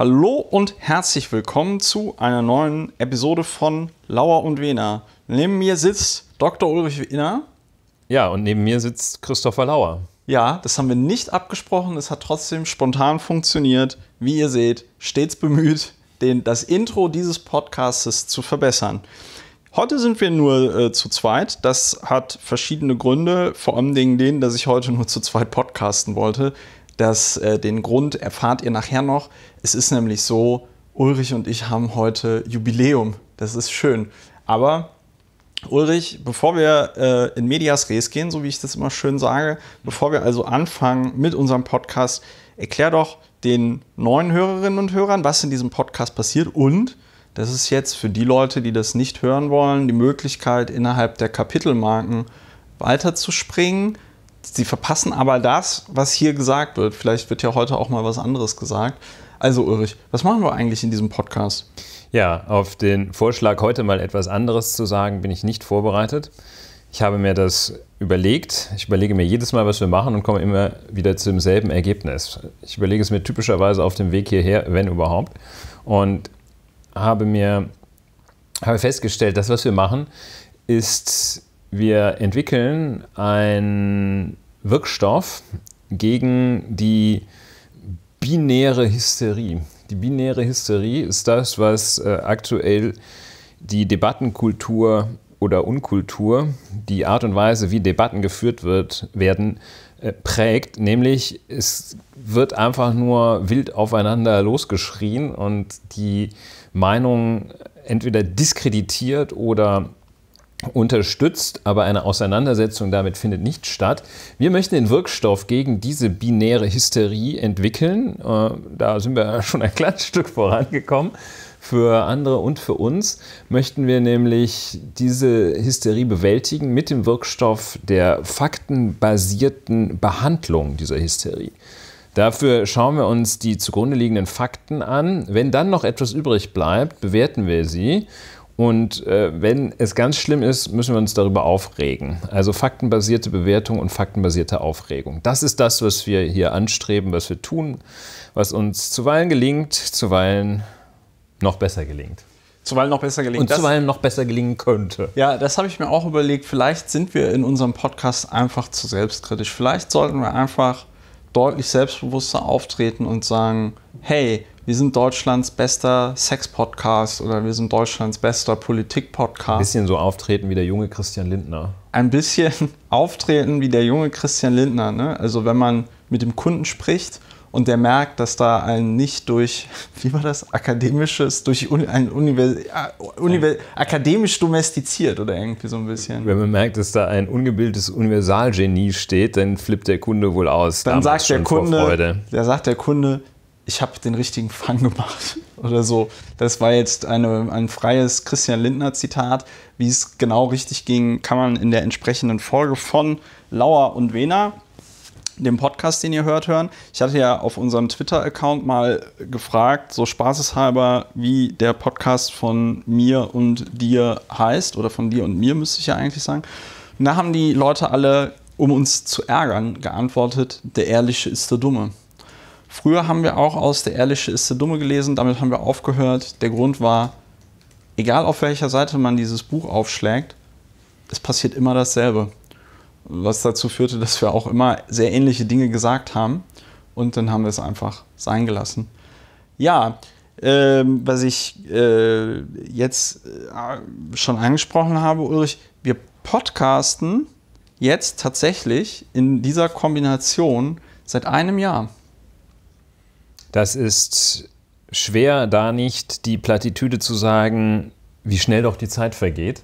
Hallo und herzlich willkommen zu einer neuen Episode von Lauer und Wehner. Neben mir sitzt Dr. Ulrich Wehner. Ja, und neben mir sitzt Christopher Lauer. Ja, das haben wir nicht abgesprochen, es hat trotzdem spontan funktioniert. Wie ihr seht, stets bemüht, den, das Intro dieses Podcasts zu verbessern. Heute sind wir nur äh, zu zweit. Das hat verschiedene Gründe, vor allem den, dass ich heute nur zu zweit podcasten wollte dass äh, den Grund erfahrt ihr nachher noch. Es ist nämlich so, Ulrich und ich haben heute Jubiläum. Das ist schön. Aber Ulrich, bevor wir äh, in Medias Res gehen, so wie ich das immer schön sage, bevor wir also anfangen mit unserem Podcast, erklär doch den neuen Hörerinnen und Hörern, was in diesem Podcast passiert und das ist jetzt für die Leute, die das nicht hören wollen, die Möglichkeit, innerhalb der Kapitelmarken weiterzuspringen Sie verpassen aber das, was hier gesagt wird. Vielleicht wird ja heute auch mal was anderes gesagt. Also Ulrich, was machen wir eigentlich in diesem Podcast? Ja, auf den Vorschlag, heute mal etwas anderes zu sagen, bin ich nicht vorbereitet. Ich habe mir das überlegt. Ich überlege mir jedes Mal, was wir machen und komme immer wieder zu demselben Ergebnis. Ich überlege es mir typischerweise auf dem Weg hierher, wenn überhaupt. Und habe mir habe festgestellt, das, was wir machen, ist wir entwickeln einen Wirkstoff gegen die binäre Hysterie. Die binäre Hysterie ist das, was äh, aktuell die Debattenkultur oder Unkultur, die Art und Weise, wie Debatten geführt wird, werden, äh, prägt. Nämlich, es wird einfach nur wild aufeinander losgeschrien und die Meinung entweder diskreditiert oder unterstützt, aber eine Auseinandersetzung damit findet nicht statt. Wir möchten den Wirkstoff gegen diese binäre Hysterie entwickeln. Äh, da sind wir schon ein kleines Stück vorangekommen. Für andere und für uns möchten wir nämlich diese Hysterie bewältigen mit dem Wirkstoff der faktenbasierten Behandlung dieser Hysterie. Dafür schauen wir uns die zugrunde liegenden Fakten an. Wenn dann noch etwas übrig bleibt, bewerten wir sie und äh, wenn es ganz schlimm ist, müssen wir uns darüber aufregen. Also faktenbasierte Bewertung und faktenbasierte Aufregung. Das ist das, was wir hier anstreben, was wir tun, was uns zuweilen gelingt, zuweilen noch besser gelingt. Zuweilen noch besser gelingt. Und zuweilen noch besser gelingen könnte. Ja, das habe ich mir auch überlegt. Vielleicht sind wir in unserem Podcast einfach zu selbstkritisch. Vielleicht sollten wir einfach deutlich selbstbewusster auftreten und sagen, hey, wir sind Deutschlands bester Sex-Podcast oder wir sind Deutschlands bester Politik-Podcast. Ein bisschen so auftreten wie der junge Christian Lindner. Ein bisschen auftreten wie der junge Christian Lindner. Ne? Also wenn man mit dem Kunden spricht und der merkt, dass da ein nicht durch, wie war das, akademisches, durch ein Univers akademisch domestiziert oder irgendwie so ein bisschen. Wenn man merkt, dass da ein ungebildetes Universalgenie steht, dann flippt der Kunde wohl aus. Dann sagt der Kunde, der sagt der Kunde, ich habe den richtigen Fang gemacht oder so. Das war jetzt eine, ein freies Christian Lindner Zitat. Wie es genau richtig ging, kann man in der entsprechenden Folge von Lauer und Wena, dem Podcast, den ihr hört, hören. Ich hatte ja auf unserem Twitter-Account mal gefragt, so spaßeshalber, wie der Podcast von mir und dir heißt oder von dir und mir müsste ich ja eigentlich sagen. Und da haben die Leute alle, um uns zu ärgern, geantwortet, der Ehrliche ist der Dumme. Früher haben wir auch aus Der Ehrliche ist der Dumme gelesen, damit haben wir aufgehört. Der Grund war, egal auf welcher Seite man dieses Buch aufschlägt, es passiert immer dasselbe. Was dazu führte, dass wir auch immer sehr ähnliche Dinge gesagt haben und dann haben wir es einfach sein gelassen. Ja, äh, was ich äh, jetzt äh, schon angesprochen habe, Ulrich, wir podcasten jetzt tatsächlich in dieser Kombination seit einem Jahr. Das ist schwer, da nicht die Plattitüde zu sagen, wie schnell doch die Zeit vergeht.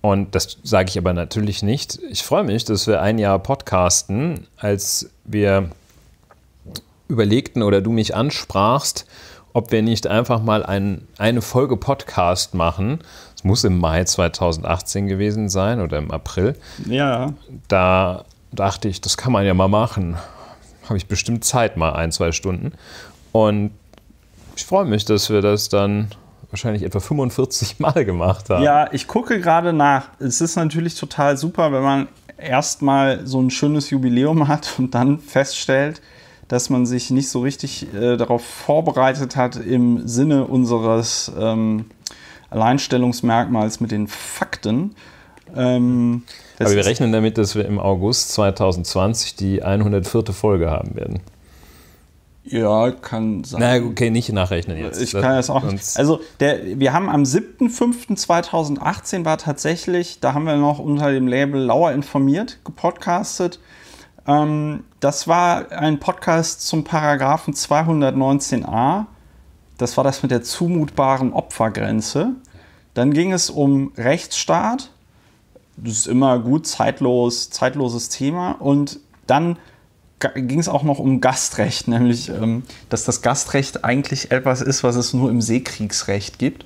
Und das sage ich aber natürlich nicht. Ich freue mich, dass wir ein Jahr podcasten, als wir überlegten oder du mich ansprachst, ob wir nicht einfach mal ein, eine Folge Podcast machen. Es muss im Mai 2018 gewesen sein oder im April. Ja. Da dachte ich, das kann man ja mal machen habe ich bestimmt Zeit, mal ein, zwei Stunden. Und ich freue mich, dass wir das dann wahrscheinlich etwa 45 Mal gemacht haben. Ja, ich gucke gerade nach. Es ist natürlich total super, wenn man erstmal so ein schönes Jubiläum hat und dann feststellt, dass man sich nicht so richtig äh, darauf vorbereitet hat im Sinne unseres ähm, Alleinstellungsmerkmals mit den Fakten. Ähm, das Aber wir rechnen damit, dass wir im August 2020 die 104. Folge haben werden. Ja, kann sein. Na, okay, nicht nachrechnen jetzt. Ich kann das auch nicht. Also, der, wir haben am 7.5.2018 war tatsächlich, da haben wir noch unter dem Label Lauer informiert gepodcastet. Ähm, das war ein Podcast zum Paragraphen 219a. Das war das mit der zumutbaren Opfergrenze. Dann ging es um Rechtsstaat das ist immer gut, zeitlos, zeitloses Thema. Und dann ging es auch noch um Gastrecht, nämlich ähm, dass das Gastrecht eigentlich etwas ist, was es nur im Seekriegsrecht gibt.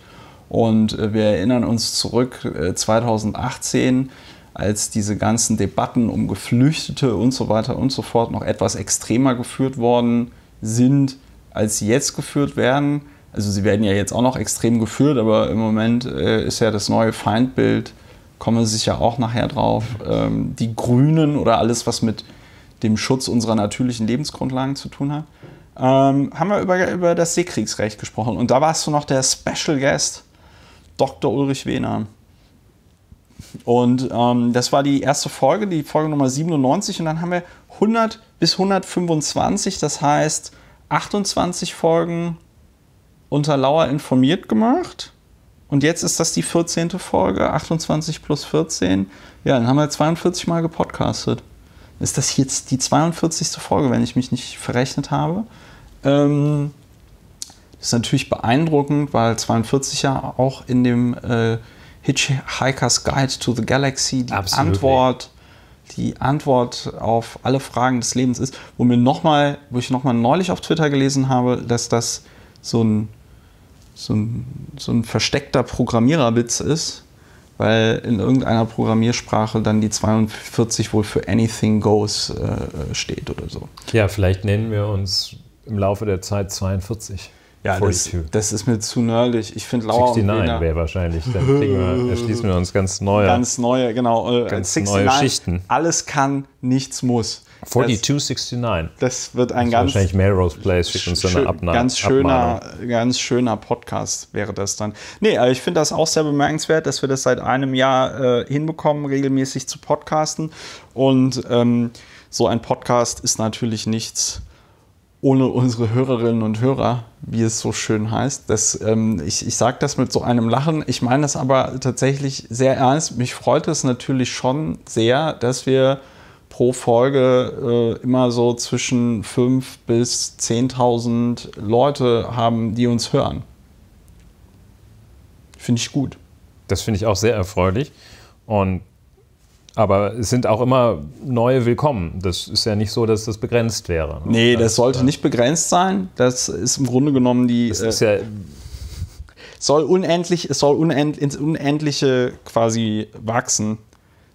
Und äh, wir erinnern uns zurück äh, 2018, als diese ganzen Debatten um Geflüchtete und so weiter und so fort noch etwas extremer geführt worden sind, als sie jetzt geführt werden. Also sie werden ja jetzt auch noch extrem geführt, aber im Moment äh, ist ja das neue Feindbild kommen komme sicher auch nachher drauf, ähm, die Grünen oder alles, was mit dem Schutz unserer natürlichen Lebensgrundlagen zu tun hat, ähm, haben wir über, über das Seekriegsrecht gesprochen. Und da warst du noch der Special Guest, Dr. Ulrich Wehner. Und ähm, das war die erste Folge, die Folge Nummer 97. Und dann haben wir 100 bis 125, das heißt 28 Folgen unter Lauer informiert gemacht. Und jetzt ist das die 14. Folge, 28 plus 14. Ja, dann haben wir 42 Mal gepodcastet. Ist das jetzt die 42. Folge, wenn ich mich nicht verrechnet habe? Ähm, ist natürlich beeindruckend, weil 42 ja auch in dem äh, Hitchhiker's Guide to the Galaxy die Absolutely. Antwort die Antwort auf alle Fragen des Lebens ist, wo mir noch mal, wo ich nochmal neulich auf Twitter gelesen habe, dass das so ein so ein, so ein versteckter Programmiererwitz ist, weil in irgendeiner Programmiersprache dann die 42 wohl für Anything Goes äh, äh, steht oder so. Ja, vielleicht nennen wir uns im Laufe der Zeit 42. Ja, das, das, ist mir zu nerdig. Ich finde Lauer 69 wäre wahrscheinlich. Dann wir, erschließen wir uns ganz neue. Ganz neue, genau. Äh, ganz 69, neue Schichten. Alles kann, nichts muss. 4269. Das wird ein das ganz. Wahrscheinlich Melrose Place schickt uns schön, dann eine ganz schöner, Abmahnung. ganz schöner Podcast wäre das dann. Nee, aber äh, ich finde das auch sehr bemerkenswert, dass wir das seit einem Jahr äh, hinbekommen, regelmäßig zu podcasten. Und ähm, so ein Podcast ist natürlich nichts ohne unsere Hörerinnen und Hörer, wie es so schön heißt. Das, ähm, ich ich sage das mit so einem Lachen. Ich meine das aber tatsächlich sehr ernst. Mich freut es natürlich schon sehr, dass wir pro Folge äh, immer so zwischen 5.000 bis 10.000 Leute haben, die uns hören. Finde ich gut. Das finde ich auch sehr erfreulich. Und aber es sind auch immer neue willkommen. Das ist ja nicht so, dass das begrenzt wäre. Ne? Nee, das, das sollte äh, nicht begrenzt sein. Das ist im Grunde genommen die. Es äh, ist ja soll unendlich, es soll unend, ins Unendliche quasi wachsen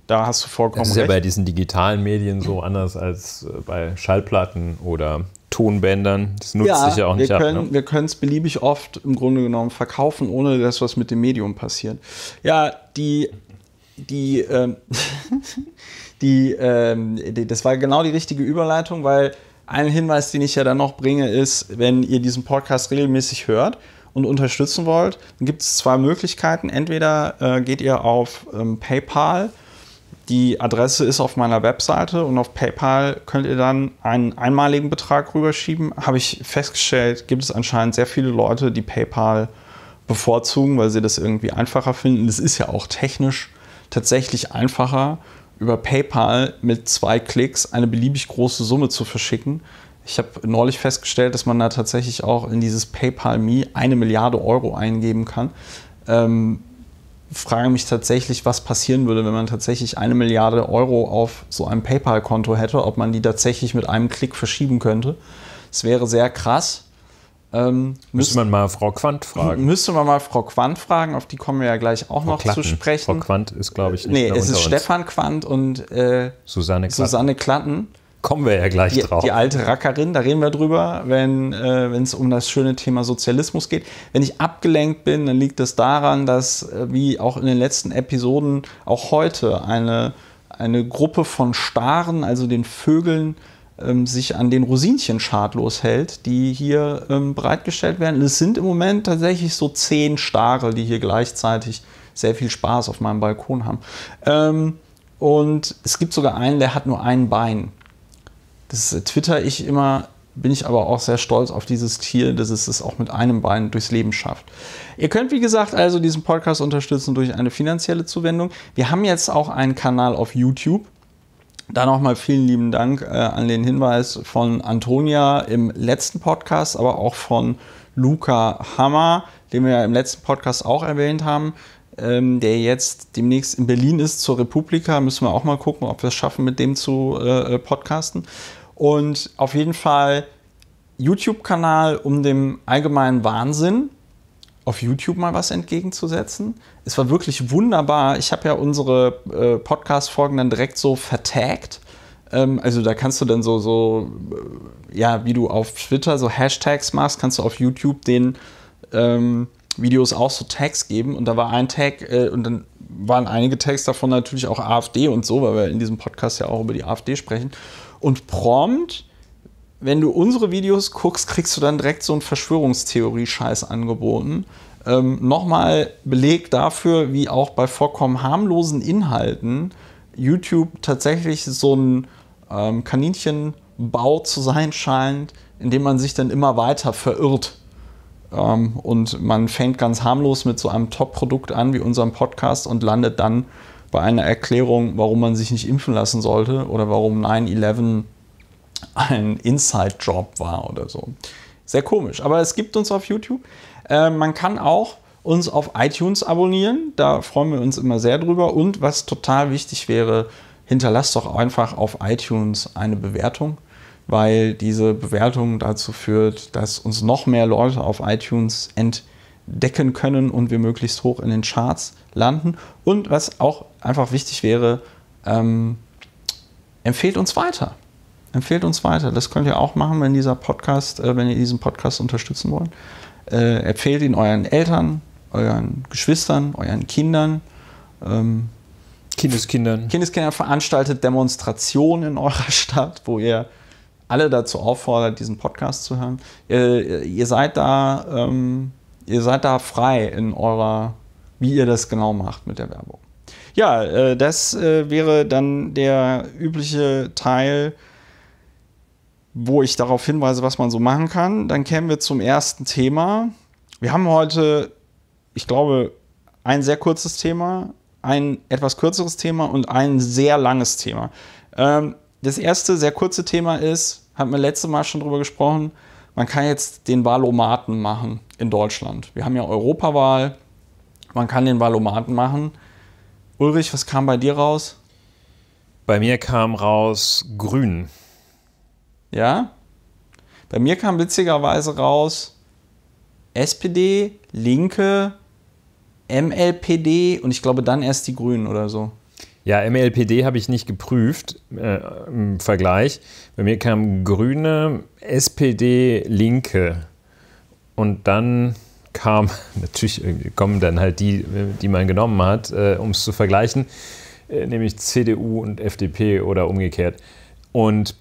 da hast du vollkommen recht. Das ist recht. ja bei diesen digitalen Medien so anders als äh, bei Schallplatten oder Tonbändern. Das nutzt ja, sich ja auch nicht wir können, ab. Ne? Wir können es beliebig oft im Grunde genommen verkaufen, ohne dass was mit dem Medium passiert. Ja, die, die, ähm, die, ähm, die, das war genau die richtige Überleitung, weil ein Hinweis, den ich ja dann noch bringe, ist, wenn ihr diesen Podcast regelmäßig hört, und unterstützen wollt, dann gibt es zwei Möglichkeiten. Entweder äh, geht ihr auf ähm, PayPal.com die Adresse ist auf meiner Webseite und auf PayPal könnt ihr dann einen einmaligen Betrag rüberschieben. Habe ich festgestellt, gibt es anscheinend sehr viele Leute, die PayPal bevorzugen, weil sie das irgendwie einfacher finden. Es ist ja auch technisch tatsächlich einfacher, über PayPal mit zwei Klicks eine beliebig große Summe zu verschicken. Ich habe neulich festgestellt, dass man da tatsächlich auch in dieses PayPal Me eine Milliarde Euro eingeben kann. Ähm, frage mich tatsächlich, was passieren würde, wenn man tatsächlich eine Milliarde Euro auf so einem PayPal-Konto hätte, ob man die tatsächlich mit einem Klick verschieben könnte. Es wäre sehr krass. Ähm, müsste, man mal Frau Quandt fragen. Müsste man mal Frau Quandt fragen, auf die kommen wir ja gleich auch Frau noch Klatten. zu sprechen. Frau Quandt ist, glaube ich, nicht Nee, es ist uns. Stefan Quandt und äh, Susanne Klatten. Susanne Klatten. Kommen wir ja gleich die, drauf. Die alte Rackerin, da reden wir drüber, wenn äh, es um das schöne Thema Sozialismus geht. Wenn ich abgelenkt bin, dann liegt es daran, dass, äh, wie auch in den letzten Episoden, auch heute eine, eine Gruppe von Staren, also den Vögeln, ähm, sich an den Rosinchen schadlos hält, die hier ähm, bereitgestellt werden. Es sind im Moment tatsächlich so zehn Stare, die hier gleichzeitig sehr viel Spaß auf meinem Balkon haben. Ähm, und es gibt sogar einen, der hat nur ein Bein das äh, twitter ich immer, bin ich aber auch sehr stolz auf dieses Tier, dass es es auch mit einem Bein durchs Leben schafft. Ihr könnt, wie gesagt, also diesen Podcast unterstützen durch eine finanzielle Zuwendung. Wir haben jetzt auch einen Kanal auf YouTube. Da nochmal vielen lieben Dank äh, an den Hinweis von Antonia im letzten Podcast, aber auch von Luca Hammer, den wir ja im letzten Podcast auch erwähnt haben ähm, der jetzt demnächst in Berlin ist zur Republika. Müssen wir auch mal gucken, ob wir es schaffen, mit dem zu äh, äh, podcasten. Und auf jeden Fall YouTube-Kanal, um dem allgemeinen Wahnsinn auf YouTube mal was entgegenzusetzen. Es war wirklich wunderbar. Ich habe ja unsere äh, Podcast-Folgen dann direkt so vertagt. Ähm, also da kannst du dann so, so, äh, ja, wie du auf Twitter so Hashtags machst, kannst du auf YouTube den ähm, Videos auch so Tags geben und da war ein Tag äh, und dann waren einige Tags davon natürlich auch AfD und so, weil wir in diesem Podcast ja auch über die AfD sprechen. Und prompt, wenn du unsere Videos guckst, kriegst du dann direkt so ein Verschwörungstheorie-Scheiß angeboten. Ähm, Nochmal Beleg dafür, wie auch bei vollkommen harmlosen Inhalten YouTube tatsächlich so ein ähm, Kaninchenbau zu sein scheint, indem man sich dann immer weiter verirrt ähm, und man fängt ganz harmlos mit so einem Top-Produkt an wie unserem Podcast und landet dann bei einer Erklärung, warum man sich nicht impfen lassen sollte oder warum 9-11 ein Inside-Job war oder so. Sehr komisch, aber es gibt uns auf YouTube. Äh, man kann auch uns auf iTunes abonnieren, da freuen wir uns immer sehr drüber. Und was total wichtig wäre, hinterlasst doch einfach auf iTunes eine Bewertung weil diese Bewertung dazu führt, dass uns noch mehr Leute auf iTunes entdecken können und wir möglichst hoch in den Charts landen. Und was auch einfach wichtig wäre, ähm, empfehlt uns weiter. Empfehlt uns weiter. Das könnt ihr auch machen, wenn dieser Podcast, äh, wenn ihr diesen Podcast unterstützen wollt. Äh, empfehlt ihn euren Eltern, euren Geschwistern, euren Kindern. Ähm, Kindeskindern. Kindeskindern veranstaltet Demonstrationen in eurer Stadt, wo ihr alle dazu auffordert, diesen Podcast zu hören. Ihr, ihr seid da, ähm, ihr seid da frei in eurer, wie ihr das genau macht mit der Werbung. Ja, äh, das äh, wäre dann der übliche Teil, wo ich darauf hinweise, was man so machen kann. Dann kämen wir zum ersten Thema. Wir haben heute, ich glaube, ein sehr kurzes Thema, ein etwas kürzeres Thema und ein sehr langes Thema. Ähm, das erste sehr kurze Thema ist, haben wir letzte Mal schon drüber gesprochen, man kann jetzt den Wahlomaten machen in Deutschland. Wir haben ja Europawahl, man kann den Wahlomaten machen. Ulrich, was kam bei dir raus? Bei mir kam raus Grün. Ja? Bei mir kam witzigerweise raus SPD, Linke, MLPD und ich glaube dann erst die Grünen oder so. Ja, MLPD habe ich nicht geprüft äh, im Vergleich. Bei mir kam Grüne, SPD, Linke. Und dann kam, natürlich äh, kommen dann halt die, die man genommen hat, äh, um es zu vergleichen, äh, nämlich CDU und FDP oder umgekehrt. Und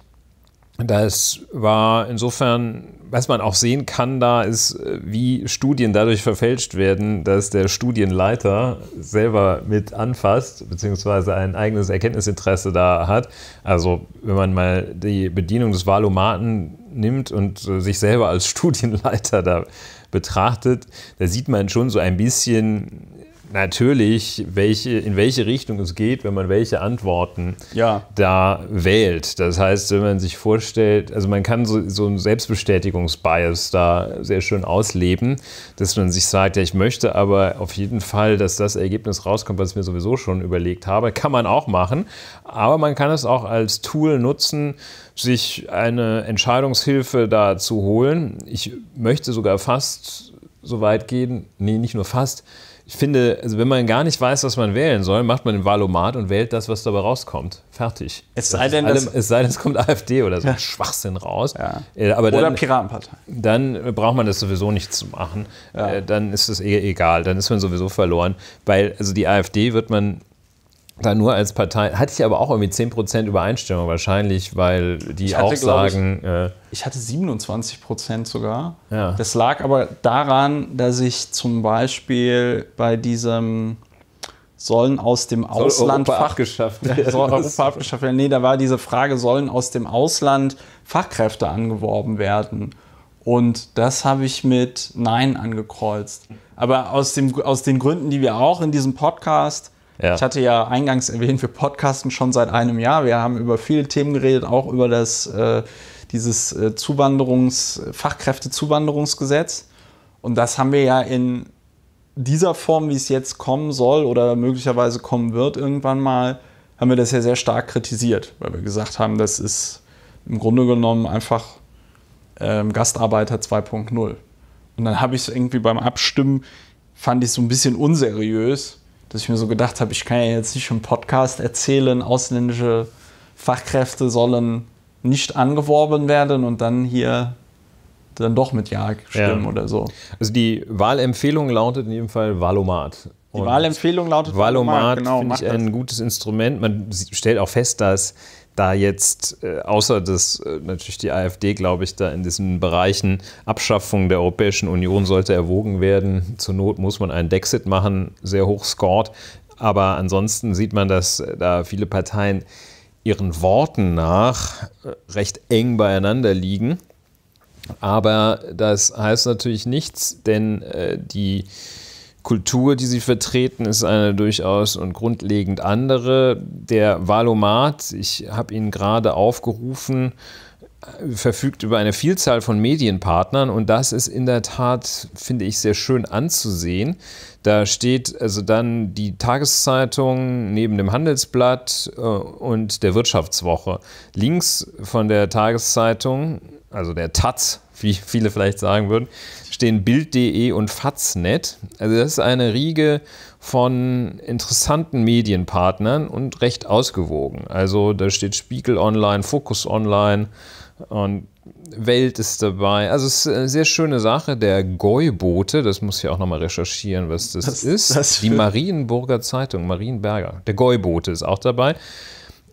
das war insofern, was man auch sehen kann, da ist, äh, wie Studien dadurch verfälscht werden, dass der Studienleiter selber mit anfasst, beziehungsweise ein eigenes Erkenntnisinteresse da hat. Also, wenn man mal die Bedienung des Wahlomaten nimmt und äh, sich selber als Studienleiter da betrachtet, da sieht man schon so ein bisschen natürlich, welche, in welche Richtung es geht, wenn man welche Antworten ja. da wählt. Das heißt, wenn man sich vorstellt, also man kann so, so einen Selbstbestätigungsbias da sehr schön ausleben, dass man sich sagt, ja, ich möchte aber auf jeden Fall, dass das Ergebnis rauskommt, was ich mir sowieso schon überlegt habe. Kann man auch machen, aber man kann es auch als Tool nutzen, sich eine Entscheidungshilfe da zu holen. Ich möchte sogar fast so weit gehen, nee, nicht nur fast, ich finde, also wenn man gar nicht weiß, was man wählen soll, macht man den Wahlomat und wählt das, was dabei rauskommt. Fertig. Es sei denn, allem, es, sei denn es kommt AfD oder so ja. Schwachsinn raus. Ja. Äh, aber dann, oder Piratenpartei. Dann braucht man das sowieso nicht zu machen. Ja. Äh, dann ist es eher egal. Dann ist man sowieso verloren. Weil also die AfD wird man da nur als Partei, hatte ich aber auch irgendwie 10% Übereinstimmung wahrscheinlich, weil die ich hatte, auch sagen. Ich, äh, ich hatte 27% sogar. Ja. Das lag aber daran, dass ich zum Beispiel bei diesem sollen aus dem Ausland soll Europa abgeschafft werden. Soll abgeschafft werden? Nee, da war diese Frage, sollen aus dem Ausland Fachkräfte angeworben werden? Und das habe ich mit Nein angekreuzt. Aber aus, dem, aus den Gründen, die wir auch in diesem Podcast ja. Ich hatte ja eingangs erwähnt, wir podcasten schon seit einem Jahr. Wir haben über viele Themen geredet, auch über das, äh, dieses äh, Zuwanderungs-, Fachkräftezuwanderungsgesetz. Und das haben wir ja in dieser Form, wie es jetzt kommen soll oder möglicherweise kommen wird irgendwann mal, haben wir das ja sehr stark kritisiert, weil wir gesagt haben, das ist im Grunde genommen einfach ähm, Gastarbeiter 2.0. Und dann habe ich es irgendwie beim Abstimmen, fand ich es so ein bisschen unseriös, dass ich mir so gedacht habe, ich kann ja jetzt nicht im Podcast erzählen, ausländische Fachkräfte sollen nicht angeworben werden und dann hier dann doch mit Ja stimmen ja. oder so. Also die Wahlempfehlung lautet in jedem Fall Valomat. Die Wahlempfehlung lautet Valomat, Valomat genau, finde ich das. ein gutes Instrument. Man stellt auch fest, dass da jetzt, äh, außer dass äh, natürlich die AfD, glaube ich, da in diesen Bereichen Abschaffung der Europäischen Union sollte erwogen werden, zur Not muss man einen Dexit machen, sehr hoch scored. Aber ansonsten sieht man, dass äh, da viele Parteien ihren Worten nach recht eng beieinander liegen. Aber das heißt natürlich nichts, denn die Kultur, die sie vertreten, ist eine durchaus und grundlegend andere. Der Valomat, ich habe ihn gerade aufgerufen, verfügt über eine Vielzahl von Medienpartnern und das ist in der Tat, finde ich, sehr schön anzusehen. Da steht also dann die Tageszeitung neben dem Handelsblatt äh, und der Wirtschaftswoche. Links von der Tageszeitung, also der Taz, wie viele vielleicht sagen würden, stehen Bild.de und Faznet. Also das ist eine Riege von interessanten Medienpartnern und recht ausgewogen. Also da steht Spiegel Online, Focus Online und Welt ist dabei. Also es ist eine sehr schöne Sache. Der Gäubote, das muss ich auch nochmal recherchieren, was das was, ist. Das Die Marienburger Zeitung, Marienberger. Der Gäubote ist auch dabei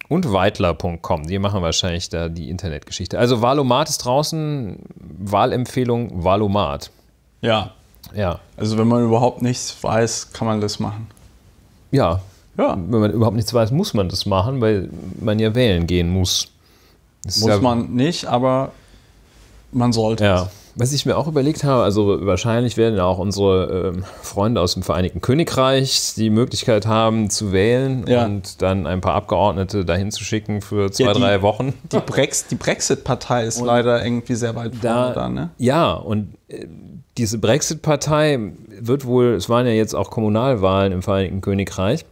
und weitler.com. Die machen wahrscheinlich da die Internetgeschichte. Also Valomat ist draußen. Wahlempfehlung Valomat. Ja. Ja. Also wenn man überhaupt nichts weiß, kann man das machen. Ja. Ja. Wenn man überhaupt nichts weiß, muss man das machen, weil man ja wählen gehen muss. muss ja man nicht, aber man sollte. Ja. Was ich mir auch überlegt habe, also wahrscheinlich werden ja auch unsere ähm, Freunde aus dem Vereinigten Königreich die Möglichkeit haben zu wählen ja. und dann ein paar Abgeordnete dahin zu schicken für zwei, ja, die, drei Wochen. Die, Brex, die Brexit-Partei ist und leider irgendwie sehr weit da, vorne da, ne? Ja, und äh, diese Brexit-Partei wird wohl, es waren ja jetzt auch Kommunalwahlen im Vereinigten Königreich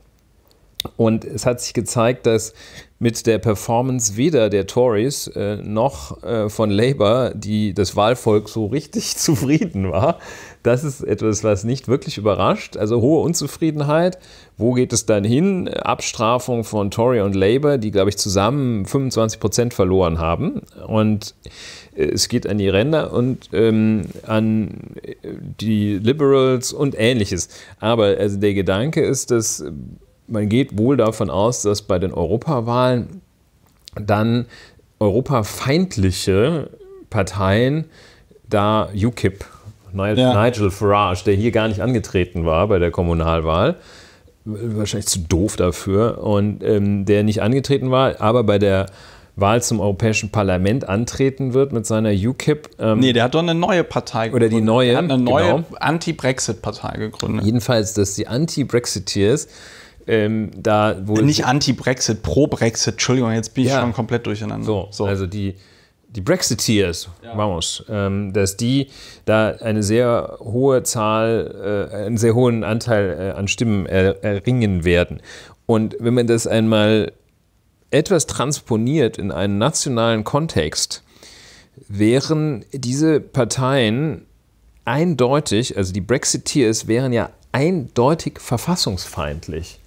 und es hat sich gezeigt, dass mit der Performance weder der Tories äh, noch äh, von Labour, die das Wahlvolk so richtig zufrieden war. Das ist etwas, was nicht wirklich überrascht. Also hohe Unzufriedenheit. Wo geht es dann hin? Abstrafung von Tory und Labour, die, glaube ich, zusammen 25 Prozent verloren haben. Und äh, es geht an die Ränder und ähm, an äh, die Liberals und ähnliches. Aber also der Gedanke ist, dass man geht wohl davon aus, dass bei den Europawahlen dann europafeindliche Parteien da UKIP, Nigel, ja. Nigel Farage, der hier gar nicht angetreten war bei der Kommunalwahl, wahrscheinlich zu doof dafür, und ähm, der nicht angetreten war, aber bei der Wahl zum Europäischen Parlament antreten wird mit seiner UKIP. Ähm, nee, der hat doch eine neue Partei gegründet. Oder die neue. Der hat eine neue genau. Anti-Brexit-Partei gegründet. Jedenfalls, dass die Anti-Brexiteers ähm, da wohl. Äh, nicht anti-Brexit, pro-Brexit, Entschuldigung, jetzt bin ich ja. schon komplett durcheinander. So, so. also die, die Brexiteers, ja. vamos, ähm, dass die da eine sehr hohe Zahl, äh, einen sehr hohen Anteil äh, an Stimmen er, erringen werden. Und wenn man das einmal etwas transponiert in einen nationalen Kontext, wären diese Parteien eindeutig, also die Brexiteers wären ja eindeutig verfassungsfeindlich.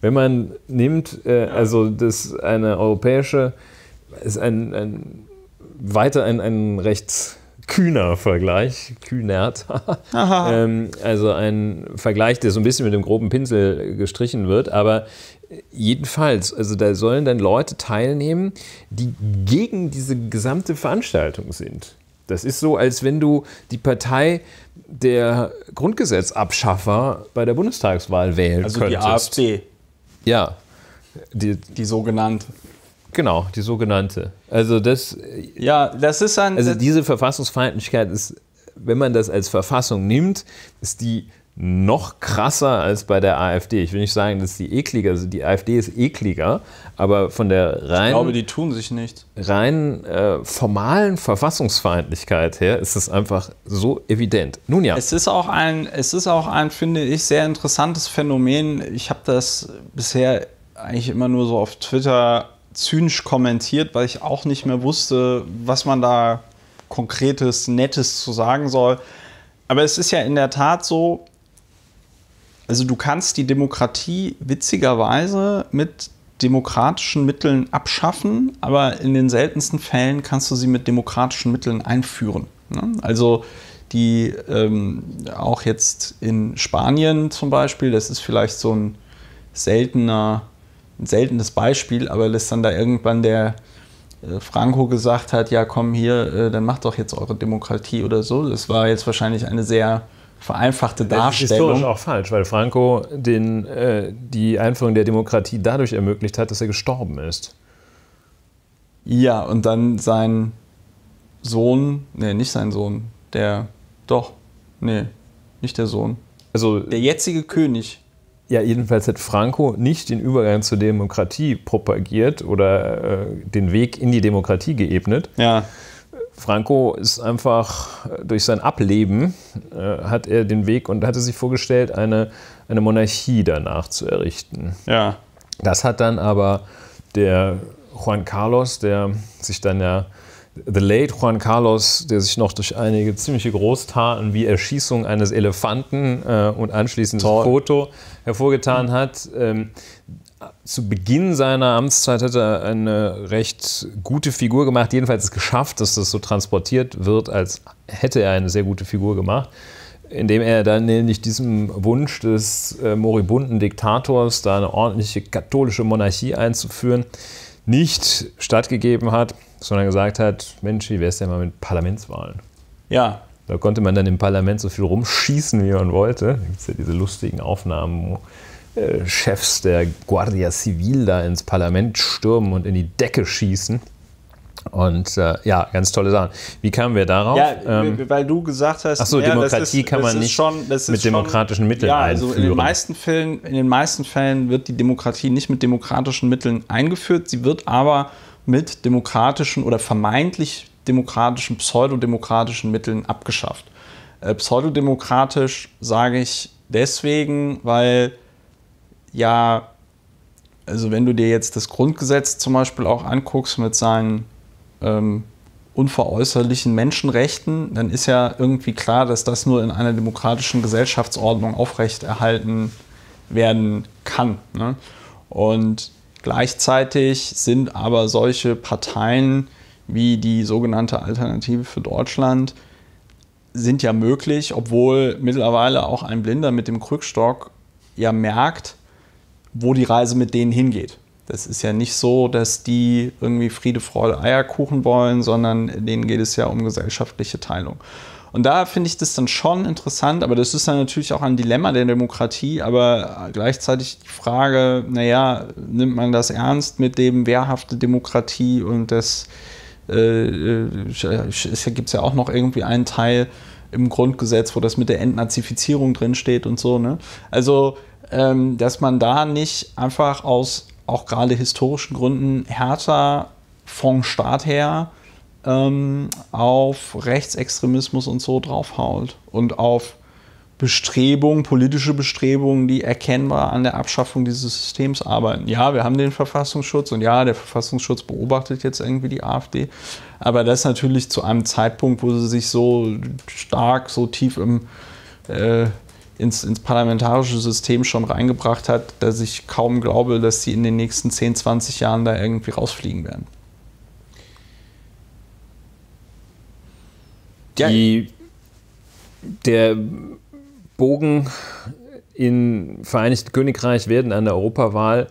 Wenn man nimmt, äh, also das eine europäische, ist ein, ein weiter ein, ein recht kühner Vergleich, kühnert. ähm, also ein Vergleich, der so ein bisschen mit dem groben Pinsel gestrichen wird, aber jedenfalls, also da sollen dann Leute teilnehmen, die gegen diese gesamte Veranstaltung sind. Das ist so, als wenn du die Partei der Grundgesetzabschaffer bei der Bundestagswahl wählen also könntest. Also die AfD. Ja. Die, die sogenannte. Genau, die sogenannte. Also das. Ja, das ist ein. Also diese Verfassungsfeindlichkeit ist, wenn man das als Verfassung nimmt, ist die noch krasser als bei der AfD. Ich will nicht sagen, dass die ekliger sind. Also die AfD ist ekliger, aber von der rein, ich glaube, die tun sich nicht. rein äh, formalen Verfassungsfeindlichkeit her ist es einfach so evident. Nun ja. Es ist auch ein, es ist auch ein, finde ich, sehr interessantes Phänomen. Ich habe das bisher eigentlich immer nur so auf Twitter zynisch kommentiert, weil ich auch nicht mehr wusste, was man da konkretes, nettes zu sagen soll. Aber es ist ja in der Tat so, also du kannst die Demokratie witzigerweise mit demokratischen Mitteln abschaffen, aber in den seltensten Fällen kannst du sie mit demokratischen Mitteln einführen. Ne? Also die ähm, auch jetzt in Spanien zum Beispiel, das ist vielleicht so ein seltener, ein seltenes Beispiel, aber dass dann da irgendwann der äh, Franco gesagt hat, ja komm hier, äh, dann macht doch jetzt eure Demokratie oder so. Das war jetzt wahrscheinlich eine sehr vereinfachte Darstellung. Das ist historisch auch falsch, weil Franco den, äh, die Einführung der Demokratie dadurch ermöglicht hat, dass er gestorben ist. Ja, und dann sein Sohn, nee, nicht sein Sohn, der, doch, nee, nicht der Sohn. Also, der jetzige König. Ja, jedenfalls hat Franco nicht den Übergang zur Demokratie propagiert oder äh, den Weg in die Demokratie geebnet. Ja Franco ist einfach äh, durch sein Ableben äh, hat er den Weg und hatte sich vorgestellt, eine, eine Monarchie danach zu errichten. Ja. Das hat dann aber der Juan Carlos, der sich dann ja The Late Juan Carlos, der sich noch durch einige ziemliche Großtaten wie Erschießung eines Elefanten äh, und anschließend Toll. Foto hervorgetan hat, ähm, zu Beginn seiner Amtszeit hat er eine recht gute Figur gemacht, jedenfalls es geschafft, dass das so transportiert wird, als hätte er eine sehr gute Figur gemacht, indem er dann nämlich diesem Wunsch des äh, moribunden Diktators, da eine ordentliche katholische Monarchie einzuführen, nicht stattgegeben hat, sondern gesagt hat, Mensch, wie wäre es denn mal mit Parlamentswahlen? Ja. Da konnte man dann im Parlament so viel rumschießen, wie man wollte. Da gibt es ja diese lustigen Aufnahmen, wo äh, Chefs der Guardia Civil da ins Parlament stürmen und in die Decke schießen. Und äh, ja, ganz tolle Sachen. Wie kamen wir darauf? Ja, ähm, weil du gesagt hast, so, ja, Demokratie ist, kann man nicht schon, mit schon, demokratischen Mitteln ja, einführen. Also in den meisten Fällen, in den meisten Fällen wird die Demokratie nicht mit demokratischen Mitteln eingeführt. Sie wird aber mit demokratischen oder vermeintlich demokratischen, pseudodemokratischen Mitteln abgeschafft. Äh, pseudodemokratisch sage ich deswegen, weil ja, also wenn du dir jetzt das Grundgesetz zum Beispiel auch anguckst mit seinen ähm, unveräußerlichen Menschenrechten, dann ist ja irgendwie klar, dass das nur in einer demokratischen Gesellschaftsordnung aufrechterhalten werden kann. Ne? Und gleichzeitig sind aber solche Parteien wie die sogenannte Alternative für Deutschland sind ja möglich, obwohl mittlerweile auch ein Blinder mit dem Krückstock ja merkt, wo die Reise mit denen hingeht. Das ist ja nicht so, dass die irgendwie Friede, Freude, Eierkuchen wollen, sondern denen geht es ja um gesellschaftliche Teilung. Und da finde ich das dann schon interessant, aber das ist dann natürlich auch ein Dilemma der Demokratie, aber gleichzeitig die Frage, naja, nimmt man das ernst mit dem wehrhafte Demokratie und das äh, gibt äh, es ja auch noch irgendwie einen Teil im Grundgesetz, wo das mit der Entnazifizierung drinsteht und so. Ne? Also ähm, dass man da nicht einfach aus auch gerade historischen Gründen härter vom Staat her ähm, auf Rechtsextremismus und so draufhaut und auf Bestrebungen, politische Bestrebungen, die erkennbar an der Abschaffung dieses Systems arbeiten. Ja, wir haben den Verfassungsschutz und ja, der Verfassungsschutz beobachtet jetzt irgendwie die AfD, aber das natürlich zu einem Zeitpunkt, wo sie sich so stark, so tief im äh, ins, ins parlamentarische System schon reingebracht hat, dass ich kaum glaube, dass sie in den nächsten 10, 20 Jahren da irgendwie rausfliegen werden. Ja. der Bogen im Vereinigten Königreich werden an der Europawahl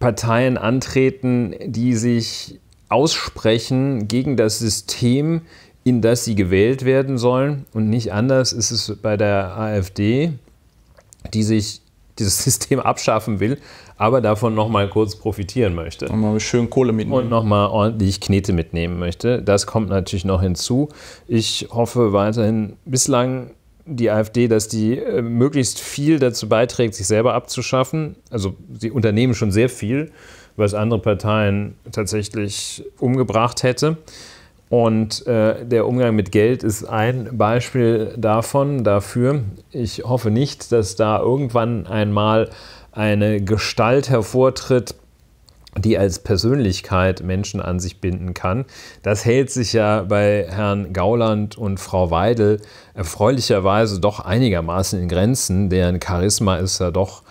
Parteien antreten, die sich aussprechen gegen das System, in das sie gewählt werden sollen. Und nicht anders ist es bei der AfD, die sich dieses System abschaffen will, aber davon nochmal kurz profitieren möchte. Und nochmal schön Kohle mitnehmen. Und nochmal ordentlich Knete mitnehmen möchte. Das kommt natürlich noch hinzu. Ich hoffe weiterhin bislang die AfD, dass die äh, möglichst viel dazu beiträgt, sich selber abzuschaffen. Also sie unternehmen schon sehr viel, was andere Parteien tatsächlich umgebracht hätte. Und äh, der Umgang mit Geld ist ein Beispiel davon, dafür. Ich hoffe nicht, dass da irgendwann einmal eine Gestalt hervortritt, die als Persönlichkeit Menschen an sich binden kann. Das hält sich ja bei Herrn Gauland und Frau Weidel erfreulicherweise doch einigermaßen in Grenzen. Deren Charisma ist ja doch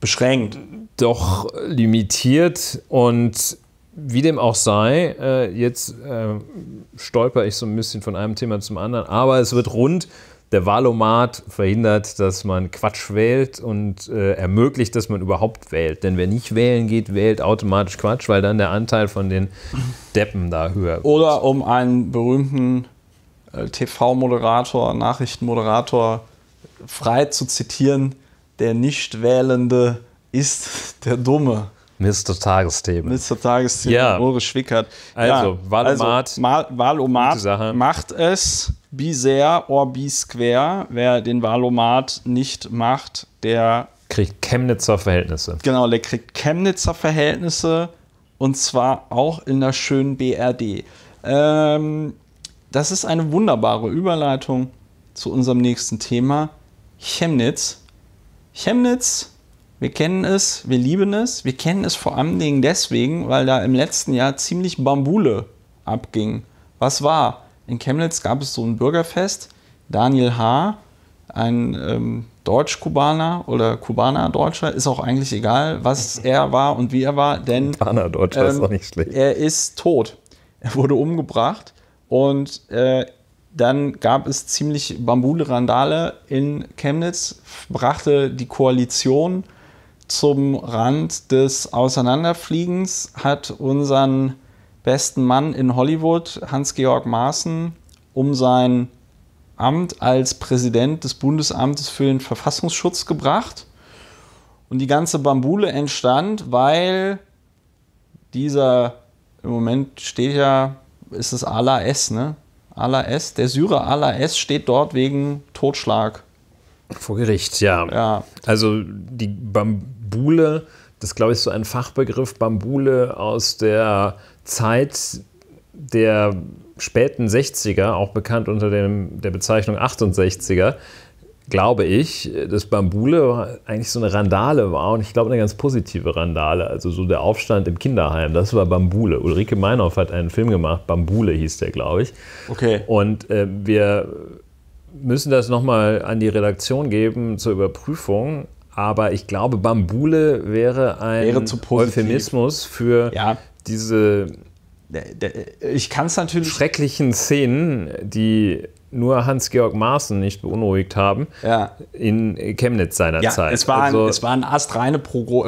beschränkt, doch limitiert und wie dem auch sei, äh, jetzt äh, stolper ich so ein bisschen von einem Thema zum anderen, aber es wird rund. Der Wahlomat verhindert, dass man Quatsch wählt und äh, ermöglicht, dass man überhaupt wählt. Denn wer nicht wählen geht, wählt automatisch Quatsch, weil dann der Anteil von den Deppen da höher wird. Oder um einen berühmten äh, TV-Moderator, Nachrichtenmoderator frei zu zitieren, der Nichtwählende ist der Dumme. Mr. Tagesthemen. Mr. Tagesthemen, ja. Ulrich Schwickert. Also, ja, Also, macht es. Biser or B-Square. Wer den Wahlomat nicht macht, der kriegt Chemnitzer Verhältnisse. Genau, der kriegt Chemnitzer Verhältnisse und zwar auch in der schönen BRD. Ähm, das ist eine wunderbare Überleitung zu unserem nächsten Thema. Chemnitz. Chemnitz wir kennen es, wir lieben es. Wir kennen es vor allen Dingen deswegen, weil da im letzten Jahr ziemlich Bambule abging. Was war? In Chemnitz gab es so ein Bürgerfest. Daniel H., ein ähm, Deutsch-Kubaner oder Kubaner-Deutscher, ist auch eigentlich egal, was er war und wie er war, denn Kubaner-Deutscher ähm, ist auch nicht schlecht. Er ist tot. Er wurde umgebracht und äh, dann gab es ziemlich Bambule-Randale in Chemnitz, brachte die Koalition zum Rand des Auseinanderfliegens hat unseren besten Mann in Hollywood, Hans-Georg Maaßen, um sein Amt als Präsident des Bundesamtes für den Verfassungsschutz gebracht. Und die ganze Bambule entstand, weil dieser, im Moment steht ja, ist es Ala S, ne? Ala S, der Syrer Ala S steht dort wegen Totschlag. Vor Gericht, ja. ja. Also die Bambule. Bambule, das ist, glaube ich so ein Fachbegriff, Bambule aus der Zeit der späten 60er, auch bekannt unter dem, der Bezeichnung 68er, glaube ich, dass Bambule eigentlich so eine Randale war und ich glaube eine ganz positive Randale, also so der Aufstand im Kinderheim, das war Bambule. Ulrike Meinhoff hat einen Film gemacht, Bambule hieß der, glaube ich. Okay. Und äh, wir müssen das nochmal an die Redaktion geben zur Überprüfung, aber ich glaube, Bambule wäre ein wäre Euphemismus für ja. diese äh, äh, ich kann natürlich schrecklichen Szenen, die nur Hans-Georg Maaßen nicht beunruhigt haben, ja. in Chemnitz seiner ja, Zeit. Es waren, also, es waren astreine äh,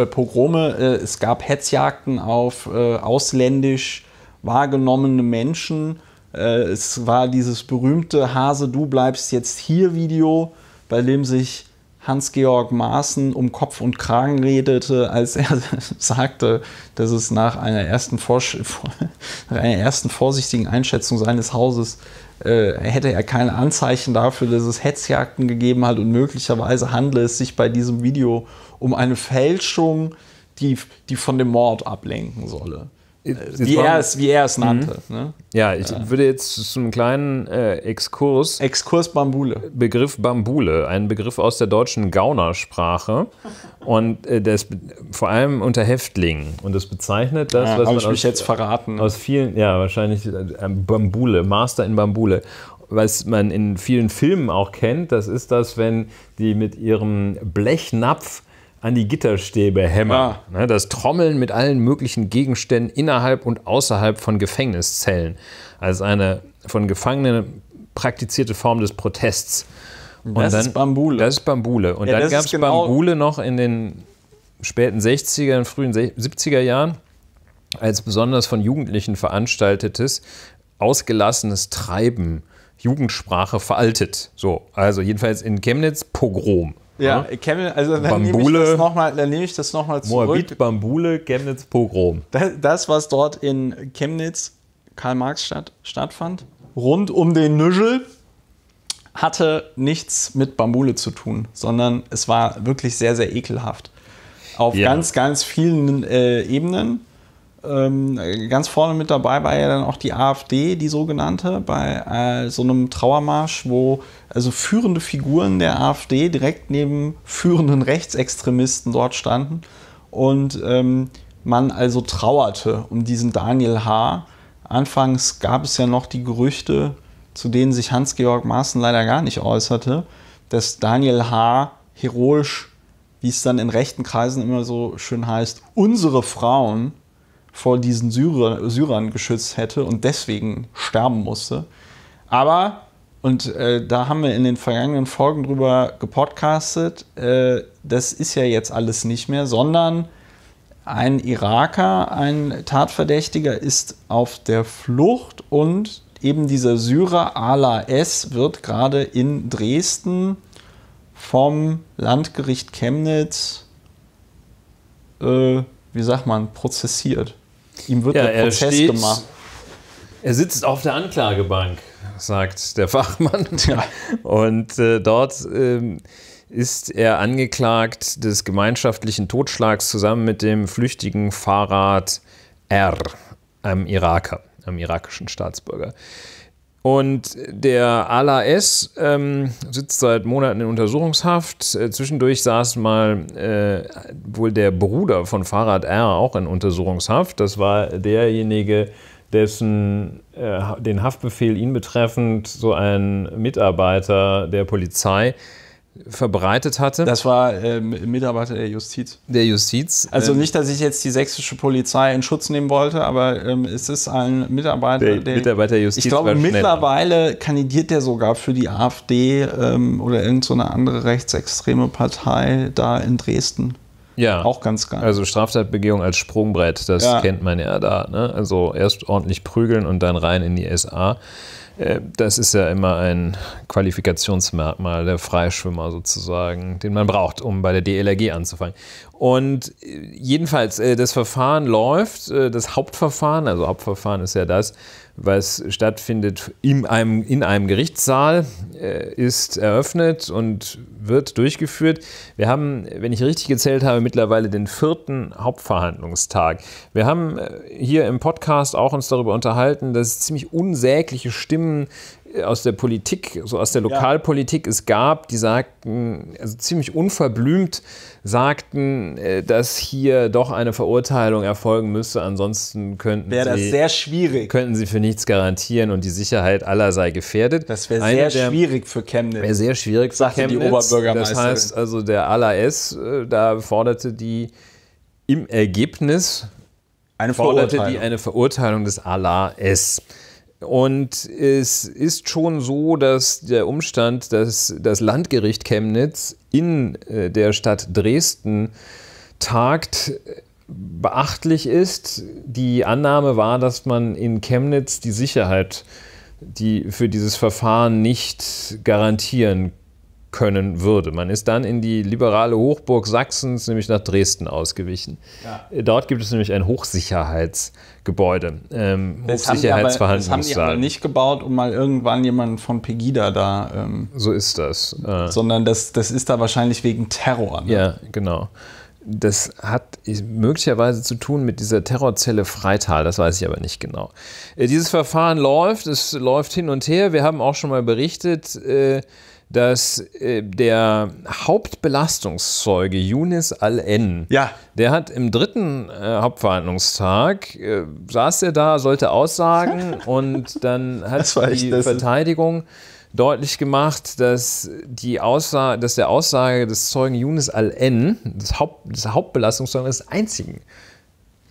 Pogrome, es gab Hetzjagden auf ausländisch wahrgenommene Menschen. es war dieses berühmte Hase, du bleibst jetzt hier Video, bei dem sich Hans-Georg Maaßen um Kopf und Kragen redete, als er sagte, dass es nach einer ersten, Vorsch nach einer ersten vorsichtigen Einschätzung seines Hauses äh, hätte er keine Anzeichen dafür, dass es Hetzjagden gegeben hat und möglicherweise handle es sich bei diesem Video um eine Fälschung, die, die von dem Mord ablenken solle wie er, es, wie er es mhm. nannte. Mhm. Ne? Ja, ich ja. würde jetzt zu einem kleinen äh, Exkurs. Exkurs Bambule. Begriff Bambule, ein Begriff aus der deutschen Gaunersprache. Und äh, das vor allem unter Häftlingen. Und das bezeichnet das, ja, was man ich aus, mich jetzt verraten. Aus vielen, ja, wahrscheinlich äh, äh, Bambule, Master in Bambule was man in vielen Filmen auch kennt, das ist das, wenn die mit ihrem Blechnapf an die Gitterstäbe hämmern. Ja. Ah. Ne, das Trommeln mit allen möglichen Gegenständen innerhalb und außerhalb von Gefängniszellen. Als eine von Gefangenen praktizierte Form des Protests. Und das dann, ist Bambule. Das ist Bambule. Und ja, dann gab es genau Bambule noch in den späten 60 ern frühen 70er Jahren als besonders von Jugendlichen veranstaltetes, ausgelassenes Treiben. Jugendsprache veraltet. So, also jedenfalls in Chemnitz Pogrom. Ja, ja? Ne? also dann Bambule, nehme ich das nochmal nehm noch zurück. Moabit, Bambule, Chemnitz, Pogrom. Das, das, was dort in Chemnitz, Karl-Marx-Stadt, stattfand, rund um den Nüschel, hatte nichts mit Bambule zu tun, sondern es war wirklich sehr, sehr ekelhaft. Auf ja. ganz, ganz vielen äh, Ebenen ähm, ganz vorne mit dabei war ja dann auch die AfD, die sogenannte, bei äh, so einem Trauermarsch, wo also führende Figuren der AfD direkt neben führenden Rechtsextremisten dort standen und ähm, man also trauerte um diesen Daniel H. Anfangs gab es ja noch die Gerüchte, zu denen sich Hans-Georg Maaßen leider gar nicht äußerte, dass Daniel H. heroisch, wie es dann in rechten Kreisen immer so schön heißt, unsere Frauen vor diesen Syrer, Syrern geschützt hätte und deswegen sterben musste. Aber, und äh, da haben wir in den vergangenen Folgen drüber gepodcastet, äh, das ist ja jetzt alles nicht mehr, sondern ein Iraker, ein Tatverdächtiger ist auf der Flucht und eben dieser Syrer Ala S wird gerade in Dresden vom Landgericht Chemnitz, äh, wie sagt man, prozessiert. Ihm wird ja, der Prozess steht, gemacht. Er sitzt auf der Anklagebank, sagt der Fachmann. Ja. Und äh, dort ähm, ist er angeklagt des gemeinschaftlichen Totschlags zusammen mit dem flüchtigen Fahrrad R, einem Iraker, einem irakischen Staatsbürger. Und der Ala S ähm, sitzt seit Monaten in Untersuchungshaft. Äh, zwischendurch saß mal äh, wohl der Bruder von Fahrrad R auch in Untersuchungshaft. Das war derjenige, dessen äh, den Haftbefehl ihn betreffend so ein Mitarbeiter der Polizei äh, verbreitet hatte. Das war äh, Mitarbeiter der Justiz. Der Justiz. Also ähm, nicht, dass ich jetzt die sächsische Polizei in Schutz nehmen wollte, aber ähm, es ist ein Mitarbeiter der, der Mitarbeiter Justiz. Ich glaube, mittlerweile kandidiert der sogar für die AfD ähm, oder irgendeine so andere rechtsextreme Partei da in Dresden. Ja. Auch ganz geil. Also Straftatbegehung als Sprungbrett, das ja. kennt man ja da. Ne? Also erst ordentlich prügeln und dann rein in die SA. Äh, das ist ja immer ein Qualifikationsmerkmal der Freischwimmer sozusagen, den man braucht, um bei der DLRG anzufangen. Und äh, jedenfalls, äh, das Verfahren läuft, äh, das Hauptverfahren, also Hauptverfahren ist ja das, was stattfindet in einem, in einem Gerichtssaal, ist eröffnet und wird durchgeführt. Wir haben, wenn ich richtig gezählt habe, mittlerweile den vierten Hauptverhandlungstag. Wir haben hier im Podcast auch uns darüber unterhalten, dass es ziemlich unsägliche Stimmen aus der Politik, so aus der Lokalpolitik es gab, die sagten, also ziemlich unverblümt sagten, äh, dass hier doch eine Verurteilung erfolgen müsse, ansonsten könnten wäre das sie, sehr schwierig. Könnten sie für nichts garantieren und die Sicherheit aller sei gefährdet. Das wäre sehr der, schwierig für Chemnitz. Wäre sehr schwierig für sagte Chemnitz. die Oberbürgermeisterin. Das heißt also der S, äh, da forderte die im Ergebnis eine forderte die eine Verurteilung des S. Und es ist schon so, dass der Umstand, dass das Landgericht Chemnitz in äh, der Stadt Dresden tagt, äh, beachtlich ist. Die Annahme war, dass man in Chemnitz die Sicherheit, die für dieses Verfahren nicht garantieren kann können würde. Man ist dann in die liberale Hochburg Sachsens, nämlich nach Dresden ausgewichen. Ja. Dort gibt es nämlich ein Hochsicherheitsgebäude, ähm, das Hochsicherheitsverhandlungssaal. Haben die aber, das haben die aber nicht gebaut, um mal irgendwann jemanden von Pegida da. Ähm, so ist das. Äh. Sondern das, das ist da wahrscheinlich wegen Terror. Ne? Ja, genau das hat möglicherweise zu tun mit dieser Terrorzelle Freital, das weiß ich aber nicht genau. Äh, dieses Verfahren läuft, es läuft hin und her. Wir haben auch schon mal berichtet, äh, dass äh, der Hauptbelastungszeuge Yunis al n ja. der hat im dritten äh, Hauptverhandlungstag, äh, saß er da, sollte aussagen und dann hat die Verteidigung deutlich gemacht, dass, die Aussage, dass der Aussage des Zeugen Yunis al n des, Haupt, des Hauptbelastungszeugens, des einzigen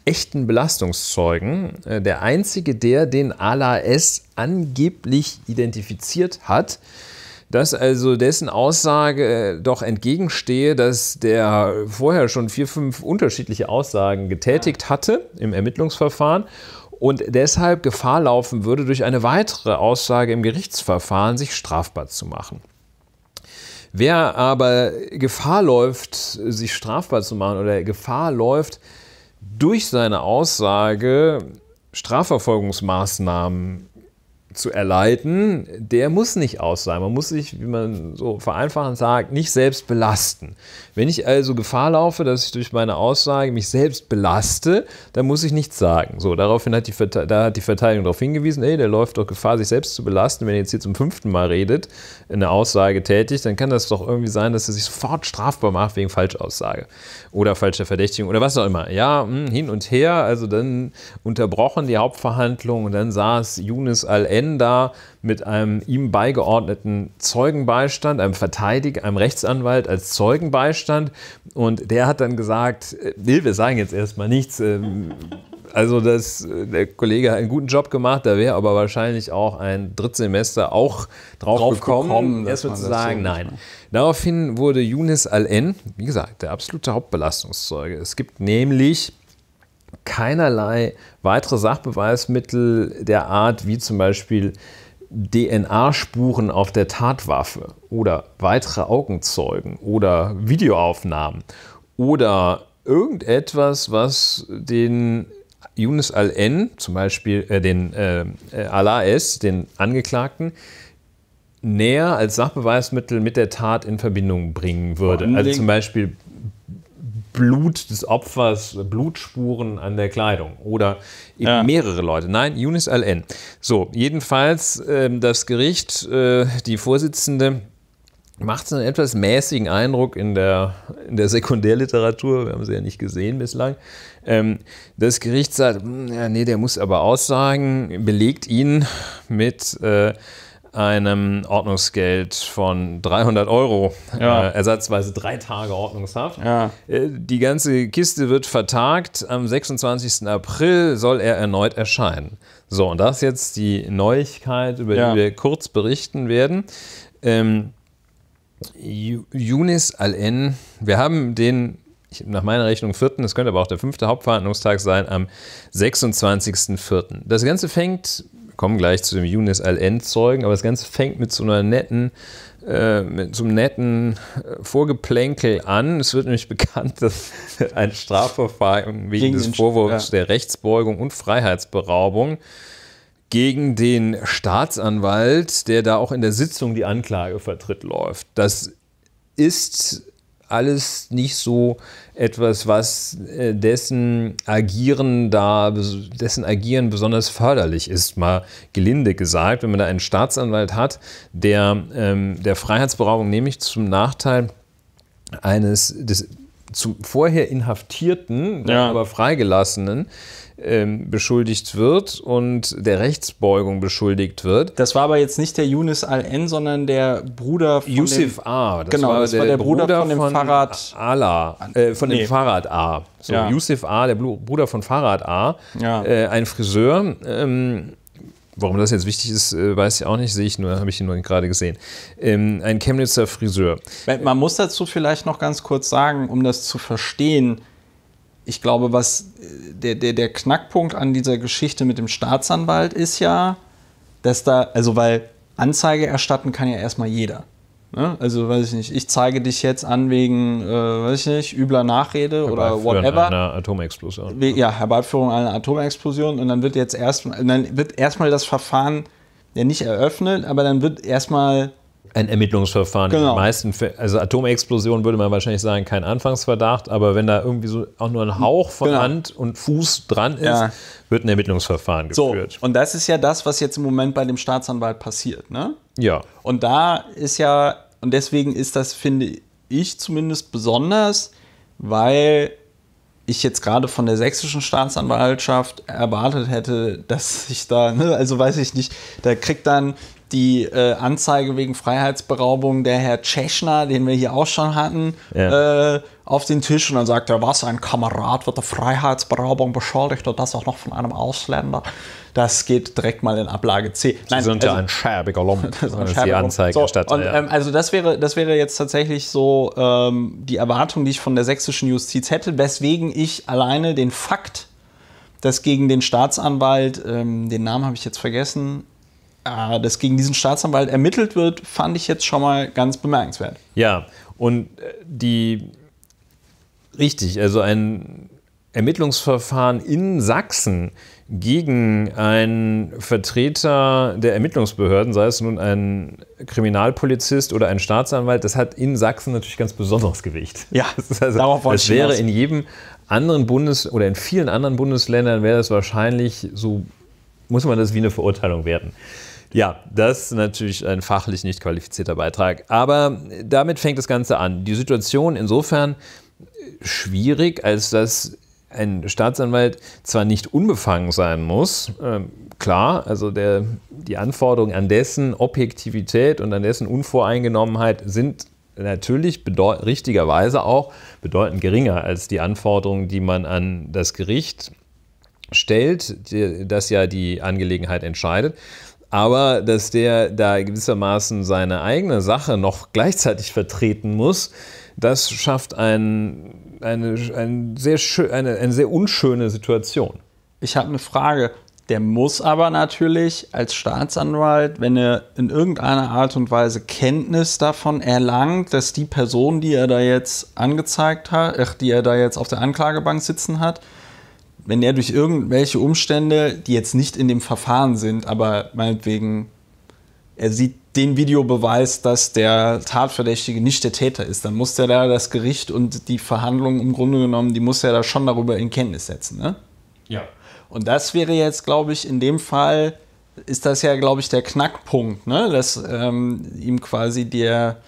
echten Belastungszeugen, äh, der einzige, der den Ala S angeblich identifiziert hat, dass also dessen Aussage äh, doch entgegenstehe, dass der vorher schon vier, fünf unterschiedliche Aussagen getätigt hatte im Ermittlungsverfahren und deshalb Gefahr laufen würde, durch eine weitere Aussage im Gerichtsverfahren sich strafbar zu machen. Wer aber Gefahr läuft, sich strafbar zu machen oder Gefahr läuft, durch seine Aussage Strafverfolgungsmaßnahmen zu erleiden, der muss nicht aus sein. Man muss sich, wie man so vereinfachend sagt, nicht selbst belasten. Wenn ich also Gefahr laufe, dass ich durch meine Aussage mich selbst belaste, dann muss ich nichts sagen. So, daraufhin hat die, Verte da hat die Verteidigung darauf hingewiesen, ey, der läuft doch Gefahr, sich selbst zu belasten. Wenn er jetzt hier zum fünften Mal redet, eine Aussage tätigt, dann kann das doch irgendwie sein, dass er sich sofort strafbar macht wegen Falschaussage oder falscher Verdächtigung oder was auch immer. Ja, mh, hm, hin und her, also dann unterbrochen die Hauptverhandlung und dann saß Yunus Al-N da mit einem ihm beigeordneten Zeugenbeistand, einem Verteidiger, einem Rechtsanwalt als Zeugenbeistand. Und der hat dann gesagt, nee, äh, wir sagen jetzt erstmal nichts. Ähm, also das, äh, der Kollege hat einen guten Job gemacht, da wäre aber wahrscheinlich auch ein Drittsemester auch drauf, drauf gekommen, gekommen erstmal zu sagen, nein. Daraufhin wurde Yunis al n wie gesagt, der absolute Hauptbelastungszeuge. Es gibt nämlich keinerlei weitere Sachbeweismittel der Art, wie zum Beispiel DNA-Spuren auf der Tatwaffe oder weitere Augenzeugen oder Videoaufnahmen oder irgendetwas, was den Yunus al-N, zum Beispiel äh, den äh, äh Allah S, den Angeklagten, näher als Sachbeweismittel mit der Tat in Verbindung bringen würde. Also zum Beispiel Blut des Opfers, Blutspuren an der Kleidung oder eben ja. mehrere Leute. Nein, Yunus Al-N. So, jedenfalls äh, das Gericht, äh, die Vorsitzende macht einen etwas mäßigen Eindruck in der, in der Sekundärliteratur, wir haben sie ja nicht gesehen bislang. Ähm, das Gericht sagt, mh, hm, ja, nee, der muss aber aussagen, belegt ihn mit... Äh, einem Ordnungsgeld von 300 Euro, äh, ja. äh, ersatzweise drei Tage Ordnungshaft. Ja. Äh, die ganze Kiste wird vertagt. Am 26. April soll er erneut erscheinen. So, und das ist jetzt die Neuigkeit, über ja. die wir kurz berichten werden. Ähm, Yunis al n wir haben den nach meiner Rechnung vierten, es könnte aber auch der fünfte Hauptverhandlungstag sein, am 26.04. Das Ganze fängt kommen gleich zu dem Yunus Al-End-Zeugen, aber das Ganze fängt mit so einer netten, äh, mit so einem netten äh, Vorgeplänkel an. Es wird nämlich bekannt, dass ein Strafverfahren wegen gegen des Vorwurfs ja. der Rechtsbeugung und Freiheitsberaubung gegen den Staatsanwalt, der da auch in der Sitzung die Anklage vertritt, läuft. Das ist alles nicht so etwas, was äh, dessen Agieren da, dessen Agieren besonders förderlich ist, mal gelinde gesagt. Wenn man da einen Staatsanwalt hat, der ähm, der Freiheitsberaubung nämlich zum Nachteil eines des zum vorher Inhaftierten, ja. aber Freigelassenen ähm, beschuldigt wird und der Rechtsbeugung beschuldigt wird. Das war aber jetzt nicht der Yunus al n sondern der Bruder von Yusuf dem, A. Das genau, war das der war der Bruder, Bruder von dem von Fahrrad Allah, äh, von nee. dem Fahrrad A. So, ja. Yusuf A, der Bruder von Fahrrad A, ja. äh, ein Friseur. Ähm, Warum das jetzt wichtig ist, äh, weiß ich auch nicht, sehe ich nur, habe ich ihn nur gerade gesehen. Ähm, ein Chemnitzer Friseur. Man muss dazu vielleicht noch ganz kurz sagen, um das zu verstehen, ich glaube, was äh, der, der, der Knackpunkt an dieser Geschichte mit dem Staatsanwalt ist ja, dass da, also weil Anzeige erstatten kann ja erstmal jeder. Ne? Also weiß ich nicht, ich zeige dich jetzt an wegen, äh, weiß ich nicht, übler Nachrede oder whatever. einer Atomexplosion. We ja, Herbeiführung einer Atomexplosion und dann wird jetzt erstmal, dann wird erstmal das Verfahren ja nicht eröffnet, aber dann wird erstmal ein Ermittlungsverfahren. Genau. In den meisten Fällen, also Atomexplosion würde man wahrscheinlich sagen, kein Anfangsverdacht, aber wenn da irgendwie so auch nur ein Hauch von genau. Hand und Fuß dran ist, ja. wird ein Ermittlungsverfahren geführt. So, und das ist ja das, was jetzt im Moment bei dem Staatsanwalt passiert, ne? Ja. Und da ist ja, und deswegen ist das, finde ich zumindest besonders, weil ich jetzt gerade von der sächsischen Staatsanwaltschaft erwartet hätte, dass ich da, ne, also weiß ich nicht, da kriegt dann die äh, Anzeige wegen Freiheitsberaubung der Herr Tschechner, den wir hier auch schon hatten, ja. äh, auf den Tisch und dann sagt er, was, ein Kamerad wird der Freiheitsberaubung beschuldigt und das auch noch von einem Ausländer. Das geht direkt mal in Ablage C. Nein, Sie sind also, ja ein schäbiger Lump, das die Anzeige so, statt, und, ja. ähm, Also das wäre, das wäre jetzt tatsächlich so ähm, die Erwartung, die ich von der sächsischen Justiz hätte, weswegen ich alleine den Fakt, dass gegen den Staatsanwalt, ähm, den Namen habe ich jetzt vergessen, äh, das gegen diesen Staatsanwalt ermittelt wird, fand ich jetzt schon mal ganz bemerkenswert. Ja, und äh, die, richtig, also ein Ermittlungsverfahren in Sachsen gegen einen Vertreter der Ermittlungsbehörden, sei es nun ein Kriminalpolizist oder ein Staatsanwalt, das hat in Sachsen natürlich ganz besonderes Gewicht. Ja, das, also, darauf wollte das wäre in jedem anderen Bundes- oder in vielen anderen Bundesländern wäre das wahrscheinlich so, muss man das wie eine Verurteilung werten. Ja, das ist natürlich ein fachlich nicht qualifizierter Beitrag. Aber damit fängt das Ganze an. Die Situation insofern schwierig, als dass ein Staatsanwalt zwar nicht unbefangen sein muss, äh, klar, also der, die Anforderungen an dessen Objektivität und an dessen Unvoreingenommenheit sind natürlich richtigerweise auch bedeutend geringer als die Anforderungen, die man an das Gericht stellt, das ja die Angelegenheit entscheidet aber dass der da gewissermaßen seine eigene Sache noch gleichzeitig vertreten muss, das schafft ein, eine, ein sehr eine, eine sehr unschöne Situation. Ich habe eine Frage. Der muss aber natürlich als Staatsanwalt, wenn er in irgendeiner Art und Weise Kenntnis davon erlangt, dass die Person, die er da jetzt angezeigt hat, die er da jetzt auf der Anklagebank sitzen hat, wenn er durch irgendwelche Umstände, die jetzt nicht in dem Verfahren sind, aber meinetwegen, er sieht den Videobeweis, dass der Tatverdächtige nicht der Täter ist, dann muss der da das Gericht und die Verhandlung im Grunde genommen, die muss er da schon darüber in Kenntnis setzen, ne? Ja. Und das wäre jetzt, glaube ich, in dem Fall ist das ja, glaube ich, der Knackpunkt, ne? Dass ähm, ihm quasi der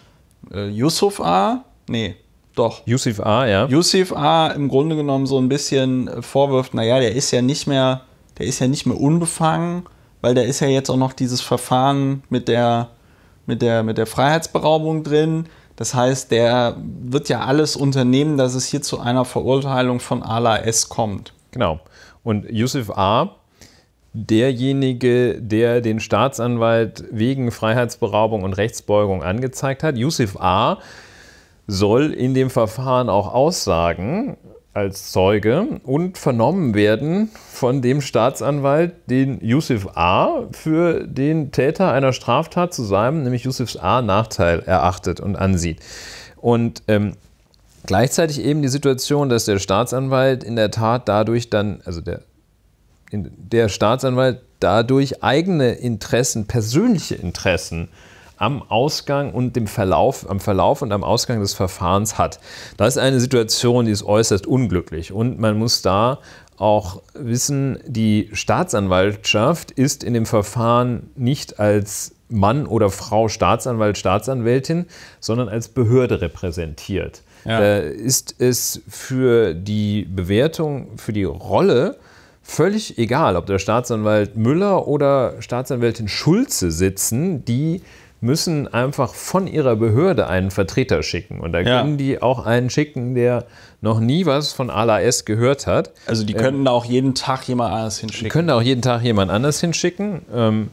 äh, Yusuf A. Nee, doch. Yusuf A., ja. Yusuf A. im Grunde genommen so ein bisschen äh, vorwirft, naja, der ist ja nicht mehr, der ist ja nicht mehr unbefangen, weil da ist ja jetzt auch noch dieses Verfahren mit der, mit der, mit der Freiheitsberaubung drin. Das heißt, der wird ja alles unternehmen, dass es hier zu einer Verurteilung von Ala S. kommt. Genau. Und Yusuf A., derjenige, der den Staatsanwalt wegen Freiheitsberaubung und Rechtsbeugung angezeigt hat, Yusuf A., soll in dem Verfahren auch aussagen als Zeuge und vernommen werden von dem Staatsanwalt, den Yusuf A. für den Täter einer Straftat zu seinem, nämlich Yusufs A. Nachteil erachtet und ansieht. Und ähm, gleichzeitig eben die Situation, dass der Staatsanwalt in der Tat dadurch dann, also der, der Staatsanwalt dadurch eigene Interessen, persönliche Interessen am Ausgang und dem Verlauf, am Verlauf und am Ausgang des Verfahrens hat. Das ist eine Situation, die ist äußerst unglücklich und man muss da auch wissen, die Staatsanwaltschaft ist in dem Verfahren nicht als Mann oder Frau Staatsanwalt, Staatsanwältin, sondern als Behörde repräsentiert. Ja. Äh, ist es für die Bewertung, für die Rolle völlig egal, ob der Staatsanwalt Müller oder Staatsanwältin Schulze sitzen, die müssen einfach von ihrer Behörde einen Vertreter schicken. Und da können die auch einen schicken, der noch nie was von ALAS gehört hat. Also die ähm, könnten ähm, da auch jeden Tag jemand anders hinschicken. Die können da auch jeden Tag jemand anders hinschicken. Ähm,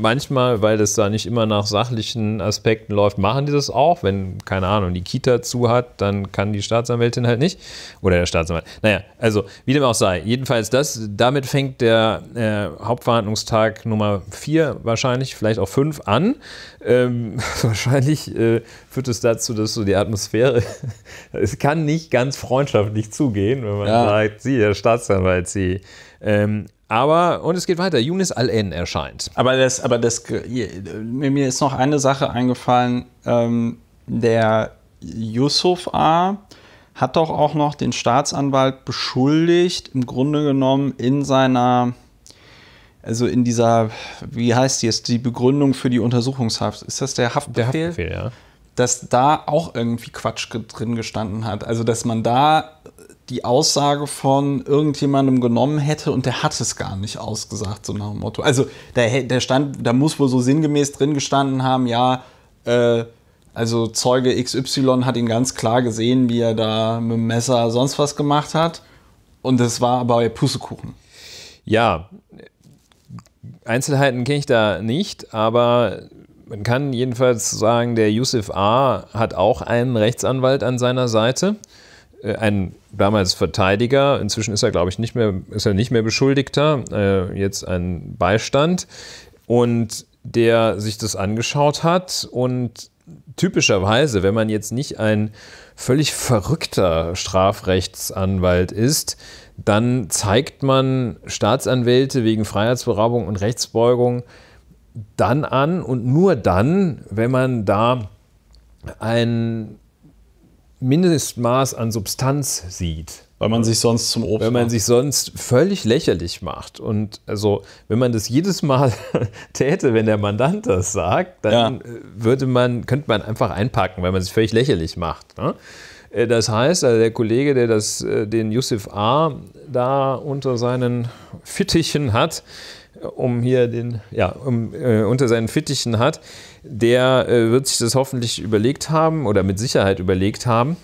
manchmal, weil das da nicht immer nach sachlichen Aspekten läuft, machen die das auch. Wenn, keine Ahnung, die Kita zu hat, dann kann die Staatsanwältin halt nicht. Oder der Staatsanwalt. Naja, also wie dem auch sei. Jedenfalls das, damit fängt der äh, Hauptverhandlungstag Nummer 4 wahrscheinlich, vielleicht auch 5 an. Ähm, wahrscheinlich äh, führt es dazu, dass so die Atmosphäre, es kann nicht ganz freundschaftlich zugehen, wenn man ja. sagt, sie, der Staatsanwalt, sie. Ähm, aber, und es geht weiter, Yunis al n erscheint. Aber, das, aber das, mir ist noch eine Sache eingefallen. Ähm, der Yusuf A. hat doch auch noch den Staatsanwalt beschuldigt, im Grunde genommen in seiner, also in dieser, wie heißt die jetzt, die Begründung für die Untersuchungshaft. Ist das der Haftbefehl? Der Haftbefehl, ja dass da auch irgendwie Quatsch drin gestanden hat. Also, dass man da die Aussage von irgendjemandem genommen hätte und der hat es gar nicht ausgesagt, so nach dem Motto. Also, der, der stand, da muss wohl so sinngemäß drin gestanden haben, ja, äh, also Zeuge XY hat ihn ganz klar gesehen, wie er da mit dem Messer sonst was gemacht hat. Und das war aber bei Pussekuchen. Ja, Einzelheiten kenne ich da nicht, aber man kann jedenfalls sagen, der Yusuf A. hat auch einen Rechtsanwalt an seiner Seite, äh, Ein damals Verteidiger, inzwischen ist er, glaube ich, nicht mehr, ist er nicht mehr Beschuldigter, äh, jetzt ein Beistand, und der sich das angeschaut hat und typischerweise, wenn man jetzt nicht ein völlig verrückter Strafrechtsanwalt ist, dann zeigt man Staatsanwälte wegen Freiheitsberaubung und Rechtsbeugung dann an und nur dann, wenn man da ein Mindestmaß an Substanz sieht. Weil man sich sonst zum Obst Wenn man macht. sich sonst völlig lächerlich macht. Und also, wenn man das jedes Mal täte, wenn der Mandant das sagt, dann ja. Äh, würde man, könnte man einfach einpacken, weil man sich völlig lächerlich macht. Ne? Äh, das heißt, also der Kollege, der das, äh, den Yusuf A. da unter seinen Fittichen hat, um hier den, ja, um, äh, unter seinen Fittichen hat, der äh, wird sich das hoffentlich überlegt haben oder mit Sicherheit überlegt haben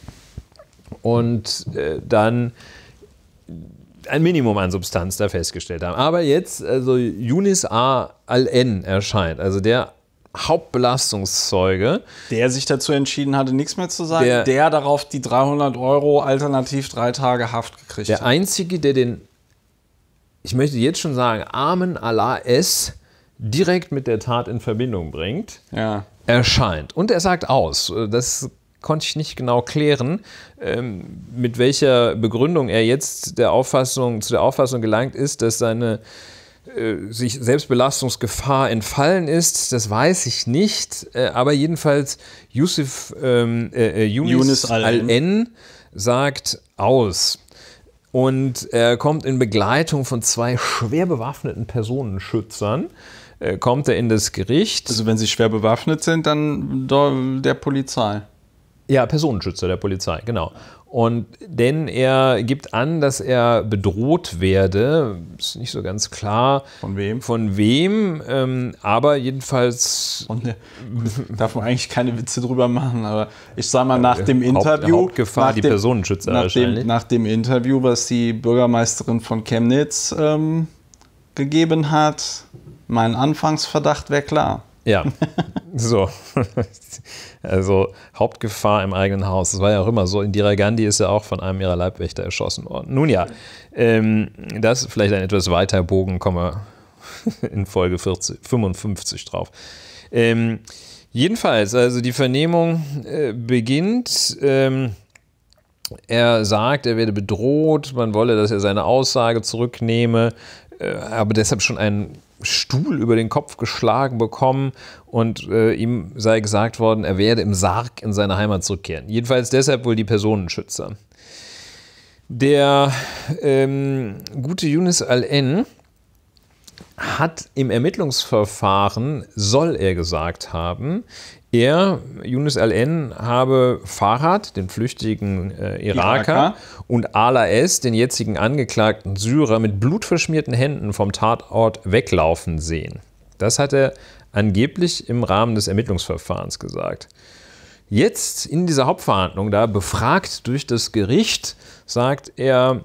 und äh, dann ein Minimum an Substanz da festgestellt haben. Aber jetzt, also Yunis A. Al-N erscheint, also der Hauptbelastungszeuge. Der sich dazu entschieden hatte, nichts mehr zu sagen, der, der darauf die 300 Euro alternativ drei Tage Haft gekriegt der hat. Der Einzige, der den ich möchte jetzt schon sagen, Amen Allah es direkt mit der Tat in Verbindung bringt, ja. erscheint. Und er sagt aus. Das konnte ich nicht genau klären, ähm, mit welcher Begründung er jetzt der Auffassung, zu der Auffassung gelangt ist, dass seine äh, sich Selbstbelastungsgefahr entfallen ist, das weiß ich nicht. Äh, aber jedenfalls Yusuf ähm, äh, äh, Yunus, Yunus Al-N sagt aus und er kommt in Begleitung von zwei schwer bewaffneten Personenschützern kommt er in das Gericht. Also wenn sie schwer bewaffnet sind, dann der Polizei. Ja, Personenschützer der Polizei, genau. Und denn er gibt an, dass er bedroht werde. Ist nicht so ganz klar. Von wem? Von wem. Ähm, aber jedenfalls. Und, ne, darf man eigentlich keine Witze drüber machen, aber ich sag mal, nach dem Haupt, Interview. Hauptgefahr, nach die dem, Personenschützer nach dem, nach dem Interview, was die Bürgermeisterin von Chemnitz ähm, gegeben hat, mein Anfangsverdacht wäre klar. Ja. so. also Hauptgefahr im eigenen Haus. Das war ja auch immer so. Indira Gandhi ist ja auch von einem ihrer Leibwächter erschossen worden. Nun ja, ähm, das vielleicht ein etwas weiter Bogen, kommen wir in Folge 40, 55 drauf. Ähm, jedenfalls, also die Vernehmung äh, beginnt. Ähm, er sagt, er werde bedroht, man wolle, dass er seine Aussage zurücknehme, äh, aber deshalb schon ein Stuhl über den Kopf geschlagen bekommen und äh, ihm sei gesagt worden, er werde im Sarg in seine Heimat zurückkehren. Jedenfalls deshalb wohl die Personenschützer. Der ähm, gute Yunus al n hat im Ermittlungsverfahren, soll er gesagt haben, er, Yunus al-N, habe Farhad, den flüchtigen äh, Iraker, Iraker, und Ala S, den jetzigen angeklagten Syrer, mit blutverschmierten Händen vom Tatort weglaufen sehen. Das hat er angeblich im Rahmen des Ermittlungsverfahrens gesagt. Jetzt in dieser Hauptverhandlung, da befragt durch das Gericht, sagt er,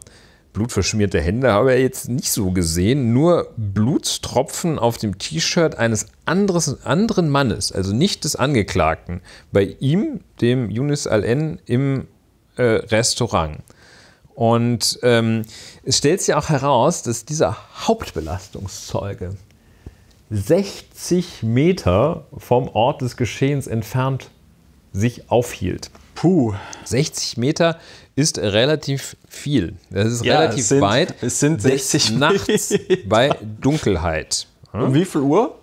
Blutverschmierte Hände habe er jetzt nicht so gesehen, nur Blutstropfen auf dem T-Shirt eines anderes, anderen Mannes, also nicht des Angeklagten, bei ihm, dem Yunus al n im äh, Restaurant. Und ähm, es stellt sich auch heraus, dass dieser Hauptbelastungszeuge 60 Meter vom Ort des Geschehens entfernt sich aufhielt. Puh. 60 Meter ist relativ viel. Das ist ja, relativ es sind, weit. Es sind 60 nachts bei Dunkelheit. Hm? Um wie viel Uhr?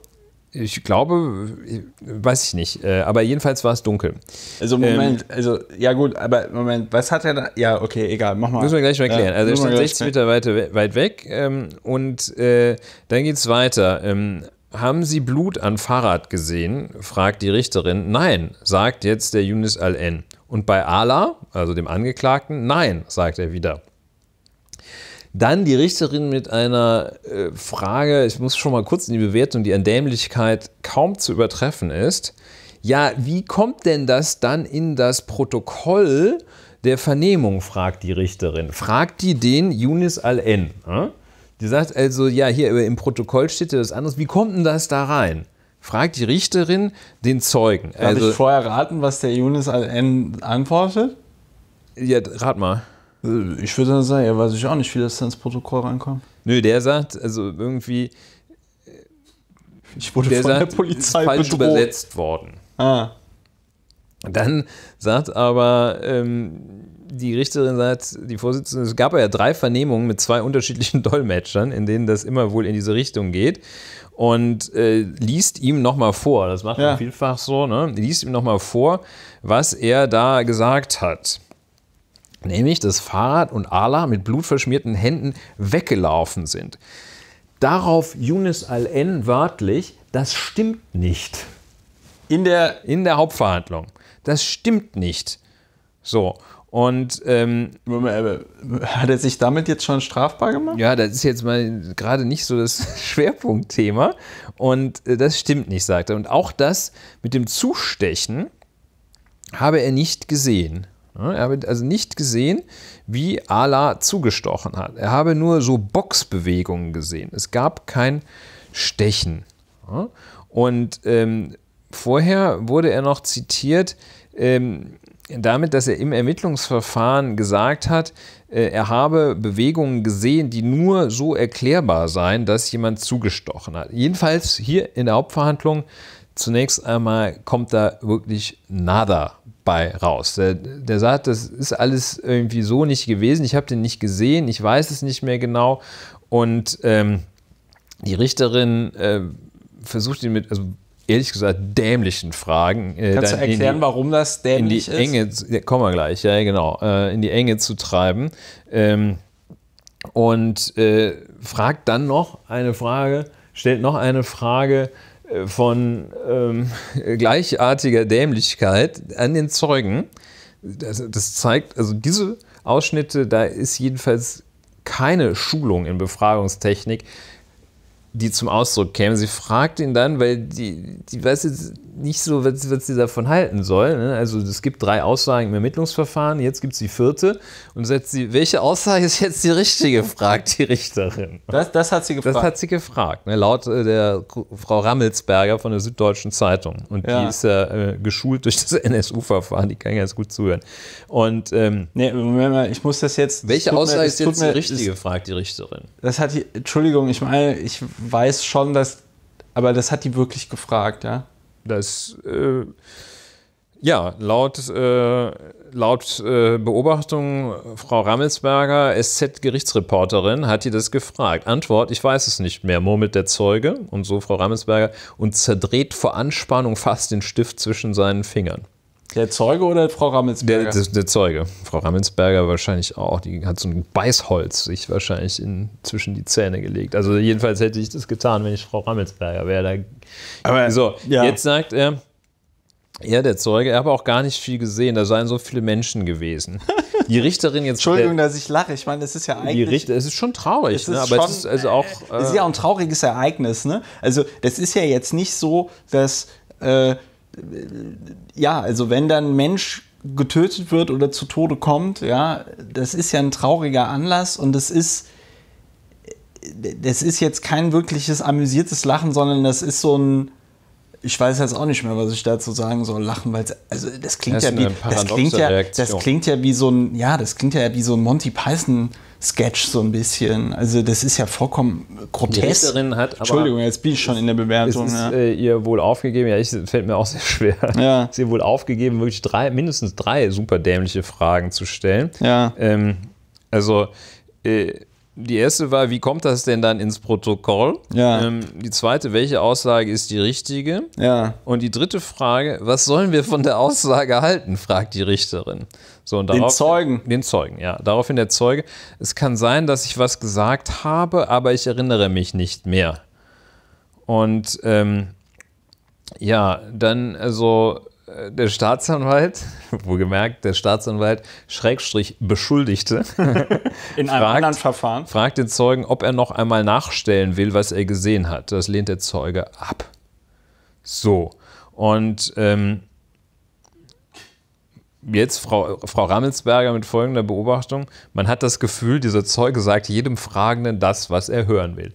Ich glaube, weiß ich nicht, äh, aber jedenfalls war es dunkel. Also ähm, Moment, ähm, also ja gut, aber Moment, was hat er da? Ja, okay, egal, mach mal. Müssen wir gleich mal erklären. Ja, also er stand 60 Meter weit, weit weg ähm, und äh, dann geht es weiter. Ähm, haben Sie Blut an Fahrrad gesehen? fragt die Richterin. Nein, sagt jetzt der Yunis al-N. Und bei Ala, also dem Angeklagten, nein, sagt er wieder. Dann die Richterin mit einer äh, Frage, ich muss schon mal kurz in die Bewertung, die an Dämlichkeit kaum zu übertreffen ist. Ja, wie kommt denn das dann in das Protokoll der Vernehmung, fragt die Richterin. Fragt die den Yunis al-N. Äh? Hm? Die sagt also, ja, hier im Protokoll steht ja das anders. Wie kommt denn das da rein? Fragt die Richterin den Zeugen. Darf also, ich vorher raten, was der Yunus N. antwortet? Ja, rat mal. Ich würde dann sagen, ja, weiß ich auch nicht, wie das dann ins Protokoll reinkommt. Nö, der sagt, also irgendwie. Ich wurde der von sagt, der Polizei ist falsch bedroht. übersetzt worden. Ah. Dann sagt aber ähm, die Richterin sagt, die Vorsitzende, es gab ja drei Vernehmungen mit zwei unterschiedlichen Dolmetschern, in denen das immer wohl in diese Richtung geht. Und äh, liest ihm nochmal vor, das macht ja. man vielfach so, ne? liest ihm nochmal vor, was er da gesagt hat. Nämlich, dass Fahrrad und Ala mit blutverschmierten Händen weggelaufen sind. Darauf Yunus Al-N wörtlich, das stimmt nicht. In der, in der Hauptverhandlung. Das stimmt nicht. So, und ähm, hat er sich damit jetzt schon strafbar gemacht? Ja, das ist jetzt mal gerade nicht so das Schwerpunktthema. Und äh, das stimmt nicht, sagt er. Und auch das mit dem Zustechen habe er nicht gesehen. Er habe also nicht gesehen, wie Ala zugestochen hat. Er habe nur so Boxbewegungen gesehen. Es gab kein Stechen. Und ähm, vorher wurde er noch zitiert, ähm, damit, dass er im Ermittlungsverfahren gesagt hat, äh, er habe Bewegungen gesehen, die nur so erklärbar seien, dass jemand zugestochen hat. Jedenfalls hier in der Hauptverhandlung zunächst einmal kommt da wirklich nada bei raus. Der, der sagt, das ist alles irgendwie so nicht gewesen, ich habe den nicht gesehen, ich weiß es nicht mehr genau. Und ähm, die Richterin äh, versucht ihn mit, also ehrlich gesagt dämlichen Fragen. Äh, Kannst du erklären, die, warum das dämlich in die ist? Enge, ja, kommen wir gleich, ja, genau, äh, in die Enge zu treiben. Ähm, und äh, fragt dann noch eine Frage, stellt noch eine Frage äh, von ähm, gleichartiger Dämlichkeit an den Zeugen. Das, das zeigt, also diese Ausschnitte, da ist jedenfalls keine Schulung in Befragungstechnik die zum Ausdruck käme. Sie fragt ihn dann, weil die, die weiß jetzt nicht so, was, was sie davon halten soll. Ne? Also es gibt drei Aussagen im Ermittlungsverfahren, jetzt gibt es die vierte und setzt sie, welche Aussage ist jetzt die richtige, fragt die Richterin. Das, das hat sie gefragt. Das hat sie gefragt, ne? laut äh, der Frau Rammelsberger von der Süddeutschen Zeitung. Und ja. die ist ja äh, geschult durch das NSU-Verfahren, die kann ganz gut zuhören. Und ähm, nee, Moment mal, ich muss das jetzt. Welche Aussage mir, ist jetzt mir, die richtige, ist, fragt die Richterin. Das hat die, Entschuldigung, ich meine, ich weiß schon, dass. Aber das hat die wirklich gefragt, ja? Das. Äh, ja, laut, äh, laut äh, Beobachtung Frau Rammelsberger, SZ-Gerichtsreporterin, hat die das gefragt. Antwort: Ich weiß es nicht mehr, murmelt der Zeuge und so Frau Rammelsberger und zerdreht vor Anspannung fast den Stift zwischen seinen Fingern. Der Zeuge oder Frau Rammelsberger? Der, der, der, Zeuge. Frau Rammelsberger wahrscheinlich auch. Die hat so ein Beißholz sich wahrscheinlich in, zwischen die Zähne gelegt. Also jedenfalls hätte ich das getan, wenn ich Frau Rammelsberger wäre. Aber so, ja. jetzt sagt er, ja, der Zeuge, er habe auch gar nicht viel gesehen. Da seien so viele Menschen gewesen. Die Richterin jetzt. Entschuldigung, der, dass ich lache. Ich meine, es ist ja eigentlich. Die Richter, es ist schon traurig, es ist ne? aber schon, es ist also auch. Äh, ist ja äh, auch ein trauriges Ereignis, ne? Also, das ist ja jetzt nicht so, dass. Äh, äh, ja, also wenn dann ein Mensch getötet wird oder zu Tode kommt, ja, das ist ja ein trauriger Anlass und das ist, äh, das ist jetzt kein wirkliches amüsiertes Lachen, sondern das ist so ein, ich weiß jetzt auch nicht mehr, was ich dazu sagen soll. Lachen, weil also das klingt das ja wie das klingt ja, das klingt ja wie so ein ja, das klingt ja wie so ein Monty Python Sketch so ein bisschen. Also das ist ja vollkommen grotesk. Die hat Entschuldigung, jetzt bin ich schon in der Bewertung. ist ja. Äh, ihr wohl aufgegeben, ja, ich, fällt mir auch sehr schwer. Ja. ist ihr wohl aufgegeben, wirklich drei, mindestens drei super dämliche Fragen zu stellen. Ja. Ähm, also äh, die erste war, wie kommt das denn dann ins Protokoll? Ja. Ähm, die zweite, welche Aussage ist die richtige? Ja. Und die dritte Frage, was sollen wir von der Aussage halten? fragt die Richterin. So, und darauf, den Zeugen. Den Zeugen, ja. Daraufhin der Zeuge. Es kann sein, dass ich was gesagt habe, aber ich erinnere mich nicht mehr. Und ähm, ja, dann, also äh, der Staatsanwalt, wohlgemerkt, der Staatsanwalt, Schrägstrich Beschuldigte, in einem fragt, anderen Verfahren, fragt den Zeugen, ob er noch einmal nachstellen will, was er gesehen hat. Das lehnt der Zeuge ab. So. Und ähm, jetzt Frau, Frau Rammelsberger mit folgender Beobachtung: Man hat das Gefühl, dieser Zeuge sagt jedem Fragenden das, was er hören will.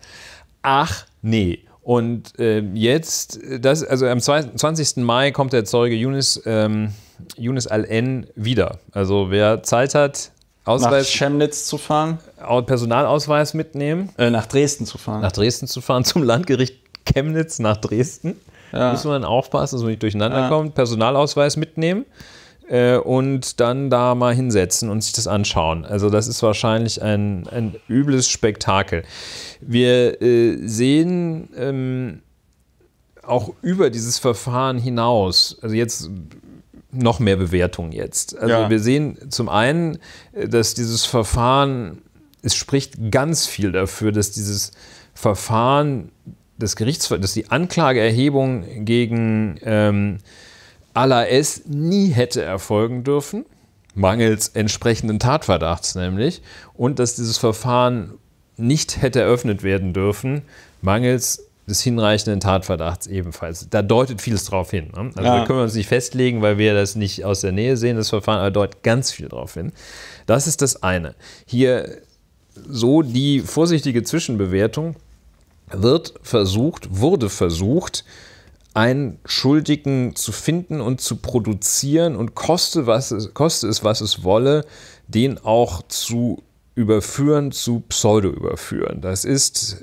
Ach, nee. Und ähm, äh, jetzt, das, also am 20. Mai kommt der Zeuge Yunus, ähm, Yunus Al-N wieder. Also wer Zeit hat, Ausweis. Nach Chemnitz zu fahren. Personalausweis mitnehmen. Äh, nach Dresden zu fahren. Nach Dresden zu fahren, zum Landgericht Chemnitz nach Dresden. Ja. Muss man aufpassen, dass man nicht durcheinander ja. kommt. Personalausweis mitnehmen äh, und dann da mal hinsetzen und sich das anschauen. Also das ist wahrscheinlich ein, ein übles Spektakel. Wir äh, sehen ähm, auch über dieses Verfahren hinaus, also jetzt noch mehr Bewertung jetzt. Also ja. wir sehen zum einen, äh, dass dieses Verfahren, es spricht ganz viel dafür, dass dieses Verfahren, das Gerichtsverfahren, dass die Anklageerhebung gegen ähm, aller S nie hätte erfolgen dürfen, mangels entsprechenden Tatverdachts nämlich, und dass dieses Verfahren nicht hätte eröffnet werden dürfen, mangels des hinreichenden Tatverdachts ebenfalls. Da deutet vieles drauf hin. Ne? Also ja. da können wir uns nicht festlegen, weil wir das nicht aus der Nähe sehen, das Verfahren, aber deutet ganz viel drauf hin. Das ist das eine. Hier so die vorsichtige Zwischenbewertung wird versucht, wurde versucht, einen Schuldigen zu finden und zu produzieren und koste, was es, koste es, was es wolle, den auch zu überführen, zu pseudo-überführen. Das ist,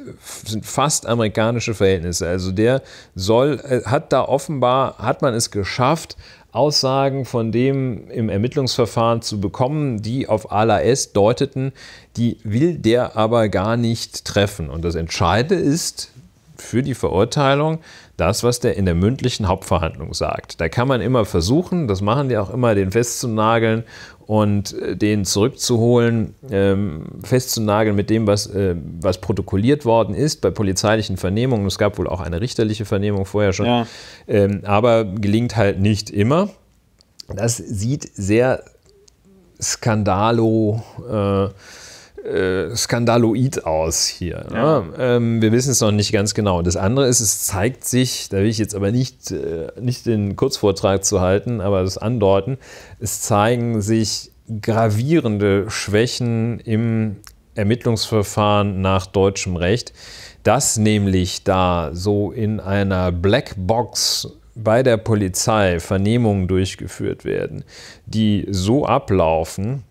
sind fast amerikanische Verhältnisse. Also der soll, äh, hat da offenbar, hat man es geschafft, Aussagen von dem im Ermittlungsverfahren zu bekommen, die auf ALAS deuteten, die will der aber gar nicht treffen. Und das Entscheidende ist für die Verurteilung, das, was der in der mündlichen Hauptverhandlung sagt. Da kann man immer versuchen, das machen die auch immer, den festzunageln und äh, den zurückzuholen, ähm, festzunageln mit dem, was, äh, was protokolliert worden ist bei polizeilichen Vernehmungen. Es gab wohl auch eine richterliche Vernehmung vorher schon, ja. ähm, aber gelingt halt nicht immer. Das sieht sehr skandalo. Äh, äh, skandaloid aus hier. Ne? Ja. Ne? Ähm, wir wissen es noch nicht ganz genau. Und das andere ist, es zeigt sich, da will ich jetzt aber nicht, äh, nicht den Kurzvortrag zu halten, aber das andeuten, es zeigen sich gravierende Schwächen im Ermittlungsverfahren nach deutschem Recht, dass nämlich da so in einer Blackbox bei der Polizei Vernehmungen durchgeführt werden, die so ablaufen,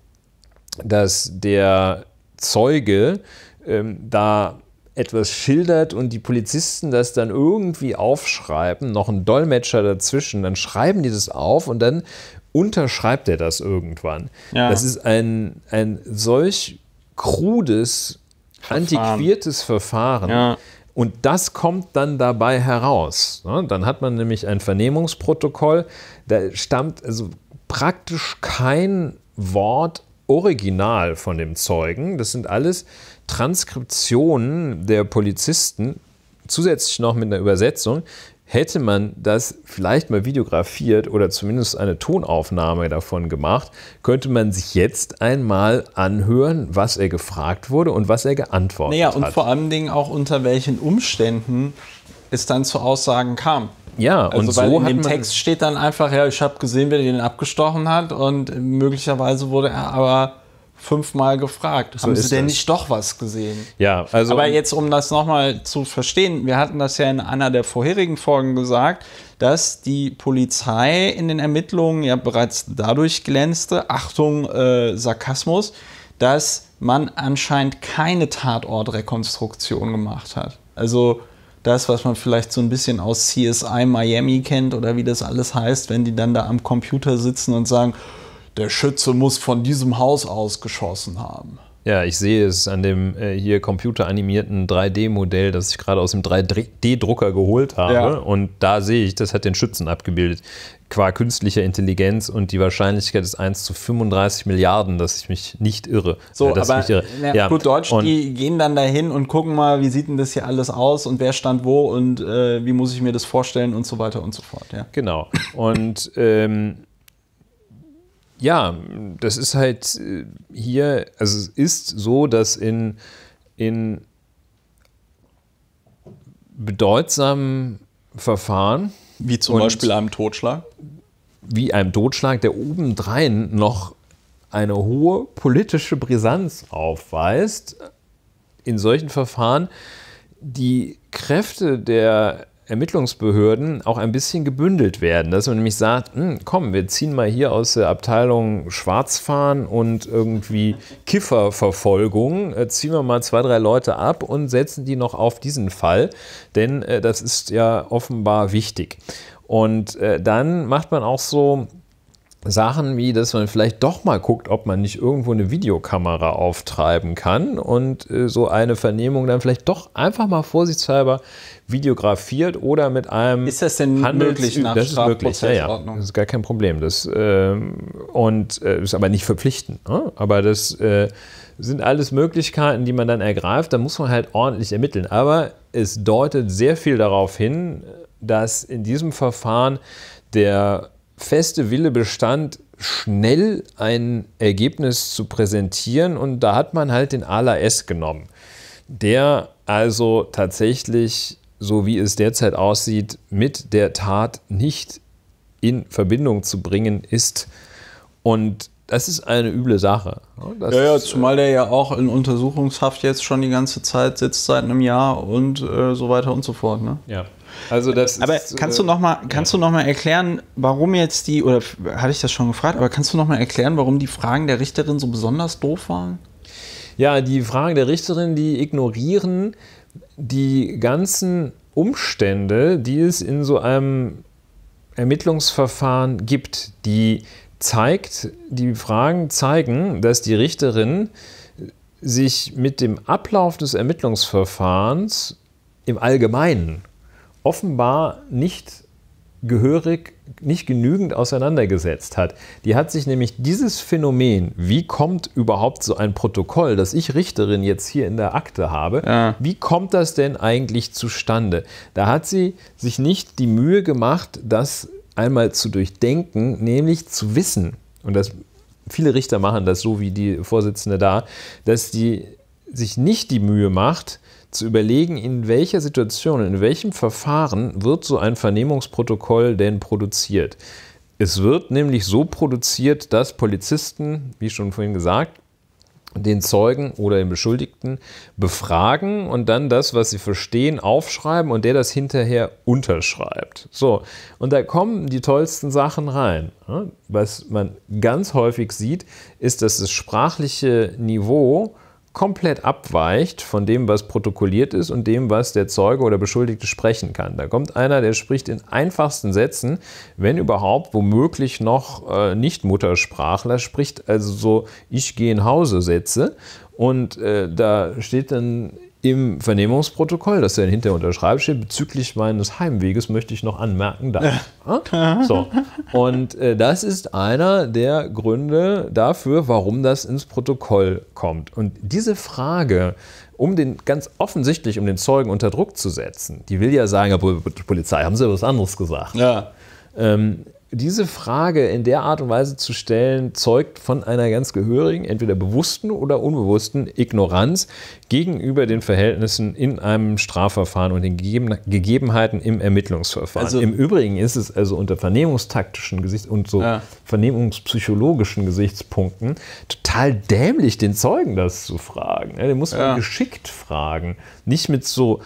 dass der Zeuge ähm, da etwas schildert und die Polizisten das dann irgendwie aufschreiben, noch ein Dolmetscher dazwischen, dann schreiben die das auf und dann unterschreibt er das irgendwann. Ja. Das ist ein, ein solch krudes, Verfahren. antiquiertes Verfahren. Ja. Und das kommt dann dabei heraus. Ne? Dann hat man nämlich ein Vernehmungsprotokoll, da stammt also praktisch kein Wort Original von dem Zeugen. Das sind alles Transkriptionen der Polizisten, zusätzlich noch mit einer Übersetzung. Hätte man das vielleicht mal videografiert oder zumindest eine Tonaufnahme davon gemacht, könnte man sich jetzt einmal anhören, was er gefragt wurde und was er geantwortet hat. Naja, und vor allen Dingen auch unter welchen Umständen es dann zu Aussagen kam. Ja, also und so in dem Text steht dann einfach, ja, ich habe gesehen, wer den abgestochen hat und möglicherweise wurde er aber fünfmal gefragt. So Haben Sie denn das. nicht doch was gesehen? Ja, also. Aber jetzt, um das nochmal zu verstehen, wir hatten das ja in einer der vorherigen Folgen gesagt, dass die Polizei in den Ermittlungen ja bereits dadurch glänzte, Achtung, äh, Sarkasmus, dass man anscheinend keine Tatortrekonstruktion gemacht hat. Also das, was man vielleicht so ein bisschen aus CSI Miami kennt oder wie das alles heißt, wenn die dann da am Computer sitzen und sagen, der Schütze muss von diesem Haus aus geschossen haben. Ja, ich sehe es an dem äh, hier computeranimierten 3D-Modell, das ich gerade aus dem 3D-Drucker geholt habe. Ja. Und da sehe ich, das hat den Schützen abgebildet. Qua künstlicher Intelligenz und die Wahrscheinlichkeit ist 1 zu 35 Milliarden, dass ich mich nicht irre. So, äh, aber irre. Na, ja. gut Deutsch, und die gehen dann dahin und gucken mal, wie sieht denn das hier alles aus und wer stand wo und äh, wie muss ich mir das vorstellen und so weiter und so fort. Ja. Genau. Und ähm, ja, das ist halt äh, hier, also es ist so, dass in, in bedeutsamen Verfahren. Wie zum Beispiel einem Totschlag? Wie einem Totschlag, der obendrein noch eine hohe politische Brisanz aufweist, in solchen Verfahren die Kräfte der Ermittlungsbehörden auch ein bisschen gebündelt werden, dass man nämlich sagt, hm, komm, wir ziehen mal hier aus der Abteilung Schwarzfahren und irgendwie Kifferverfolgung, äh, ziehen wir mal zwei, drei Leute ab und setzen die noch auf diesen Fall, denn äh, das ist ja offenbar wichtig. Und äh, dann macht man auch so Sachen wie, dass man vielleicht doch mal guckt, ob man nicht irgendwo eine Videokamera auftreiben kann und äh, so eine Vernehmung dann vielleicht doch einfach mal vorsichtshalber videografiert oder mit einem Ist das denn Handels möglich nach das ist möglich. Ja, ja. Das ist gar kein Problem. Das, äh, und äh, ist aber nicht verpflichtend. Ne? Aber das äh, sind alles Möglichkeiten, die man dann ergreift. Da muss man halt ordentlich ermitteln. Aber es deutet sehr viel darauf hin, dass in diesem Verfahren der feste Wille bestand, schnell ein Ergebnis zu präsentieren. Und da hat man halt den Ala S genommen, der also tatsächlich, so wie es derzeit aussieht, mit der Tat nicht in Verbindung zu bringen ist. Und das ist eine üble Sache. Das ja, ja, äh, zumal der ja auch in Untersuchungshaft jetzt schon die ganze Zeit sitzt seit einem Jahr und äh, so weiter und so fort. Ne? Ja. Also das aber ist, kannst du äh, noch mal kannst ja. du noch mal erklären, warum jetzt die oder hatte ich das schon gefragt, aber kannst du noch mal erklären, warum die Fragen der Richterin so besonders doof waren? Ja, die Fragen der Richterin, die ignorieren die ganzen Umstände, die es in so einem Ermittlungsverfahren gibt, die zeigt, die Fragen zeigen, dass die Richterin sich mit dem Ablauf des Ermittlungsverfahrens im Allgemeinen offenbar nicht gehörig, nicht genügend auseinandergesetzt hat. Die hat sich nämlich dieses Phänomen, wie kommt überhaupt so ein Protokoll, das ich Richterin jetzt hier in der Akte habe, ja. wie kommt das denn eigentlich zustande? Da hat sie sich nicht die Mühe gemacht, das einmal zu durchdenken, nämlich zu wissen, und das viele Richter machen das so wie die Vorsitzende da, dass die sich nicht die Mühe macht, zu überlegen, in welcher Situation, in welchem Verfahren wird so ein Vernehmungsprotokoll denn produziert. Es wird nämlich so produziert, dass Polizisten, wie schon vorhin gesagt, den Zeugen oder den Beschuldigten befragen und dann das, was sie verstehen, aufschreiben und der das hinterher unterschreibt. So, und da kommen die tollsten Sachen rein. Was man ganz häufig sieht, ist, dass das sprachliche Niveau komplett abweicht von dem, was protokolliert ist und dem, was der Zeuge oder Beschuldigte sprechen kann. Da kommt einer, der spricht in einfachsten Sätzen, wenn überhaupt, womöglich noch äh, Nicht-Muttersprachler, spricht also so Ich gehe in Hause Sätze. Und äh, da steht dann im Vernehmungsprotokoll, das er hinterher unterschreibt, steht, bezüglich meines Heimweges möchte ich noch anmerken, da. Ah? So. Und äh, das ist einer der Gründe dafür, warum das ins Protokoll kommt. Und diese Frage, um den ganz offensichtlich, um den Zeugen unter Druck zu setzen, die will ja sagen, ja, Polizei, haben sie was anderes gesagt. Ja. Ähm, diese Frage in der Art und Weise zu stellen, zeugt von einer ganz gehörigen, entweder bewussten oder unbewussten Ignoranz gegenüber den Verhältnissen in einem Strafverfahren und den Gegebenheiten im Ermittlungsverfahren. Also, Im Übrigen ist es also unter vernehmungstaktischen Gesichts- und so ja. vernehmungspsychologischen Gesichtspunkten total dämlich, den Zeugen das zu fragen. Den muss man ja. geschickt fragen. Nicht mit so,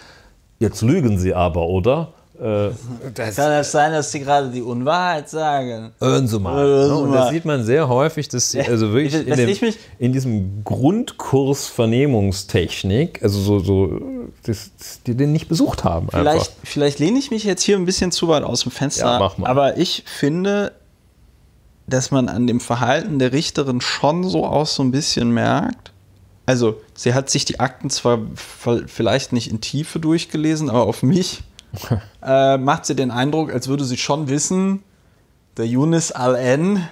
jetzt lügen sie aber, oder? Äh, das Kann das sein, dass sie gerade die Unwahrheit sagen? Hören Sie mal. Ne, und das sieht man sehr häufig, dass sie, also wirklich in, dem, in, diesem Grundkurs Vernehmungstechnik, also so, so das, die den nicht besucht haben. Vielleicht, vielleicht, lehne ich mich jetzt hier ein bisschen zu weit aus dem Fenster. Ja, mach mal. Aber ich finde, dass man an dem Verhalten der Richterin schon so auch so ein bisschen merkt, also sie hat sich die Akten zwar vielleicht nicht in Tiefe durchgelesen, aber auf mich äh, macht sie den Eindruck, als würde sie schon wissen, der Yunus Al-N,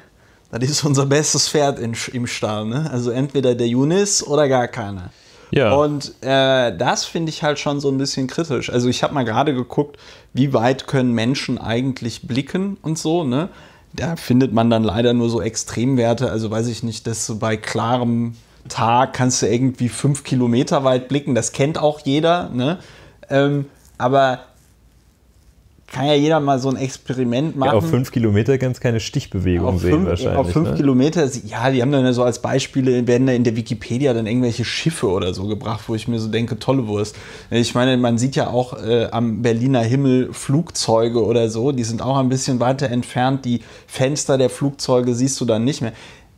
das ist unser bestes Pferd in, im Stall. Ne? Also entweder der Yunus oder gar keiner. Ja. Und äh, das finde ich halt schon so ein bisschen kritisch. Also ich habe mal gerade geguckt, wie weit können Menschen eigentlich blicken und so, ne? Da findet man dann leider nur so Extremwerte. Also weiß ich nicht, dass du bei klarem Tag kannst du irgendwie fünf Kilometer weit blicken. Das kennt auch jeder, ne? Ähm, aber kann ja jeder mal so ein Experiment machen. Ja, auf fünf Kilometer kannst keine Stichbewegung auf sehen wahrscheinlich. Auf fünf ne? Kilometer, ja, die haben dann so als Beispiele, werden da in der Wikipedia dann irgendwelche Schiffe oder so gebracht, wo ich mir so denke, tolle Wurst. Ich meine, man sieht ja auch äh, am Berliner Himmel Flugzeuge oder so, die sind auch ein bisschen weiter entfernt. Die Fenster der Flugzeuge siehst du dann nicht mehr.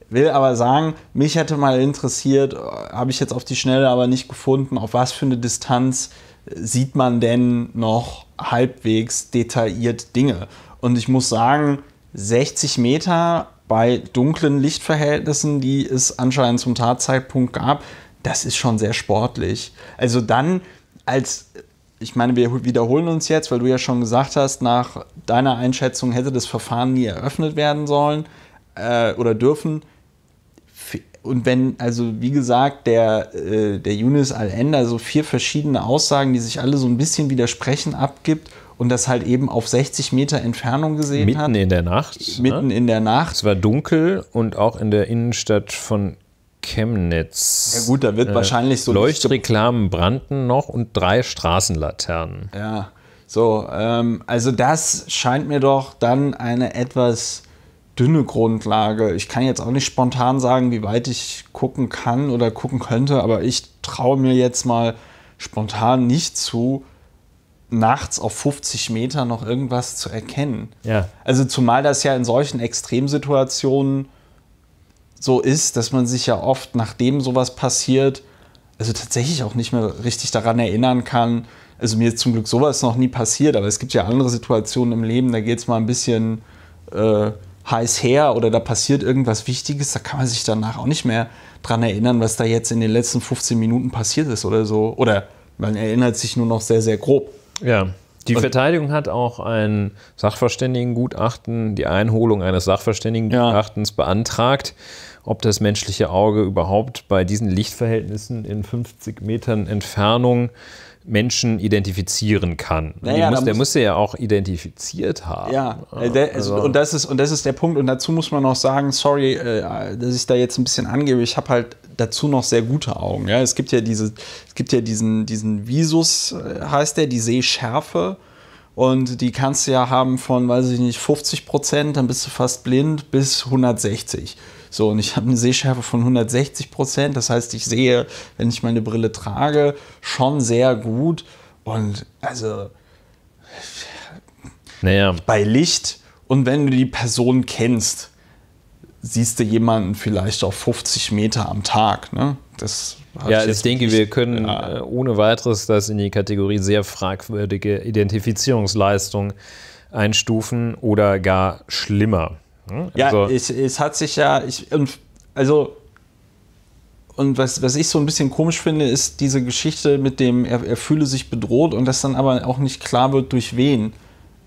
Will aber sagen, mich hätte mal interessiert, äh, habe ich jetzt auf die Schnelle aber nicht gefunden, auf was für eine Distanz äh, sieht man denn noch halbwegs detailliert Dinge. Und ich muss sagen, 60 Meter bei dunklen Lichtverhältnissen, die es anscheinend zum Tatzeitpunkt gab, das ist schon sehr sportlich. Also dann als, ich meine, wir wiederholen uns jetzt, weil du ja schon gesagt hast, nach deiner Einschätzung hätte das Verfahren nie eröffnet werden sollen äh, oder dürfen und wenn, also wie gesagt, der, äh, der Yunus Al-Ender so vier verschiedene Aussagen, die sich alle so ein bisschen widersprechen, abgibt und das halt eben auf 60 Meter Entfernung gesehen mitten hat. Mitten in der Nacht. Mitten ne? in der Nacht. Es war dunkel und auch in der Innenstadt von Chemnitz. Ja gut, da wird äh, wahrscheinlich so... Leuchtreklamen brannten noch und drei Straßenlaternen. Ja, so, ähm, also das scheint mir doch dann eine etwas dünne Grundlage. Ich kann jetzt auch nicht spontan sagen, wie weit ich gucken kann oder gucken könnte, aber ich traue mir jetzt mal spontan nicht zu, nachts auf 50 Meter noch irgendwas zu erkennen. Ja. Also zumal das ja in solchen Extremsituationen so ist, dass man sich ja oft, nachdem sowas passiert, also tatsächlich auch nicht mehr richtig daran erinnern kann. Also mir ist zum Glück sowas noch nie passiert, aber es gibt ja andere Situationen im Leben, da geht es mal ein bisschen äh, heiß her oder da passiert irgendwas Wichtiges, da kann man sich danach auch nicht mehr dran erinnern, was da jetzt in den letzten 15 Minuten passiert ist oder so. Oder man erinnert sich nur noch sehr, sehr grob. Ja. Die Verteidigung hat auch ein Sachverständigengutachten, die Einholung eines Sachverständigengutachtens ja. beantragt, ob das menschliche Auge überhaupt bei diesen Lichtverhältnissen in 50 Metern Entfernung Menschen identifizieren kann. Naja, muss, der muss sie ja auch identifiziert haben. Ja, also, also, also. und, das ist, und das ist der Punkt. Und dazu muss man noch sagen, sorry, äh, dass ich da jetzt ein bisschen angebe, ich habe halt dazu noch sehr gute Augen. Ja, es gibt ja, diese, es gibt ja diesen, diesen Visus, äh, heißt der, die Sehschärfe. Und die kannst du ja haben von, weiß ich nicht, 50 Prozent, dann bist du fast blind, bis 160. So, und ich habe eine Sehschärfe von 160 Prozent. Das heißt, ich sehe, wenn ich meine Brille trage, schon sehr gut. Und also naja. bei Licht und wenn du die Person kennst, siehst du jemanden vielleicht auf 50 Meter am Tag. Ne? Das ja, ich, also ich denke, wir können ja. Äh, ohne weiteres das in die Kategorie sehr fragwürdige Identifizierungsleistung einstufen oder gar schlimmer. Hm? Also ja, ich, es hat sich ja, ich, also, und was, was ich so ein bisschen komisch finde, ist diese Geschichte mit dem, er, er fühle sich bedroht und das dann aber auch nicht klar wird, durch wen.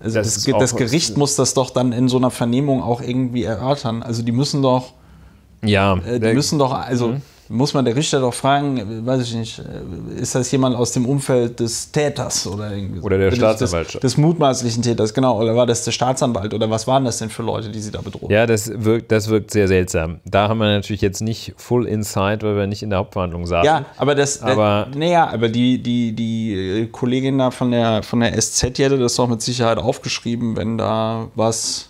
Also das, das, das Gericht äh, muss das doch dann in so einer Vernehmung auch irgendwie erörtern. Also die müssen doch. Ja. Äh, die äh, müssen doch, also. Mhm muss man der Richter doch fragen, weiß ich nicht, ist das jemand aus dem Umfeld des Täters oder irgendwie Oder der Staatsanwaltschaft. Des, des, mutmaßlichen Täters, genau. Oder war das der Staatsanwalt oder was waren das denn für Leute, die sie da bedroht? Ja, das wirkt, das wirkt sehr seltsam. Da haben wir natürlich jetzt nicht Full Insight, weil wir nicht in der Hauptverhandlung saßen. Ja, aber das, aber, naja, aber die, die, die äh, Kollegin da von der, von der SZ, die hätte das doch mit Sicherheit aufgeschrieben, wenn da was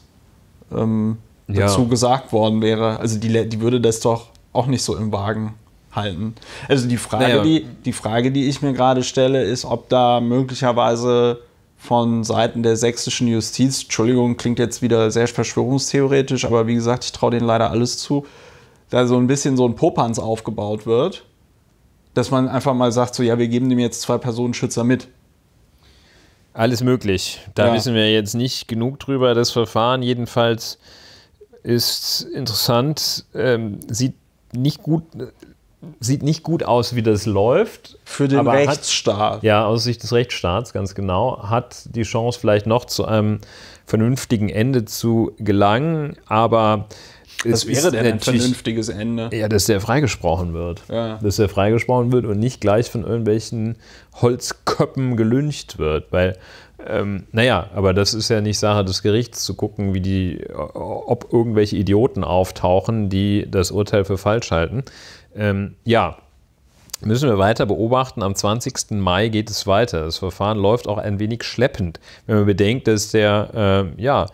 ähm, dazu ja. gesagt worden wäre. Also die, die würde das doch auch nicht so im Wagen halten. Also die Frage, naja. die, die Frage, die ich mir gerade stelle, ist, ob da möglicherweise von Seiten der sächsischen Justiz, Entschuldigung, klingt jetzt wieder sehr verschwörungstheoretisch, aber wie gesagt, ich traue denen leider alles zu, da so ein bisschen so ein Popanz aufgebaut wird, dass man einfach mal sagt, so ja, wir geben dem jetzt zwei Personenschützer mit. Alles möglich. Da ja. wissen wir jetzt nicht genug drüber. Das Verfahren jedenfalls ist interessant, ähm, sieht nicht gut, äh, sieht nicht gut aus, wie das läuft. Für den Rechtsstaat. Hat, ja, aus Sicht des Rechtsstaats, ganz genau. Hat die Chance, vielleicht noch zu einem vernünftigen Ende zu gelangen, aber. Was wäre denn ein vernünftiges Ende? Ja, dass der freigesprochen wird. Ja. Dass der freigesprochen wird und nicht gleich von irgendwelchen Holzköppen gelüncht wird. Weil ähm, naja, aber das ist ja nicht Sache des Gerichts zu gucken, wie die, ob irgendwelche Idioten auftauchen, die das Urteil für falsch halten. Ähm, ja, müssen wir weiter beobachten. Am 20. Mai geht es weiter. Das Verfahren läuft auch ein wenig schleppend, wenn man bedenkt, dass der, äh, ja,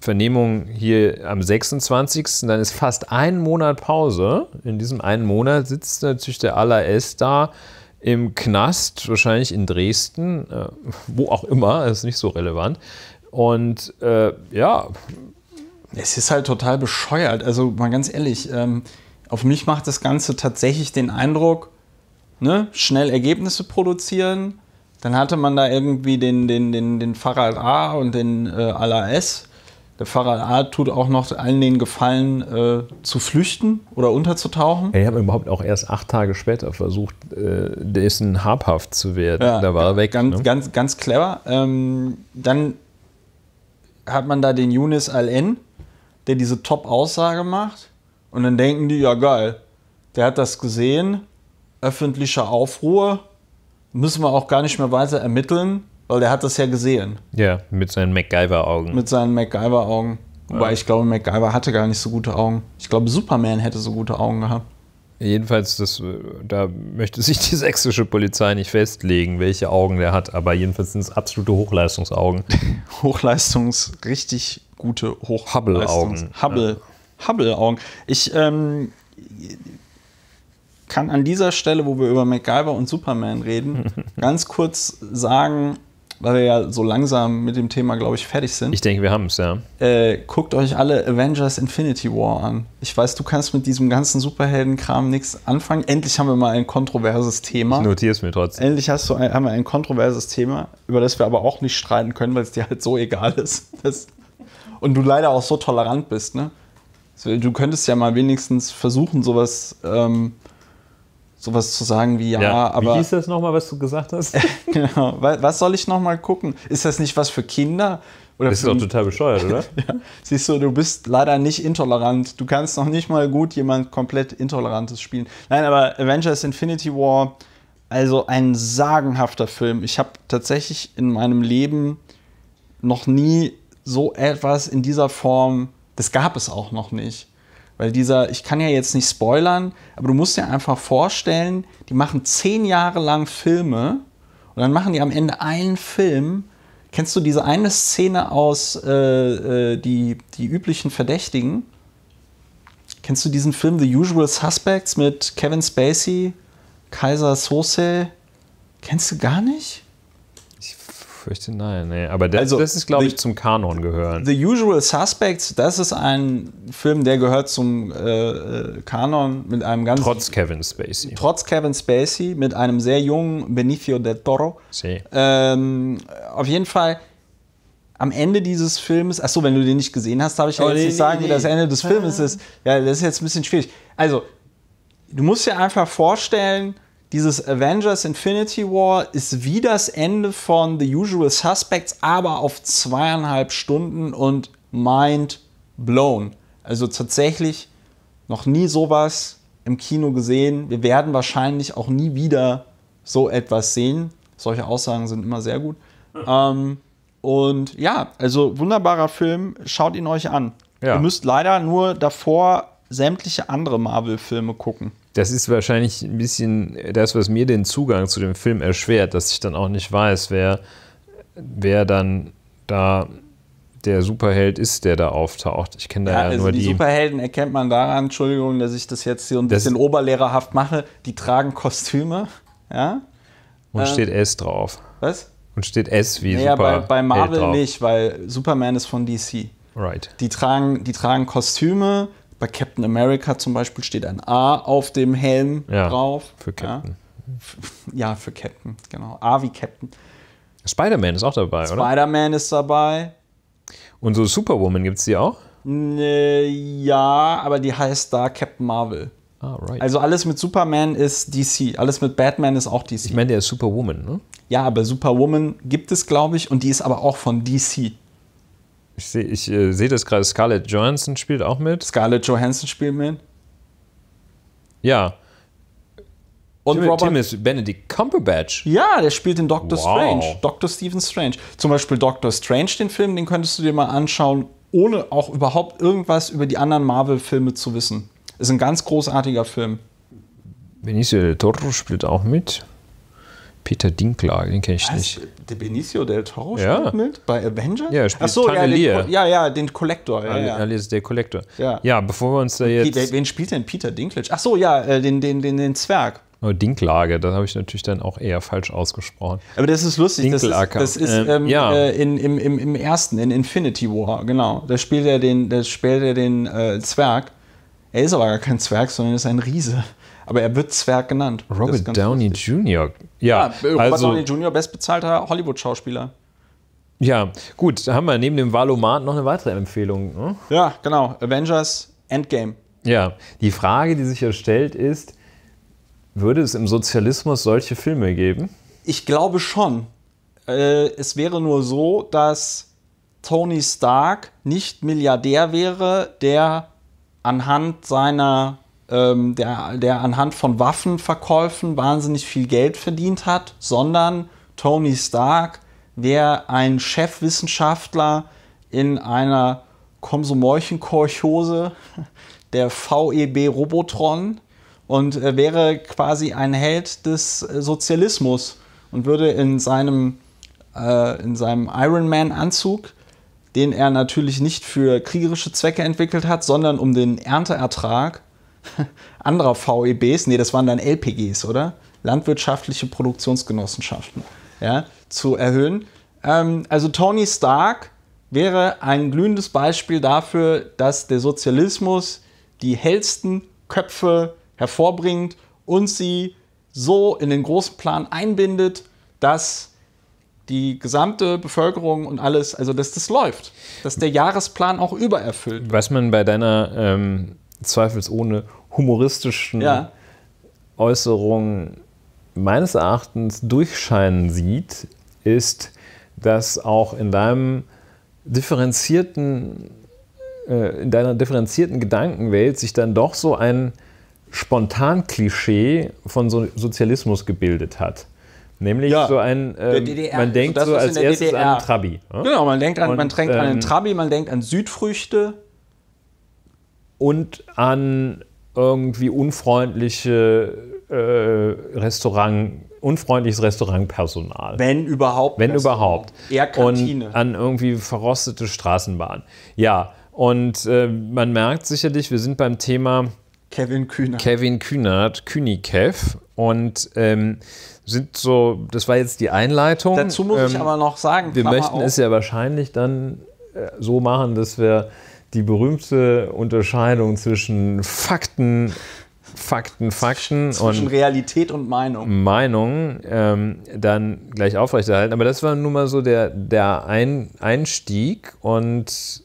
Vernehmung hier am 26. Dann ist fast ein Monat Pause. In diesem einen Monat sitzt natürlich der Aller S da im Knast, wahrscheinlich in Dresden, äh, wo auch immer, ist nicht so relevant. Und äh, ja. Es ist halt total bescheuert. Also mal ganz ehrlich, ähm, auf mich macht das Ganze tatsächlich den Eindruck, ne, schnell Ergebnisse produzieren. Dann hatte man da irgendwie den, den, den, den Fahrrad A und den äh, Ala S der Pfarrer A tut auch noch allen den Gefallen, äh, zu flüchten oder unterzutauchen. Ich habe überhaupt auch erst acht Tage später versucht, äh, dessen habhaft zu werden. Ja, da war er weg. Ganz, ne? ganz, ganz clever. Ähm, dann hat man da den Yunis Al-N, der diese Top-Aussage macht. Und dann denken die, ja geil, der hat das gesehen, öffentlicher Aufruhr, müssen wir auch gar nicht mehr weiter ermitteln. Weil der hat das ja gesehen. Ja, mit seinen MacGyver-Augen. Mit seinen MacGyver-Augen. Wobei ja. ich glaube, MacGyver hatte gar nicht so gute Augen. Ich glaube, Superman hätte so gute Augen gehabt. Jedenfalls, das, äh, da möchte sich die sächsische Polizei nicht festlegen, welche Augen der hat, aber jedenfalls sind es absolute Hochleistungsaugen. Hochleistungs, richtig gute Hochleistungsaugen. Hubble-Augen. Hubble-Augen. Ich ähm, kann an dieser Stelle, wo wir über MacGyver und Superman reden, ganz kurz sagen, weil wir ja so langsam mit dem Thema, glaube ich, fertig sind. Ich denke, wir haben es, ja. Äh, guckt euch alle Avengers Infinity War an. Ich weiß, du kannst mit diesem ganzen Superheldenkram nichts anfangen. Endlich haben wir mal ein kontroverses Thema. Ich notiere es mir trotzdem. Endlich hast du ein, haben wir ein kontroverses Thema, über das wir aber auch nicht streiten können, weil es dir halt so egal ist. Das, und du leider auch so tolerant bist, ne? Du könntest ja mal wenigstens versuchen, sowas. Ähm, sowas zu sagen wie, ja, ja. aber. Wie hieß das nochmal, was du gesagt hast? genau. Was soll ich nochmal gucken? Ist das nicht was für Kinder? Oder das ist doch total bescheuert, oder? ja. Siehst du, du bist leider nicht intolerant. Du kannst noch nicht mal gut jemand komplett Intolerantes spielen. Nein, aber Avengers Infinity War, also ein sagenhafter Film. Ich habe tatsächlich in meinem Leben noch nie so etwas in dieser Form, das gab es auch noch nicht. Weil dieser, ich kann ja jetzt nicht spoilern, aber du musst dir einfach vorstellen, die machen zehn Jahre lang Filme und dann machen die am Ende einen Film. Kennst du diese eine Szene aus äh, äh die, die üblichen Verdächtigen? Kennst du diesen Film The Usual Suspects mit Kevin Spacey, Kaiser Sose? Kennst du gar nicht? fürchte nein. Nee. Aber das, also, das ist, glaube ich, zum Kanon gehören. The Usual Suspects, das ist ein Film, der gehört zum äh, äh, Kanon mit einem ganz. Trotz Kevin Spacey. Trotz Kevin Spacey, mit einem sehr jungen Benicio del Toro. Sí. Ähm, auf jeden Fall am Ende dieses Films, achso, wenn du den nicht gesehen hast, darf ich ja oh, jetzt nee, nicht sagen, nee, wie das Ende des Films ah. ist. Ja, das ist jetzt ein bisschen schwierig. Also, du musst dir einfach vorstellen, dieses Avengers Infinity War ist wie das Ende von The Usual Suspects, aber auf zweieinhalb Stunden und mind blown. Also tatsächlich noch nie sowas im Kino gesehen. Wir werden wahrscheinlich auch nie wieder so etwas sehen. Solche Aussagen sind immer sehr gut. Ähm, und ja, also wunderbarer Film. Schaut ihn euch an. Ja. Ihr müsst leider nur davor sämtliche andere Marvel-Filme gucken das ist wahrscheinlich ein bisschen das, was mir den Zugang zu dem Film erschwert, dass ich dann auch nicht weiß, wer, wer dann da der Superheld ist, der da auftaucht. Ich kenne da ja, ja also nur die. Die Superhelden erkennt man daran, Entschuldigung, dass ich das jetzt hier ein bisschen oberlehrerhaft mache, die tragen Kostüme, ja. Und ähm, steht S drauf. Was? Und steht S wie naja, Superheld. Bei, bei Marvel drauf. nicht, weil Superman ist von DC. Right. Die tragen, die tragen Kostüme, bei Captain America zum Beispiel steht ein A auf dem Helm ja, drauf. Für Captain. Ja. ja. für Captain, genau. A wie Captain. Spider-Man ist auch dabei, Spider oder? Spider-Man ist dabei. Und so Superwoman gibt es die auch? Nee, äh, ja, aber die heißt da Captain Marvel. Ah, right. Also alles mit Superman ist DC, alles mit Batman ist auch DC. Ich meine, der ist Superwoman, ne? Ja, aber Superwoman gibt es, glaube ich, und die ist aber auch von DC. Ich sehe ich, äh, seh das gerade. Scarlett Johansson spielt auch mit. Scarlett Johansson spielt mit. Ja. Und Tim, ist Benedict Cumberbatch. Ja, der spielt den Doctor wow. Strange. Doctor Stephen Strange. Zum Beispiel Doctor Strange, den Film, den könntest du dir mal anschauen, ohne auch überhaupt irgendwas über die anderen Marvel-Filme zu wissen. Ist ein ganz großartiger Film. Benicio del Toro spielt auch mit. Peter Dinklage, den kenne ich Was? nicht. Der Benicio del Toro ja. spielt mit bei Avengers? Ja, er spielt Ach so, ja, den, ja, ja, den Collector. Ja, ja. Alias der Collector. Ja. ja, bevor wir uns da jetzt... Peter, wen spielt denn Peter Dinklage? Ach so, ja, äh, den, den, den, den Zwerg. Oh, Dinklage, das habe ich natürlich dann auch eher falsch ausgesprochen. Aber das ist lustig. Das ist, das ist ähm, ähm, ja. Äh, in, im, im, im ersten, in Infinity War, genau. Da spielt er den, da spielt er den äh, Zwerg. Er ist aber gar kein Zwerg, sondern ist ein Riese. Aber er wird Zwerg genannt. Robert Downey lustig. Jr. Ja, ja Robert also, Downey Jr., bestbezahlter Hollywood-Schauspieler. Ja, gut, da haben wir neben dem Valomat noch eine weitere Empfehlung. Ne? Ja, genau. Avengers Endgame. Ja, die Frage, die sich ja stellt, ist, würde es im Sozialismus solche Filme geben? Ich glaube schon. Äh, es wäre nur so, dass Tony Stark nicht Milliardär wäre, der anhand seiner ähm, der, der anhand von Waffenverkäufen wahnsinnig viel Geld verdient hat, sondern Tony Stark wäre ein Chefwissenschaftler in einer Komsomolchenkorchose der VEB Robotron und äh, wäre quasi ein Held des äh, Sozialismus und würde in seinem, äh, in seinem Iron Man-Anzug den er natürlich nicht für kriegerische Zwecke entwickelt hat, sondern um den Ernteertrag anderer VEBs, nee, das waren dann LPGs, oder? Landwirtschaftliche Produktionsgenossenschaften, ja, zu erhöhen. Ähm, also Tony Stark wäre ein glühendes Beispiel dafür, dass der Sozialismus die hellsten Köpfe hervorbringt und sie so in den großen Plan einbindet, dass die gesamte Bevölkerung und alles, also dass das läuft, dass der Jahresplan auch übererfüllt. Was man bei deiner ähm, zweifelsohne humoristischen ja. Äußerungen meines Erachtens durchscheinen sieht, ist, dass auch in deinem differenzierten, äh, in deiner differenzierten Gedankenwelt sich dann doch so ein Spontanklischee von so Sozialismus gebildet hat. Nämlich ja, so ein, ähm, DDR, man denkt so, so als erstes DDR. an Trabi. Ja? Ne? Genau, man denkt an, und, man denkt an den ähm, Trabi, man denkt an Südfrüchte und an irgendwie unfreundliche äh, Restaurant, unfreundliches Restaurantpersonal. Wenn überhaupt. Wenn überhaupt. Eher Kantine. Und an irgendwie verrostete Straßenbahn. Ja, und äh, man merkt sicherlich, wir sind beim Thema Kevin Kühnert. Kevin Kühnert, Künikev. Und ähm, sind so, das war jetzt die Einleitung. Dazu muss ähm, ich aber noch sagen, wir Klammer möchten auf. es ja wahrscheinlich dann äh, so machen, dass wir die berühmte Unterscheidung zwischen Fakten, Fakten, Fakten zwischen und Realität und Meinung. Meinung ähm, dann gleich aufrechterhalten. Aber das war nun mal so der, der Ein Einstieg und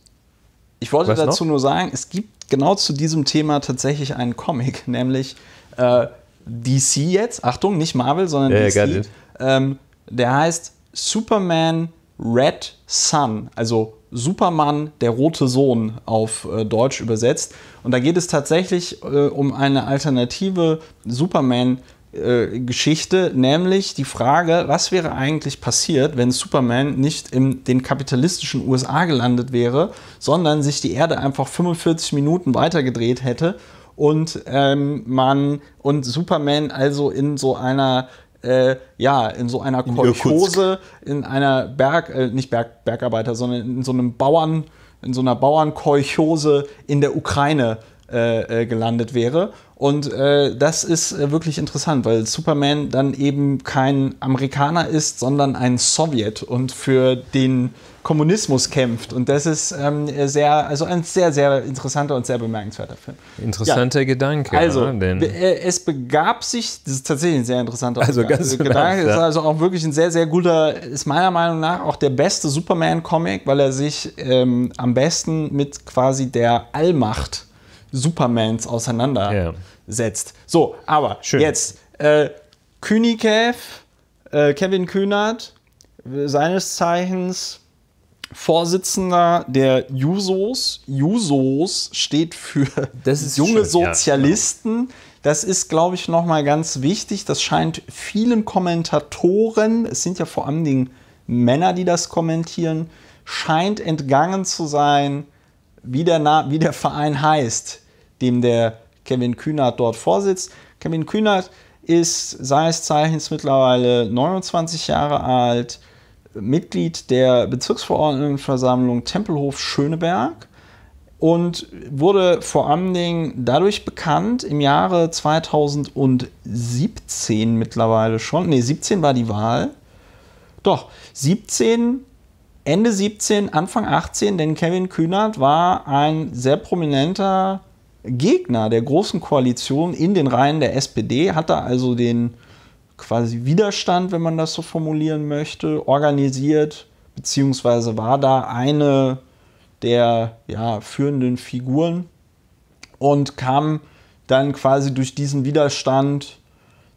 ich wollte dazu noch? nur sagen, es gibt genau zu diesem Thema tatsächlich einen Comic, nämlich äh, DC jetzt, Achtung, nicht Marvel, sondern ja, DC. Ähm, der heißt Superman Red Sun, also Superman, der rote Sohn auf äh, Deutsch übersetzt. Und da geht es tatsächlich äh, um eine alternative Superman-Geschichte, äh, nämlich die Frage, was wäre eigentlich passiert, wenn Superman nicht in den kapitalistischen USA gelandet wäre, sondern sich die Erde einfach 45 Minuten weitergedreht hätte und ähm, man und Superman also in so einer äh, ja, in so einer Kolchose, in, einer Berg, äh, nicht Berg, Bergarbeiter, sondern in so einem Bauern, in so einer Bauernkeuchose in der Ukraine äh, äh gelandet wäre. Und äh, das ist äh, wirklich interessant, weil Superman dann eben kein Amerikaner ist, sondern ein Sowjet und für den Kommunismus kämpft. Und das ist ähm, sehr, also ein sehr, sehr interessanter und sehr bemerkenswerter Film. Interessanter ja. Gedanke. Also, denn äh, es begab sich, das ist tatsächlich ein sehr interessanter also ganz also genau, Gedanke. Ja. Ist also auch wirklich ein sehr, sehr guter, ist meiner Meinung nach auch der beste Superman-Comic, weil er sich ähm, am besten mit quasi der Allmacht Supermans auseinandersetzt. Yeah. So, aber Schön. jetzt äh, Künikev, äh, Kevin Kühnert, äh, seines Zeichens Vorsitzender der Jusos. Jusos steht für junge schön, Sozialisten. Ja, genau. Das ist, glaube ich, nochmal ganz wichtig. Das scheint vielen Kommentatoren, es sind ja vor allen Dingen Männer, die das kommentieren, scheint entgangen zu sein, wie der, Na wie der Verein heißt, dem der Kevin Kühnert dort vorsitzt. Kevin Kühnert ist sei es Zeichens mittlerweile 29 Jahre alt, Mitglied der Bezirksverordnetenversammlung Tempelhof-Schöneberg und wurde vor allen Dingen dadurch bekannt, im Jahre 2017 mittlerweile schon, Ne, 17 war die Wahl, doch, 17, Ende 17, Anfang 18, denn Kevin Kühnert war ein sehr prominenter Gegner der Großen Koalition in den Reihen der SPD, hatte also den quasi Widerstand, wenn man das so formulieren möchte, organisiert, beziehungsweise war da eine der ja, führenden Figuren und kam dann quasi durch diesen Widerstand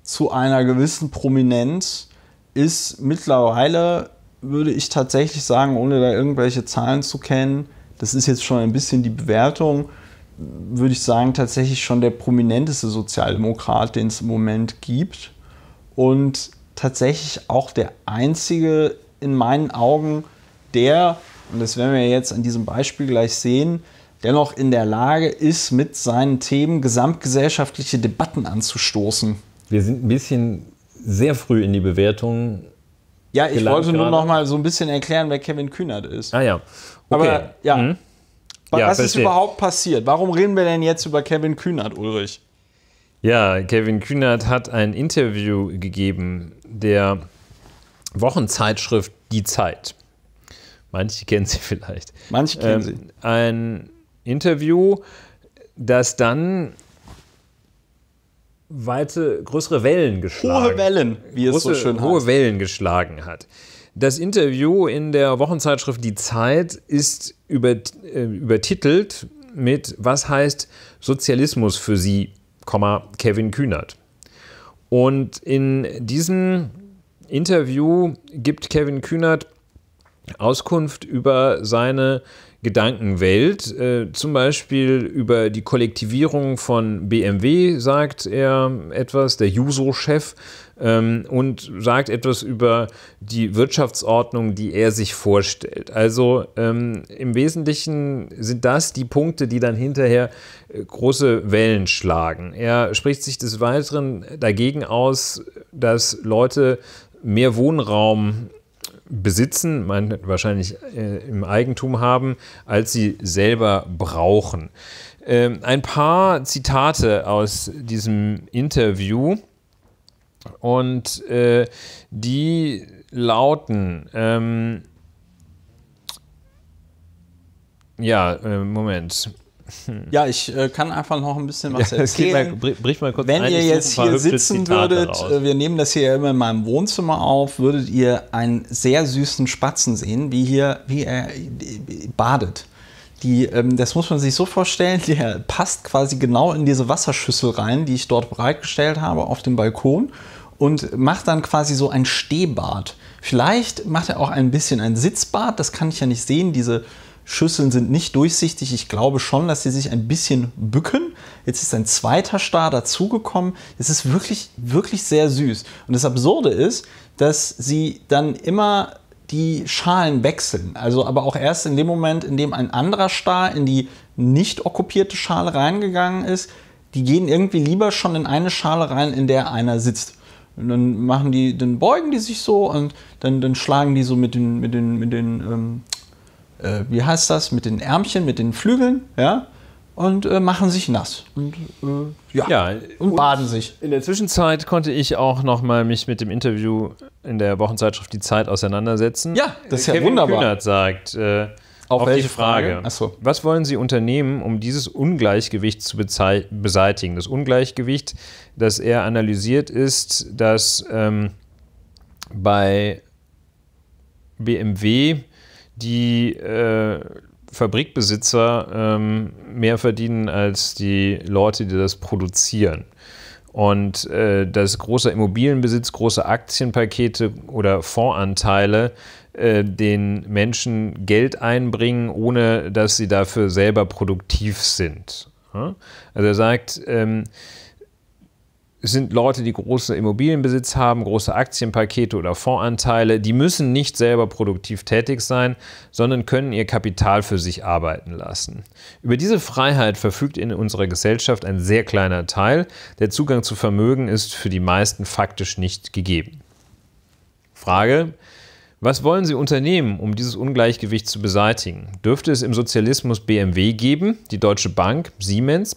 zu einer gewissen Prominenz, ist mittlerweile, würde ich tatsächlich sagen, ohne da irgendwelche Zahlen zu kennen, das ist jetzt schon ein bisschen die Bewertung, würde ich sagen, tatsächlich schon der prominenteste Sozialdemokrat, den es im Moment gibt und tatsächlich auch der einzige in meinen Augen, der, und das werden wir jetzt an diesem Beispiel gleich sehen, dennoch in der Lage ist, mit seinen Themen gesamtgesellschaftliche Debatten anzustoßen. Wir sind ein bisschen sehr früh in die Bewertung. Ja, ich wollte nur noch mal so ein bisschen erklären, wer Kevin Kühnert ist. Ah ja. Okay. Aber ja. Mhm. Was ja, ist überhaupt passiert? Warum reden wir denn jetzt über Kevin Kühnert, Ulrich? Ja, Kevin Kühnert hat ein Interview gegeben der Wochenzeitschrift Die Zeit. Manche kennen sie vielleicht. Manche kennen ähm, sie. ein Interview, das dann weite, größere Wellen geschlagen hat. Hohe Wellen, wie es so schön heißt. Hohe Wellen geschlagen hat. Das Interview in der Wochenzeitschrift Die Zeit ist über, äh, übertitelt mit Was heißt Sozialismus für Sie? Kevin Kühnert. Und in diesem Interview gibt Kevin Kühnert Auskunft über seine Gedankenwelt, äh, zum Beispiel über die Kollektivierung von BMW sagt er etwas, der Juso-Chef ähm, und sagt etwas über die Wirtschaftsordnung, die er sich vorstellt. Also ähm, im Wesentlichen sind das die Punkte, die dann hinterher äh, große Wellen schlagen. Er spricht sich des Weiteren dagegen aus, dass Leute mehr Wohnraum besitzen, wahrscheinlich äh, im Eigentum haben, als sie selber brauchen. Ähm, ein paar Zitate aus diesem Interview. Und äh, die lauten, ähm, ja, äh, Moment. Ja, ich äh, kann einfach noch ein bisschen was ja, erzählen. Mal, brich mal kurz Wenn ein, ihr jetzt hier sitzen Zitate würdet, raus. Äh, wir nehmen das hier ja immer in meinem Wohnzimmer auf, würdet ihr einen sehr süßen Spatzen sehen, wie hier, wie er äh, badet. Die, ähm, das muss man sich so vorstellen, der passt quasi genau in diese Wasserschüssel rein, die ich dort bereitgestellt habe auf dem Balkon und macht dann quasi so ein Stehbad. Vielleicht macht er auch ein bisschen ein Sitzbad, das kann ich ja nicht sehen. Diese Schüsseln sind nicht durchsichtig. Ich glaube schon, dass sie sich ein bisschen bücken. Jetzt ist ein zweiter Star dazugekommen. Es ist wirklich, wirklich sehr süß. Und das Absurde ist, dass sie dann immer die Schalen wechseln. Also aber auch erst in dem Moment, in dem ein anderer Stahl in die nicht okkupierte Schale reingegangen ist, die gehen irgendwie lieber schon in eine Schale rein, in der einer sitzt. Und dann machen die, dann beugen die sich so und dann, dann schlagen die so mit den, mit den, mit den, ähm, äh, wie heißt das, mit den Ärmchen, mit den Flügeln, ja, und äh, machen sich nass und, äh, ja. ja. und baden sich. In der Zwischenzeit konnte ich auch noch mal mich mit dem Interview in der Wochenzeitschrift Die Zeit auseinandersetzen. Ja, das ist ja wunderbar. Kühnert sagt, äh, auf, auf welche Frage? Frage? So. Was wollen Sie unternehmen, um dieses Ungleichgewicht zu beseitigen? Das Ungleichgewicht, das er analysiert, ist, dass ähm, bei BMW die äh, Fabrikbesitzer ähm, mehr verdienen als die Leute, die das produzieren. Und äh, dass großer Immobilienbesitz, große Aktienpakete oder Fondsanteile äh, den Menschen Geld einbringen, ohne dass sie dafür selber produktiv sind. Also er sagt, ähm, sind Leute, die große Immobilienbesitz haben, große Aktienpakete oder Fondsanteile, die müssen nicht selber produktiv tätig sein, sondern können ihr Kapital für sich arbeiten lassen. Über diese Freiheit verfügt in unserer Gesellschaft ein sehr kleiner Teil. Der Zugang zu Vermögen ist für die meisten faktisch nicht gegeben. Frage, was wollen Sie unternehmen, um dieses Ungleichgewicht zu beseitigen? Dürfte es im Sozialismus BMW geben, die Deutsche Bank, Siemens,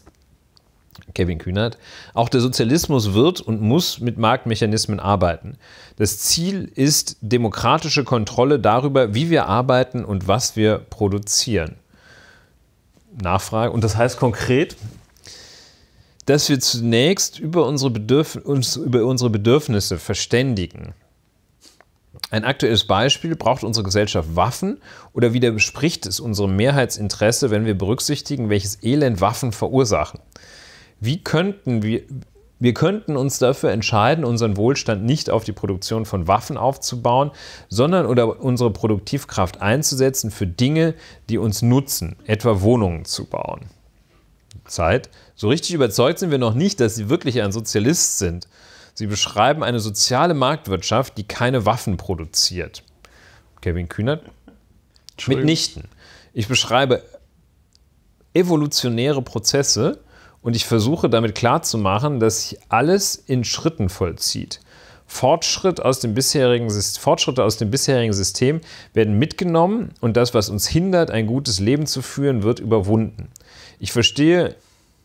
Kevin Kühnert. Auch der Sozialismus wird und muss mit Marktmechanismen arbeiten. Das Ziel ist demokratische Kontrolle darüber, wie wir arbeiten und was wir produzieren. Nachfrage. Und das heißt konkret, dass wir zunächst über unsere, Bedürf uns über unsere Bedürfnisse verständigen. Ein aktuelles Beispiel, braucht unsere Gesellschaft Waffen oder widerspricht es unserem Mehrheitsinteresse, wenn wir berücksichtigen, welches Elend Waffen verursachen? wie könnten wir, wir könnten uns dafür entscheiden, unseren Wohlstand nicht auf die Produktion von Waffen aufzubauen, sondern oder unsere Produktivkraft einzusetzen für Dinge, die uns nutzen, etwa Wohnungen zu bauen. Zeit. So richtig überzeugt sind wir noch nicht, dass sie wirklich ein Sozialist sind. Sie beschreiben eine soziale Marktwirtschaft, die keine Waffen produziert. Kevin Kühnert? Mitnichten. Ich beschreibe evolutionäre Prozesse, und ich versuche damit klarzumachen, dass sich alles in Schritten vollzieht. Fortschritt aus dem bisherigen, Fortschritte aus dem bisherigen System werden mitgenommen und das, was uns hindert, ein gutes Leben zu führen, wird überwunden. Ich verstehe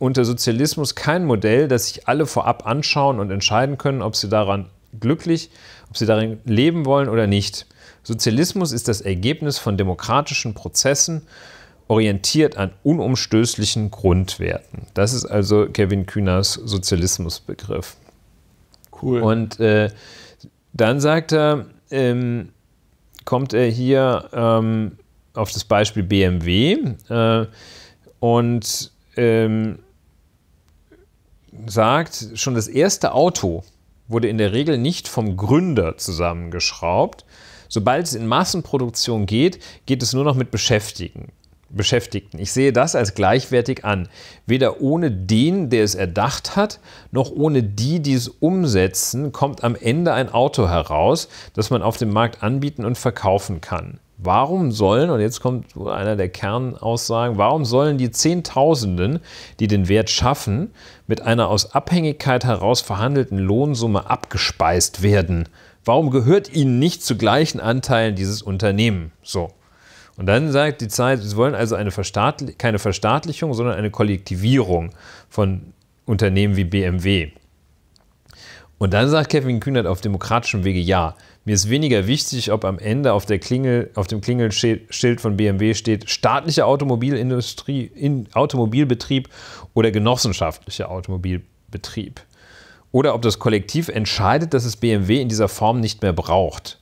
unter Sozialismus kein Modell, das sich alle vorab anschauen und entscheiden können, ob sie daran glücklich, ob sie darin leben wollen oder nicht. Sozialismus ist das Ergebnis von demokratischen Prozessen orientiert an unumstößlichen Grundwerten. Das ist also Kevin Kühners Sozialismusbegriff. Cool. Und äh, dann sagt er, ähm, kommt er hier ähm, auf das Beispiel BMW äh, und ähm, sagt, schon das erste Auto wurde in der Regel nicht vom Gründer zusammengeschraubt. Sobald es in Massenproduktion geht, geht es nur noch mit Beschäftigten. Beschäftigten. Ich sehe das als gleichwertig an, weder ohne den, der es erdacht hat, noch ohne die, die es umsetzen, kommt am Ende ein Auto heraus, das man auf dem Markt anbieten und verkaufen kann. Warum sollen, und jetzt kommt einer der Kernaussagen, warum sollen die Zehntausenden, die den Wert schaffen, mit einer aus Abhängigkeit heraus verhandelten Lohnsumme abgespeist werden? Warum gehört ihnen nicht zu gleichen Anteilen dieses Unternehmen? So. Und dann sagt die Zeit, sie wollen also Verstaatli keine Verstaatlichung, sondern eine Kollektivierung von Unternehmen wie BMW. Und dann sagt Kevin Kühnert auf demokratischem Wege ja. Mir ist weniger wichtig, ob am Ende auf, Klingel, auf dem Klingelschild von BMW steht staatlicher Automobilindustrie, Automobilbetrieb oder genossenschaftlicher Automobilbetrieb. Oder ob das Kollektiv entscheidet, dass es BMW in dieser Form nicht mehr braucht.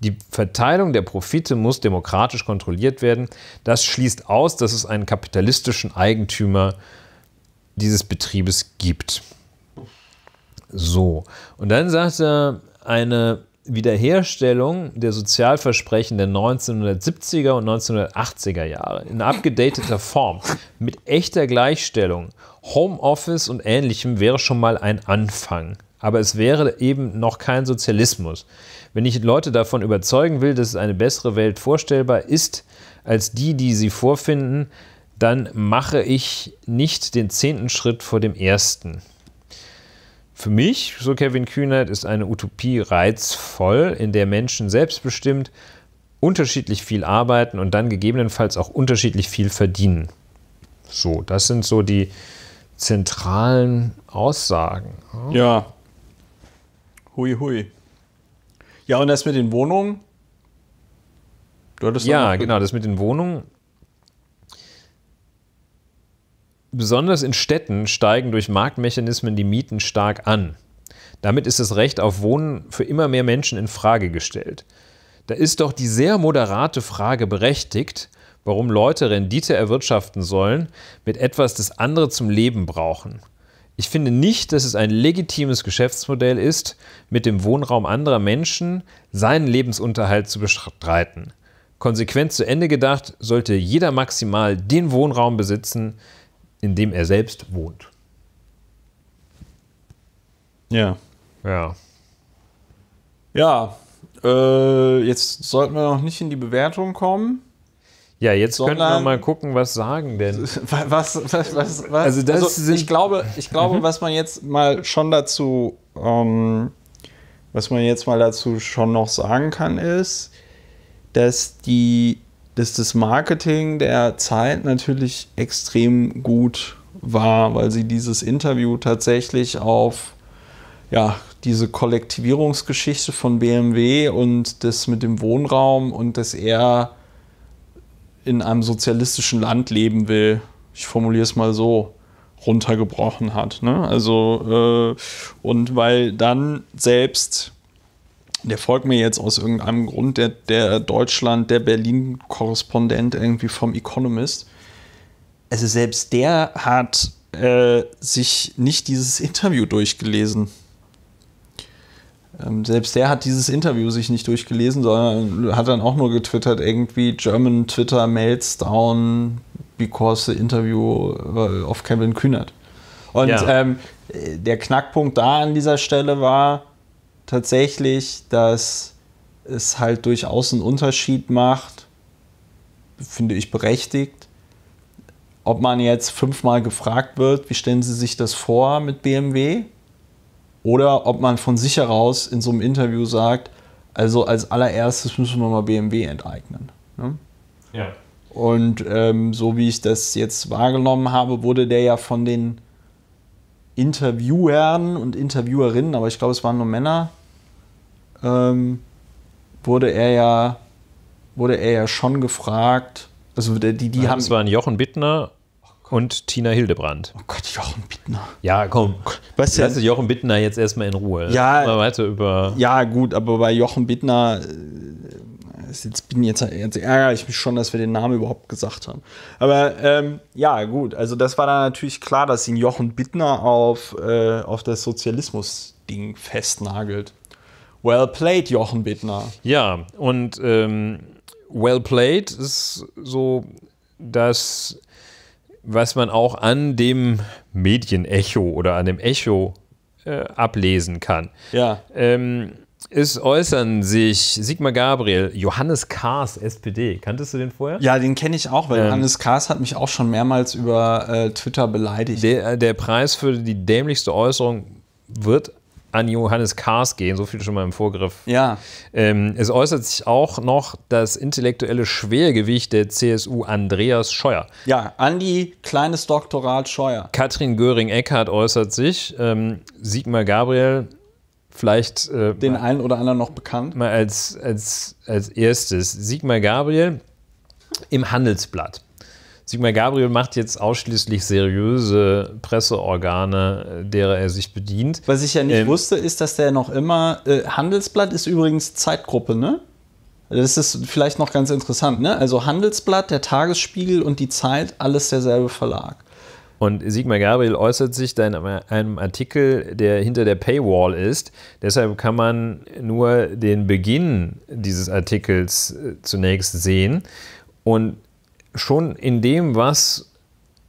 Die Verteilung der Profite muss demokratisch kontrolliert werden. Das schließt aus, dass es einen kapitalistischen Eigentümer dieses Betriebes gibt. So, und dann sagt er, eine Wiederherstellung der Sozialversprechen der 1970er und 1980er Jahre in abgedateter Form mit echter Gleichstellung, Homeoffice und ähnlichem wäre schon mal ein Anfang. Aber es wäre eben noch kein Sozialismus. Wenn ich Leute davon überzeugen will, dass eine bessere Welt vorstellbar ist als die, die sie vorfinden, dann mache ich nicht den zehnten Schritt vor dem ersten. Für mich, so Kevin Kühnert, ist eine Utopie reizvoll, in der Menschen selbstbestimmt unterschiedlich viel arbeiten und dann gegebenenfalls auch unterschiedlich viel verdienen. So, das sind so die zentralen Aussagen. Ja. Hui, hui. Ja, und das mit den Wohnungen? Du hattest ja, genau, das mit den Wohnungen. Besonders in Städten steigen durch Marktmechanismen die Mieten stark an. Damit ist das Recht auf Wohnen für immer mehr Menschen in Frage gestellt. Da ist doch die sehr moderate Frage berechtigt, warum Leute Rendite erwirtschaften sollen mit etwas, das andere zum Leben brauchen. Ich finde nicht, dass es ein legitimes Geschäftsmodell ist, mit dem Wohnraum anderer Menschen seinen Lebensunterhalt zu bestreiten. Konsequent zu Ende gedacht, sollte jeder maximal den Wohnraum besitzen, in dem er selbst wohnt. Ja. Ja. Ja, äh, jetzt sollten wir noch nicht in die Bewertung kommen. Ja, jetzt Sondern, könnten wir mal gucken, was sagen denn. Was, was, was, was? Also, das also ich glaube, ich glaube, mhm. was man jetzt mal schon dazu, ähm, was man jetzt mal dazu schon noch sagen kann, ist, dass die, dass das Marketing der Zeit natürlich extrem gut war, weil sie dieses Interview tatsächlich auf ja, diese Kollektivierungsgeschichte von BMW und das mit dem Wohnraum und dass er in einem sozialistischen Land leben will, ich formuliere es mal so, runtergebrochen hat. Ne? Also, äh, und weil dann selbst der folgt mir jetzt aus irgendeinem Grund, der, der Deutschland, der Berlin-Korrespondent irgendwie vom Economist, also selbst der hat äh, sich nicht dieses Interview durchgelesen. Ähm, selbst der hat dieses Interview sich nicht durchgelesen, sondern hat dann auch nur getwittert, irgendwie German Twitter melts down because the interview äh, of Kevin Kühnert. Und ja. ähm, der Knackpunkt da an dieser Stelle war tatsächlich, dass es halt durchaus einen Unterschied macht, finde ich berechtigt, ob man jetzt fünfmal gefragt wird, wie stellen Sie sich das vor mit BMW? Oder ob man von sich heraus in so einem Interview sagt, also als allererstes müssen wir mal BMW enteignen. Ne? Ja. Und ähm, so wie ich das jetzt wahrgenommen habe, wurde der ja von den Interviewern und Interviewerinnen, aber ich glaube, es waren nur Männer, ähm, wurde er ja wurde er ja schon gefragt. Also die, die Nein, haben. Es waren Jochen Bittner und Tina Hildebrand. Oh Gott, Jochen Bittner. Ja, komm. Was denn? Lass Jochen Bittner jetzt erstmal in Ruhe. Ja, mal weiter über ja, gut, aber bei Jochen Bittner jetzt äh, bin jetzt, jetzt ärgere ich mich schon, dass wir den Namen überhaupt gesagt haben. Aber ähm, ja, gut, also das war dann natürlich klar, dass ihn Jochen Bittner auf, äh, auf das Sozialismus-Ding festnagelt. Well played, Jochen Bittner. Ja, und ähm, well played ist so, dass was man auch an dem Medienecho oder an dem Echo äh, ablesen kann. Ja. Ähm, es äußern sich Sigmar Gabriel, Johannes Kahrs, SPD. Kanntest du den vorher? Ja, den kenne ich auch, weil ähm, Johannes Kahrs hat mich auch schon mehrmals über äh, Twitter beleidigt. Der, der Preis für die dämlichste Äußerung wird an Johannes Kahrs gehen, so viel schon mal im Vorgriff. Ja. Ähm, es äußert sich auch noch das intellektuelle Schwergewicht der CSU Andreas Scheuer. Ja, Andi, kleines Doktorat Scheuer. Katrin göring eckhardt äußert sich, ähm, Sigmar Gabriel, vielleicht. Äh, Den mal, einen oder anderen noch bekannt. Mal als, als, als erstes. Sigmar Gabriel im Handelsblatt. Sigmar Gabriel macht jetzt ausschließlich seriöse Presseorgane, derer er sich bedient. Was ich ja nicht ähm, wusste, ist, dass der noch immer. Äh, Handelsblatt ist übrigens Zeitgruppe, ne? Das ist vielleicht noch ganz interessant, ne? Also Handelsblatt, der Tagesspiegel und die Zeit, alles derselbe Verlag. Und Sigmar Gabriel äußert sich da in einem Artikel, der hinter der Paywall ist. Deshalb kann man nur den Beginn dieses Artikels äh, zunächst sehen. Und schon in dem, was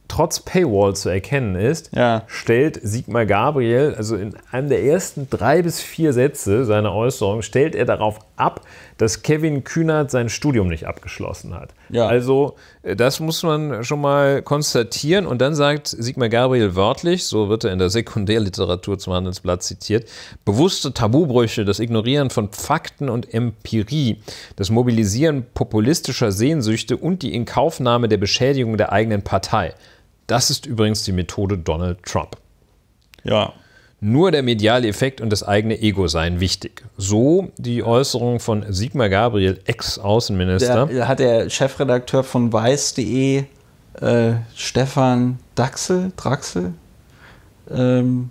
trotz Paywall zu erkennen ist, ja. stellt Sigmar Gabriel, also in einem der ersten drei bis vier Sätze seiner Äußerung, stellt er darauf ab, dass Kevin Kühnert sein Studium nicht abgeschlossen hat. Ja. Also äh, das muss man schon mal konstatieren. Und dann sagt Sigmar Gabriel wörtlich, so wird er in der Sekundärliteratur zum Handelsblatt zitiert, bewusste Tabubrüche, das Ignorieren von Fakten und Empirie, das Mobilisieren populistischer Sehnsüchte und die Inkaufnahme der Beschädigung der eigenen Partei. Das ist übrigens die Methode Donald Trump. Ja, nur der mediale Effekt und das eigene Ego seien wichtig. So die Äußerung von Sigmar Gabriel, Ex-Außenminister. Da hat der Chefredakteur von weiß.de, äh, Stefan Daxel, Draxel, ähm,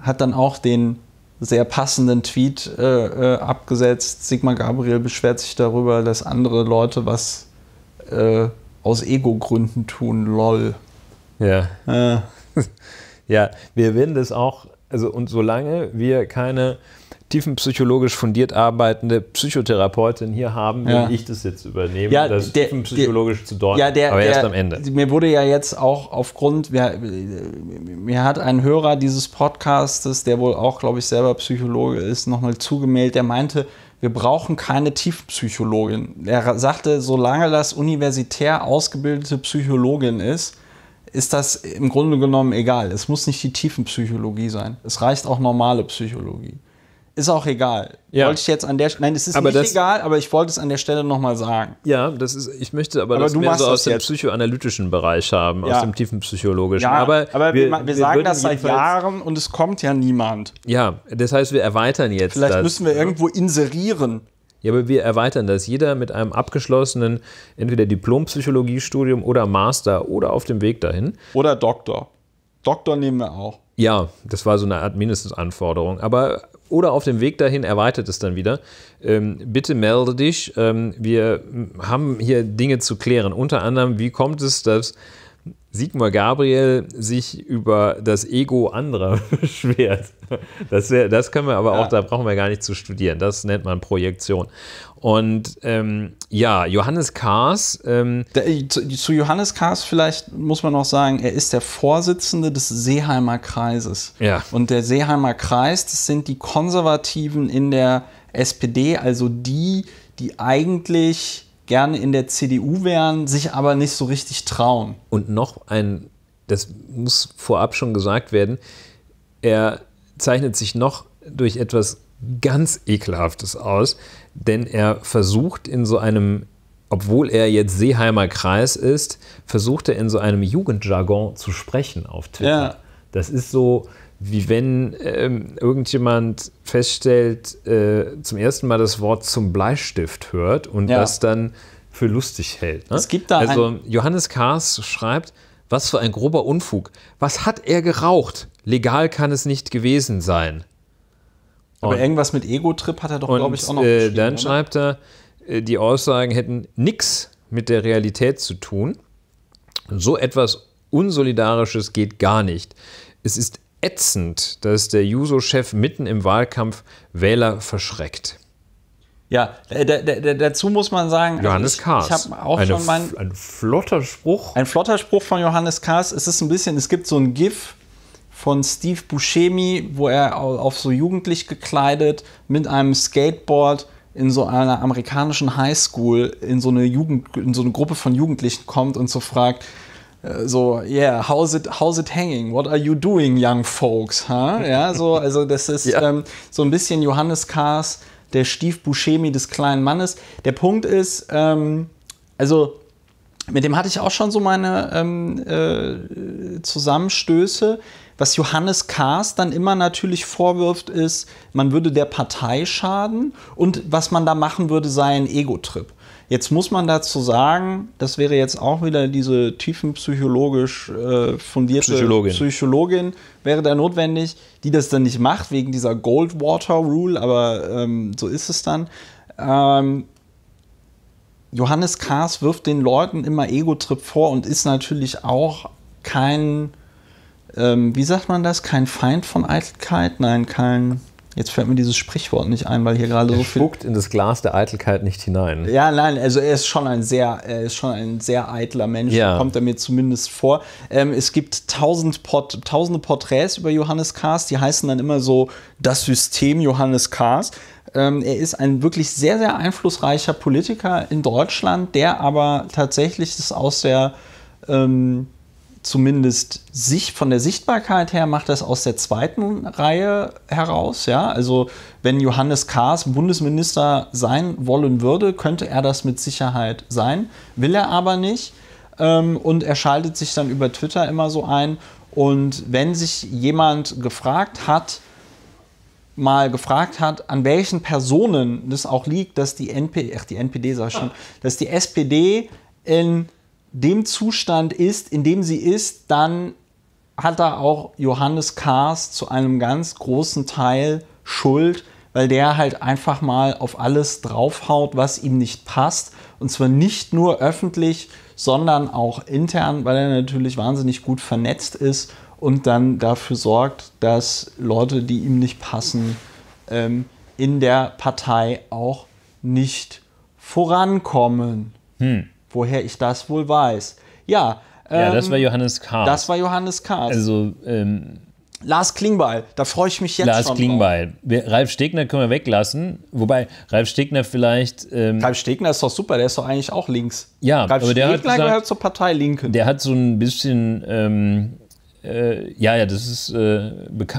hat dann auch den sehr passenden Tweet äh, äh abgesetzt. Sigmar Gabriel beschwert sich darüber, dass andere Leute was äh, aus Ego-Gründen tun, lol. Ja. Äh. ja, wir werden das auch also und solange wir keine tiefenpsychologisch fundiert arbeitende Psychotherapeutin hier haben, ja. will ich das jetzt übernehmen, ja, das der, tiefenpsychologisch der, zu deuten, ja, der, aber erst am Ende. Mir wurde ja jetzt auch aufgrund, mir, mir hat ein Hörer dieses Podcastes, der wohl auch, glaube ich, selber Psychologe ist, nochmal zugemeldet, der meinte, wir brauchen keine Tiefpsychologin. Er sagte, solange das universitär ausgebildete Psychologin ist, ist das im Grunde genommen egal. Es muss nicht die Tiefenpsychologie sein. Es reicht auch normale Psychologie. Ist auch egal. Ja. Wollte ich jetzt an der Nein, es ist aber nicht das, egal, aber ich wollte es an der Stelle nochmal sagen. Ja, das ist, ich möchte aber, aber das mehr so aus dem psychoanalytischen Bereich haben, ja. aus dem tiefen psychologischen. Ja, aber, aber wir, wir, wir sagen das seit Jahren und es kommt ja niemand. Ja, das heißt, wir erweitern jetzt. Vielleicht das. müssen wir irgendwo inserieren. Ja, aber wir erweitern das. Jeder mit einem abgeschlossenen, entweder Diplompsychologiestudium oder Master oder auf dem Weg dahin. Oder Doktor. Doktor nehmen wir auch. Ja, das war so eine Art Mindestanforderung. Aber oder auf dem Weg dahin erweitert es dann wieder. Ähm, bitte melde dich. Ähm, wir haben hier Dinge zu klären. Unter anderem, wie kommt es, dass Sigmar Gabriel sich über das Ego anderer beschwert. Das, das können wir aber ja. auch, da brauchen wir gar nicht zu studieren. Das nennt man Projektion. Und ähm, ja, Johannes Kahrs. Ähm, Der, äh, zu, zu, Johannes Kahrs vielleicht muss man auch sagen, er ist der Vorsitzende des Seeheimer Kreises. Ja. Und der Seeheimer Kreis, das sind die Konservativen in der SPD, also die, die eigentlich gerne in der CDU wären, sich aber nicht so richtig trauen. Und noch ein, das muss vorab schon gesagt werden, er zeichnet sich noch durch etwas ganz Ekelhaftes aus, denn er versucht in so einem, obwohl er jetzt Seeheimer Kreis ist, versucht er in so einem Jugendjargon zu sprechen auf Twitter. Ja. Das ist so, wie wenn ähm, irgendjemand feststellt, äh, zum ersten Mal das Wort zum Bleistift hört und ja. das dann für lustig hält. Ne? Es gibt da also Johannes Kahrs schreibt, was für ein grober Unfug. Was hat er geraucht? Legal kann es nicht gewesen sein. Und, Aber irgendwas mit Ego-Trip hat er doch, glaube ich, auch noch äh, Dann oder? schreibt er, äh, die Aussagen hätten nichts mit der Realität zu tun. So etwas Unsolidarisches geht gar nicht. Es ist ätzend, dass der Juso-Chef mitten im Wahlkampf Wähler verschreckt. Ja, äh, dazu muss man sagen, also Johannes Kaas. ich, ich habe auch eine, schon mal ein flotter Spruch. Ein flotter Spruch von Johannes Kahrs. Es ist ein bisschen, es gibt so ein GIF von Steve Buscemi, wo er auf so jugendlich gekleidet mit einem Skateboard in so einer amerikanischen Highschool in so eine Jugend in so eine Gruppe von Jugendlichen kommt und so fragt, äh, so, yeah, how's it, how's it hanging? What are you doing, young folks? Huh? Ja, so, also das ist ja. ähm, so ein bisschen Johannes Kahrs, der Stiefbuschemi des kleinen Mannes. Der Punkt ist, ähm, also mit dem hatte ich auch schon so meine ähm, äh, Zusammenstöße. Was Johannes Kahrs dann immer natürlich vorwirft, ist, man würde der Partei schaden und was man da machen würde, sei ein Ego-Trip. Jetzt muss man dazu sagen, das wäre jetzt auch wieder diese tiefenpsychologisch äh, fundierte Psychologin. Psychologin, wäre da notwendig, die das dann nicht macht wegen dieser Goldwater-Rule, aber ähm, so ist es dann. Ähm, Johannes Kahrs wirft den Leuten immer Ego-Trip vor und ist natürlich auch kein, ähm, wie sagt man das, kein Feind von Eitelkeit, nein, kein Jetzt fällt mir dieses Sprichwort nicht ein, weil hier gerade so viel. spuckt in das Glas der Eitelkeit nicht hinein. Ja, nein, also er ist schon ein sehr, er ist schon ein sehr eitler Mensch, ja. kommt er mir zumindest vor. Ähm, es gibt tausend Port tausende Porträts über Johannes Kahrs, die heißen dann immer so das System Johannes Kahrs. Ähm, er ist ein wirklich sehr, sehr einflussreicher Politiker in Deutschland, der aber tatsächlich ist aus der ähm, zumindest sich von der Sichtbarkeit her macht das aus der zweiten Reihe heraus. Ja? Also wenn Johannes Kahrs Bundesminister sein wollen würde, könnte er das mit Sicherheit sein, will er aber nicht. Ähm, und er schaltet sich dann über Twitter immer so ein. Und wenn sich jemand gefragt hat, mal gefragt hat, an welchen Personen das auch liegt, dass die NPD, ach die NPD sag ich schon, dass die SPD in dem Zustand ist, in dem sie ist, dann hat da auch Johannes Kahrs zu einem ganz großen Teil Schuld, weil der halt einfach mal auf alles draufhaut, was ihm nicht passt. Und zwar nicht nur öffentlich, sondern auch intern, weil er natürlich wahnsinnig gut vernetzt ist und dann dafür sorgt, dass Leute, die ihm nicht passen, ähm, in der Partei auch nicht vorankommen. Hm woher ich das wohl weiß. Ja, ähm, ja das war Johannes Kahrs. Das war Johannes Kahrs. Also, ähm, Lars Klingbeil, da freue ich mich jetzt Lars schon. Lars Klingbeil. Wir, Ralf Stegner können wir weglassen. Wobei, Ralf Stegner vielleicht. Ähm, Ralf Stegner ist doch super, der ist doch eigentlich auch links. Ja, Ralf aber Stegner der hat gesagt, gehört zur Partei Linken. Der hat so ein bisschen. Ähm, äh, ja, ja, das ist äh,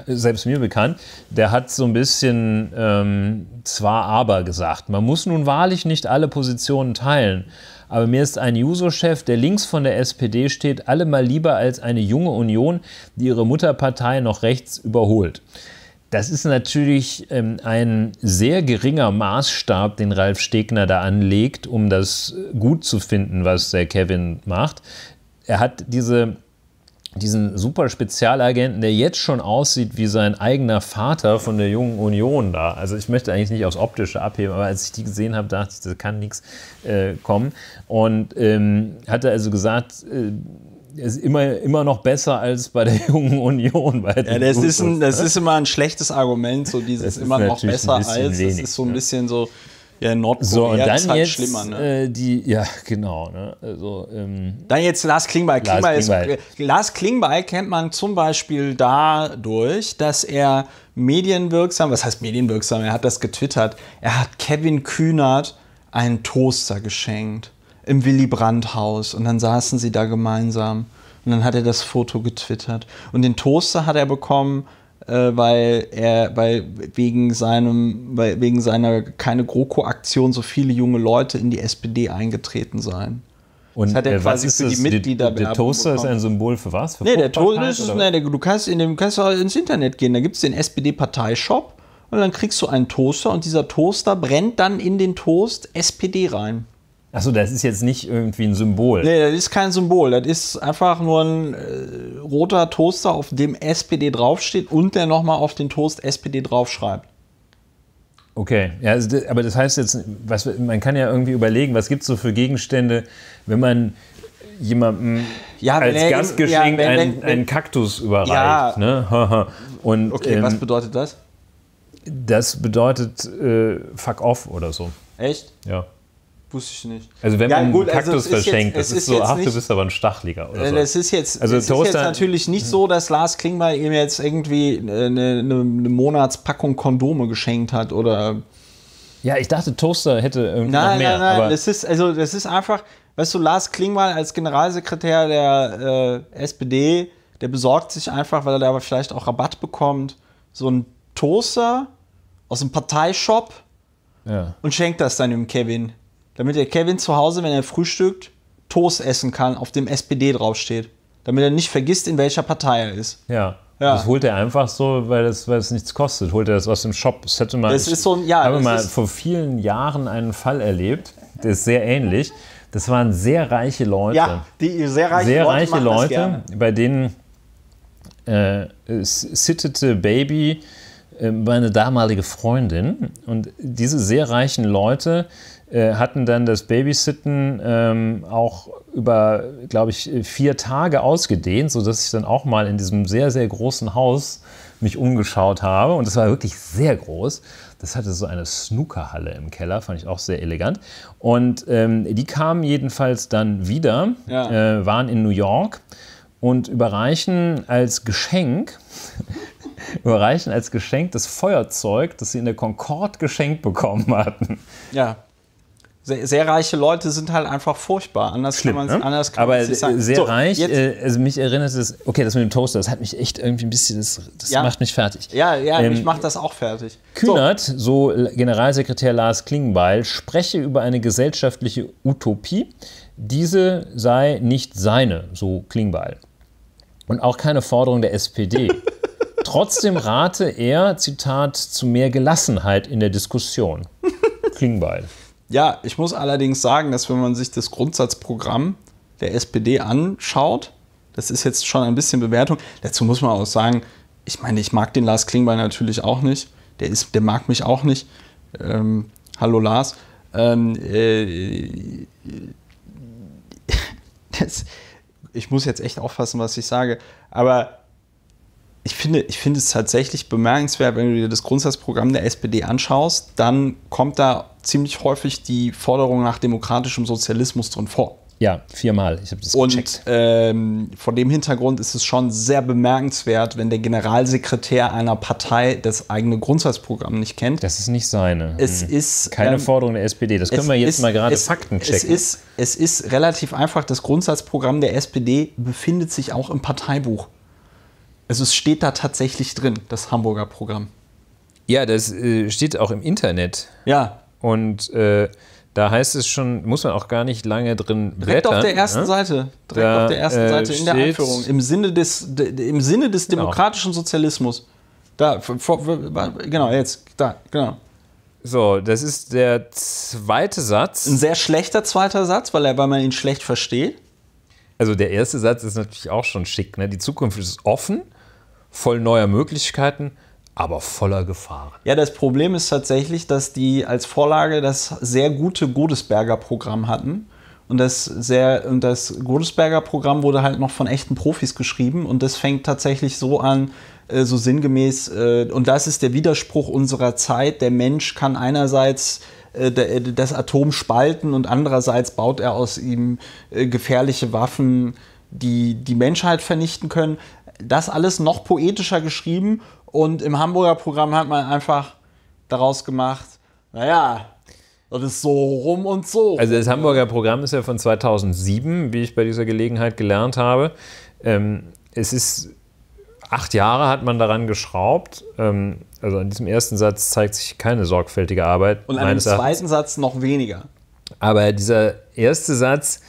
selbst mir bekannt. Der hat so ein bisschen ähm, zwar aber gesagt. Man muss nun wahrlich nicht alle Positionen teilen aber mir ist ein Juso-Chef, der links von der SPD steht, allemal lieber als eine junge Union, die ihre Mutterpartei noch rechts überholt. Das ist natürlich ähm, ein sehr geringer Maßstab, den Ralf Stegner da anlegt, um das gut zu finden, was der Kevin macht. Er hat diese diesen super Spezialagenten, der jetzt schon aussieht wie sein eigener Vater von der jungen Union da. Also ich möchte eigentlich nicht aufs Optische abheben, aber als ich die gesehen habe, dachte ich, da kann nichts äh, kommen. Und ähm, hat er also gesagt, äh, ist immer, immer noch besser als bei der jungen Union. Bei ja, das, ist ein, das ne? ist immer ein schlechtes Argument, so dieses immer noch besser als. Das ist so ein ja. bisschen so ja, Nordkorea so, und dann ist halt jetzt, schlimmer, ne? Äh, die, ja, genau. Ne? Also, ähm, dann jetzt Lars Klingbeil. Lars, Klingbeil. Ist, äh, Lars Klingbeil kennt man zum Beispiel dadurch, dass er medienwirksam, was heißt medienwirksam, er hat das getwittert, er hat Kevin Kühnert einen Toaster geschenkt im Willy Brandt-Haus und dann saßen sie da gemeinsam und dann hat er das Foto getwittert. Und den Toaster hat er bekommen äh, weil er weil wegen seinem weil wegen seiner keine GroKo-Aktion so viele junge Leute in die SPD eingetreten seien. Und das hat er äh, quasi für die Mitglieder Der, der Toaster bekommen. ist ein Symbol für was? Für nee, der Toaster ist, du kannst in dem kannst ins Internet gehen, da gibt es den SPD-Parteishop und dann kriegst du einen Toaster und dieser Toaster brennt dann in den Toast SPD rein. Achso, das ist jetzt nicht irgendwie ein Symbol. Nee, das ist kein Symbol. Das ist einfach nur ein äh, roter Toaster, auf dem SPD draufsteht und der nochmal auf den Toast SPD draufschreibt. Okay, ja, also aber das heißt jetzt, was, man kann ja irgendwie überlegen, was gibt es so für Gegenstände, wenn man jemandem ja, als er, Gastgeschenk ja, wenn, wenn, einen, wenn, einen, Kaktus überreicht. Ja. Ne? und, okay, ähm, was bedeutet das? Das bedeutet äh, fuck off oder so. Echt? Ja. Wusste ich nicht. Also wenn ja, man gut, einen also Kaktus also verschenkt, jetzt, das ist, so, ach, nicht, du bist aber ein Stachliger oder äh, so. Das ist jetzt, also es ist jetzt natürlich nicht so, dass Lars Klingbeil ihm jetzt irgendwie eine, äh, eine, eine Monatspackung Kondome geschenkt hat oder... Ja, ich dachte, Toaster hätte irgendwie nein, mehr. Nein, nein, nein, das ist, also, das ist einfach, weißt du, Lars Klingbeil als Generalsekretär der äh, SPD, der besorgt sich einfach, weil er da vielleicht auch Rabatt bekommt, so einen Toaster aus dem Parteishop ja. und schenkt das dann dem Kevin damit der Kevin zu Hause, wenn er frühstückt, Toast essen kann, auf dem SPD draufsteht. Damit er nicht vergisst, in welcher Partei er ist. Ja. Ja. Das holt er einfach so, weil es weil das nichts kostet. Holt er das aus dem Shop. Das hätte man, das ist so, ja, ich habe mal vor vielen Jahren einen Fall erlebt, der ist sehr ähnlich. Das waren sehr reiche Leute. Ja, die sehr reiche sehr Leute. Reiche Leute bei denen äh, sittete Baby äh, meine damalige Freundin. Und diese sehr reichen Leute äh, hatten dann das Babysitten ähm, auch über, glaube ich, vier Tage ausgedehnt, sodass ich dann auch mal in diesem sehr, sehr großen Haus mich umgeschaut habe. Und das war wirklich sehr groß. Das hatte so eine Snookerhalle im Keller, fand ich auch sehr elegant. Und ähm, die kamen jedenfalls dann wieder, ja. äh, waren in New York und überreichen als Geschenk überreichen als Geschenk das Feuerzeug, das sie in der Concorde geschenkt bekommen hatten. Ja. Sehr, sehr, reiche Leute sind halt einfach furchtbar. Anders Schlimm, kann man ne? anders kann Aber sagen. sehr so, reich, äh, also mich erinnert es, okay, das mit dem Toaster, das hat mich echt irgendwie ein bisschen, das, das ja. macht mich fertig. Ja, ja, ähm, mich macht das auch fertig. Kühnert, so. so Generalsekretär Lars Klingbeil, spreche über eine gesellschaftliche Utopie. Diese sei nicht seine, so Klingbeil. Und auch keine Forderung der SPD. Trotzdem rate er, Zitat, zu mehr Gelassenheit in der Diskussion. Klingbeil. Ja, ich muss allerdings sagen, dass wenn man sich das Grundsatzprogramm der SPD anschaut, das ist jetzt schon ein bisschen Bewertung. Dazu muss man auch sagen, ich meine, ich mag den Lars Klingbeil natürlich auch nicht. Der, ist, der mag mich auch nicht. Ähm, hallo Lars. Ähm, äh, das, ich muss jetzt echt aufpassen, was ich sage. Aber ich finde, ich finde es tatsächlich bemerkenswert, wenn du dir das Grundsatzprogramm der SPD anschaust, dann kommt da ziemlich häufig die Forderung nach demokratischem Sozialismus drin vor. Ja, viermal. Ich habe das Und Ähm, vor dem Hintergrund ist es schon sehr bemerkenswert, wenn der Generalsekretär einer Partei das eigene Grundsatzprogramm nicht kennt. Das ist nicht seine. Es hm. ist keine ähm, Forderung der SPD. Das können wir jetzt ist, mal gerade Fakten checken. Es ist, es ist relativ einfach. Das Grundsatzprogramm der SPD befindet sich auch im Parteibuch. Also es steht da tatsächlich drin, das Hamburger Programm. Ja, das äh, steht auch im Internet. Ja. Und äh, da heißt es schon, muss man auch gar nicht lange drin blättern. Direkt auf der ersten ne? Seite. Direkt da, auf der ersten äh, Seite in der Einführung. Im Sinne des, de, im Sinne des genau. demokratischen genau. Sozialismus. Da, vor, vor, genau, jetzt. Da, genau. So, das ist der zweite Satz. Ein sehr schlechter zweiter Satz, weil, er, weil man ihn schlecht versteht. Also der erste Satz ist natürlich auch schon schick. Ne? Die Zukunft ist offen voll neuer Möglichkeiten, aber voller Gefahren. Ja, das Problem ist tatsächlich, dass die als Vorlage das sehr gute Godesberger Programm hatten. Und das, sehr, und das Godesberger Programm wurde halt noch von echten Profis geschrieben und das fängt tatsächlich so an, äh, so sinngemäß, äh, und das ist der Widerspruch unserer Zeit. Der Mensch kann einerseits äh, das Atom spalten und andererseits baut er aus ihm gefährliche Waffen, die die Menschheit vernichten können das alles noch poetischer geschrieben und im Hamburger Programm hat man einfach daraus gemacht, naja, das ist so rum und so. Also das Hamburger Programm ist ja von 2007, wie ich bei dieser Gelegenheit gelernt habe. Ähm, es ist acht Jahre hat man daran geschraubt. Ähm, also an diesem ersten Satz zeigt sich keine sorgfältige Arbeit. Und an dem zweiten Satz noch weniger. Aber dieser erste Satz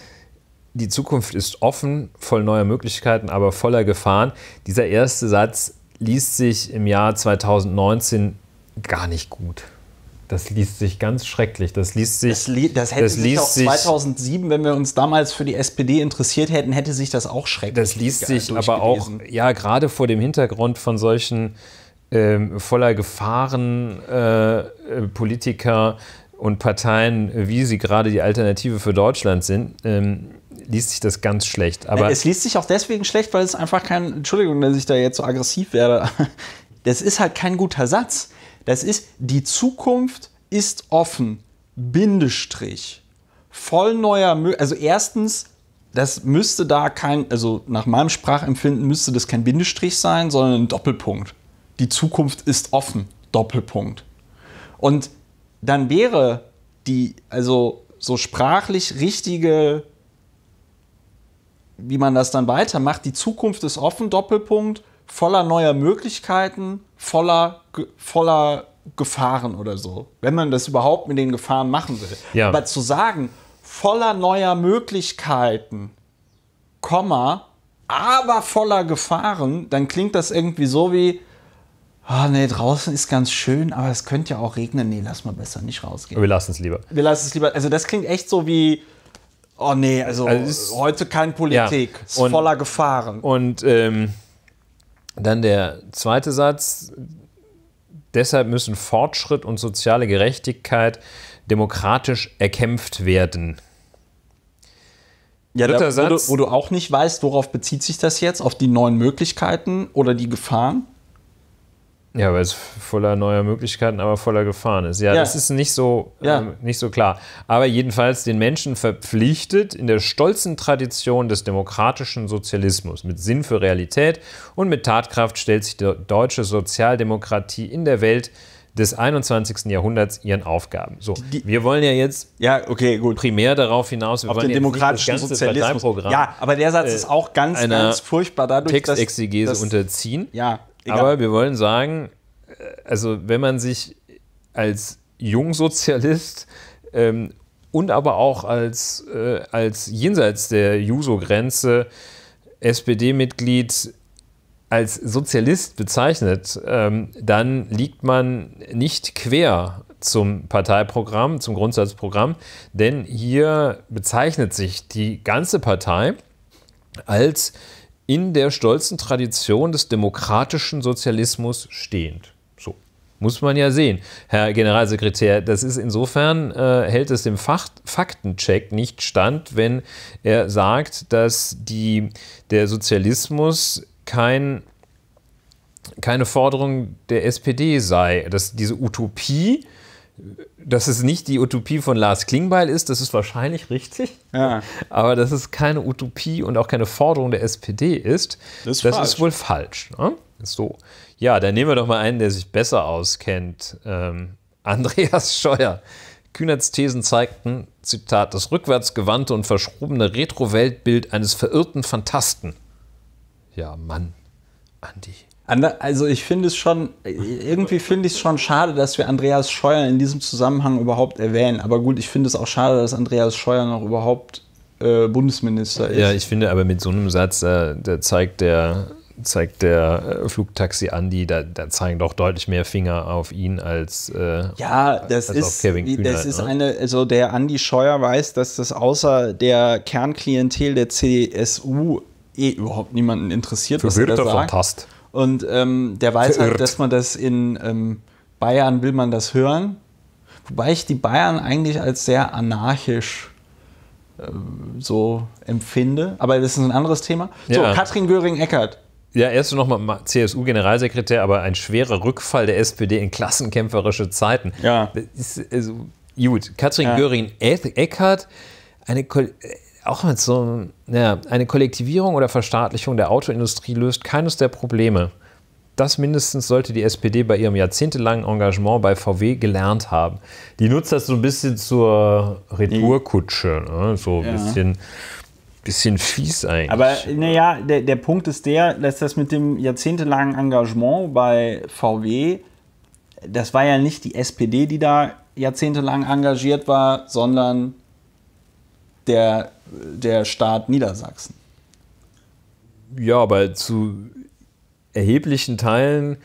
die Zukunft ist offen, voll neuer Möglichkeiten, aber voller Gefahren. Dieser erste Satz liest sich im Jahr 2019 gar nicht gut. Das liest sich ganz schrecklich. Das liest sich. Das, li das hätte das sich auch 2007, wenn wir uns damals für die SPD interessiert hätten, hätte sich das auch schrecklich. Das liest sich äh, aber auch, ja, gerade vor dem Hintergrund von solchen ähm, voller Gefahren äh, äh, Politiker und Parteien, wie sie gerade die Alternative für Deutschland sind, ähm, liest sich das ganz schlecht. Aber es liest sich auch deswegen schlecht, weil es einfach kein, Entschuldigung, dass ich da jetzt so aggressiv werde, das ist halt kein guter Satz. Das ist, die Zukunft ist offen, Bindestrich, voll neuer, also erstens, das müsste da kein, also nach meinem Sprachempfinden müsste das kein Bindestrich sein, sondern ein Doppelpunkt. Die Zukunft ist offen, Doppelpunkt. Und dann wäre die, also so sprachlich richtige wie man das dann weitermacht. Die Zukunft ist offen, Doppelpunkt, voller neuer Möglichkeiten, voller, voller Gefahren oder so. Wenn man das überhaupt mit den Gefahren machen will. Ja. Aber zu sagen, voller neuer Möglichkeiten, Komma, aber voller Gefahren, dann klingt das irgendwie so wie, Ah, oh, nee, draußen ist ganz schön, aber es könnte ja auch regnen. Nee, lass mal besser nicht rausgehen. Wir lassen es lieber. Wir lassen es lieber. Also, das klingt echt so wie, Oh nee, also, also heute kein Politik. Ja. Ist und, voller Gefahren. Und ähm, dann der zweite Satz. Deshalb müssen Fortschritt und soziale Gerechtigkeit demokratisch erkämpft werden. Ja, Dritter da, wo, Satz, du, wo du auch nicht weißt, worauf bezieht sich das jetzt? Auf die neuen Möglichkeiten oder die Gefahren? Ja, weil es voller neuer Möglichkeiten, aber voller Gefahren ist. Ja, ja. das ist nicht so, ja. ähm, nicht so klar. Aber jedenfalls den Menschen verpflichtet, in der stolzen Tradition des demokratischen Sozialismus mit Sinn für Realität und mit Tatkraft stellt sich die deutsche Sozialdemokratie in der Welt des 21. Jahrhunderts ihren Aufgaben. So, die, wir wollen ja jetzt ja, okay, gut. primär darauf hinaus, wir auf den demokratischen Sozialismus. Ja, aber der Satz äh, ist auch ganz, ganz furchtbar dadurch, Textexegese dass, dass, unterziehen. Ja. Egal. Aber wir wollen sagen, äh, also wenn man sich als Jungsozialist ähm, und aber auch als, äh, als jenseits der Juso-Grenze SPD-Mitglied als Sozialist bezeichnet, ähm, dann liegt man nicht quer zum Parteiprogramm, zum Grundsatzprogramm, denn hier bezeichnet sich die ganze Partei als in der stolzen Tradition des demokratischen Sozialismus stehend. So, muss man ja sehen, Herr Generalsekretär. Das ist insofern, äh, hält es dem Fach Faktencheck nicht stand, wenn er sagt, dass die, der Sozialismus kein keine Forderung der SPD sei, dass diese Utopie dass es nicht die Utopie von Lars Klingbeil ist, das ist wahrscheinlich richtig. Ja. Aber dass es keine Utopie und auch keine Forderung der SPD ist, das ist, das falsch. ist wohl falsch. Ne? So. Ja, dann nehmen wir doch mal einen, der sich besser auskennt. Ähm, Andreas Scheuer. Kühnerts Thesen zeigten, Zitat, das rückwärtsgewandte und verschrobene Retro-Weltbild eines verirrten Fantasten. Ja, Mann, Andi. Also ich finde es schon, irgendwie finde ich es schon schade, dass wir Andreas Scheuer in diesem Zusammenhang überhaupt erwähnen. Aber gut, ich finde es auch schade, dass Andreas Scheuer noch überhaupt äh, Bundesminister ist. Ja, ich finde aber mit so einem Satz, äh, der zeigt der, zeigt der äh, Flugtaxi Andi, da, da, zeigen doch deutlich mehr Finger auf ihn als äh, ja, das als ist Kevin Kühnert, das ist ne? eine, also der Andi Scheuer weiß, dass das außer der Kernklientel der CSU eh überhaupt niemanden interessiert. Für was er da sagt. Fantast. Und ähm, der weiß halt, Verirrt. halt, dass man das in ähm, Bayern will man das hören. Wobei ich die Bayern eigentlich als sehr anarchisch ähm, so empfinde. Aber das ist ein anderes Thema. So, Katrin Göring-Eckert. Ja, erst nochmal CSU-Generalsekretär, aber ein schwerer Rückfall der SPD in klassenkämpferische Zeiten. Ja. Ist, also, gut, Katrin ja. Göring-Eckert, eine Ko auch mit so, naja, eine Kollektivierung oder Verstaatlichung der Autoindustrie löst keines der Probleme. Das mindestens sollte die SPD bei ihrem jahrzehntelangen Engagement bei VW gelernt haben. Die nutzt das so ein bisschen zur Retourkutsche, ne? so ein ja. bisschen, bisschen fies eigentlich. Aber naja, der, der Punkt ist der, dass das mit dem jahrzehntelangen Engagement bei VW, das war ja nicht die SPD, die da jahrzehntelang engagiert war, sondern der, der Staat Niedersachsen. Ja, aber zu erheblichen Teilen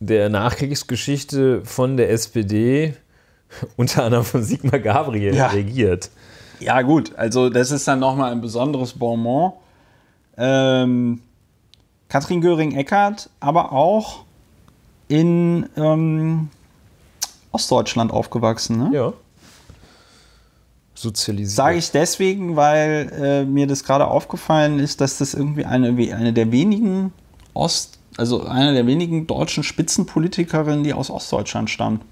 der Nachkriegsgeschichte von der SPD, unter anderem von Sigmar Gabriel, ja. regiert. Ja, gut, also das ist dann nochmal ein besonderes Bonbon. Ähm, Katrin Göring-Eckardt, aber auch in ähm, Ostdeutschland aufgewachsen, ne? Ja sozialisiert. Sage ich deswegen, weil äh, mir das gerade aufgefallen ist, dass das irgendwie eine, eine der wenigen Ost, also einer der wenigen deutschen Spitzenpolitikerinnen, die aus Ostdeutschland stammt.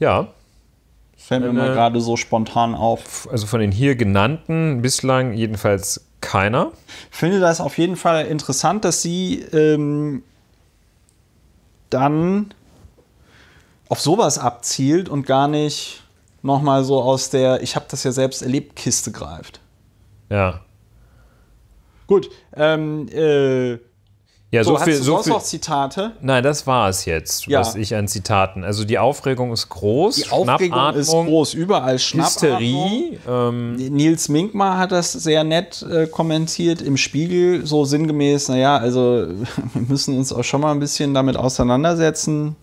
Ja. Fällt mir mal gerade so spontan auf. Also von den hier genannten bislang jedenfalls keiner. Ich finde das auf jeden Fall interessant, dass sie ähm, dann auf sowas abzielt und gar nicht nochmal so aus der Ich habe das ja selbst erlebt Kiste greift. Ja. Gut. Ähm, äh, ja, so, so viel, so viel, noch Zitate? Nein, das war es jetzt, ja. was ich an Zitaten. Also die Aufregung ist groß. Die Aufregung ist groß, überall Hysterie. Ähm. Nils Minkmar hat das sehr nett äh, kommentiert im Spiegel, so sinngemäß, naja, also wir müssen uns auch schon mal ein bisschen damit auseinandersetzen,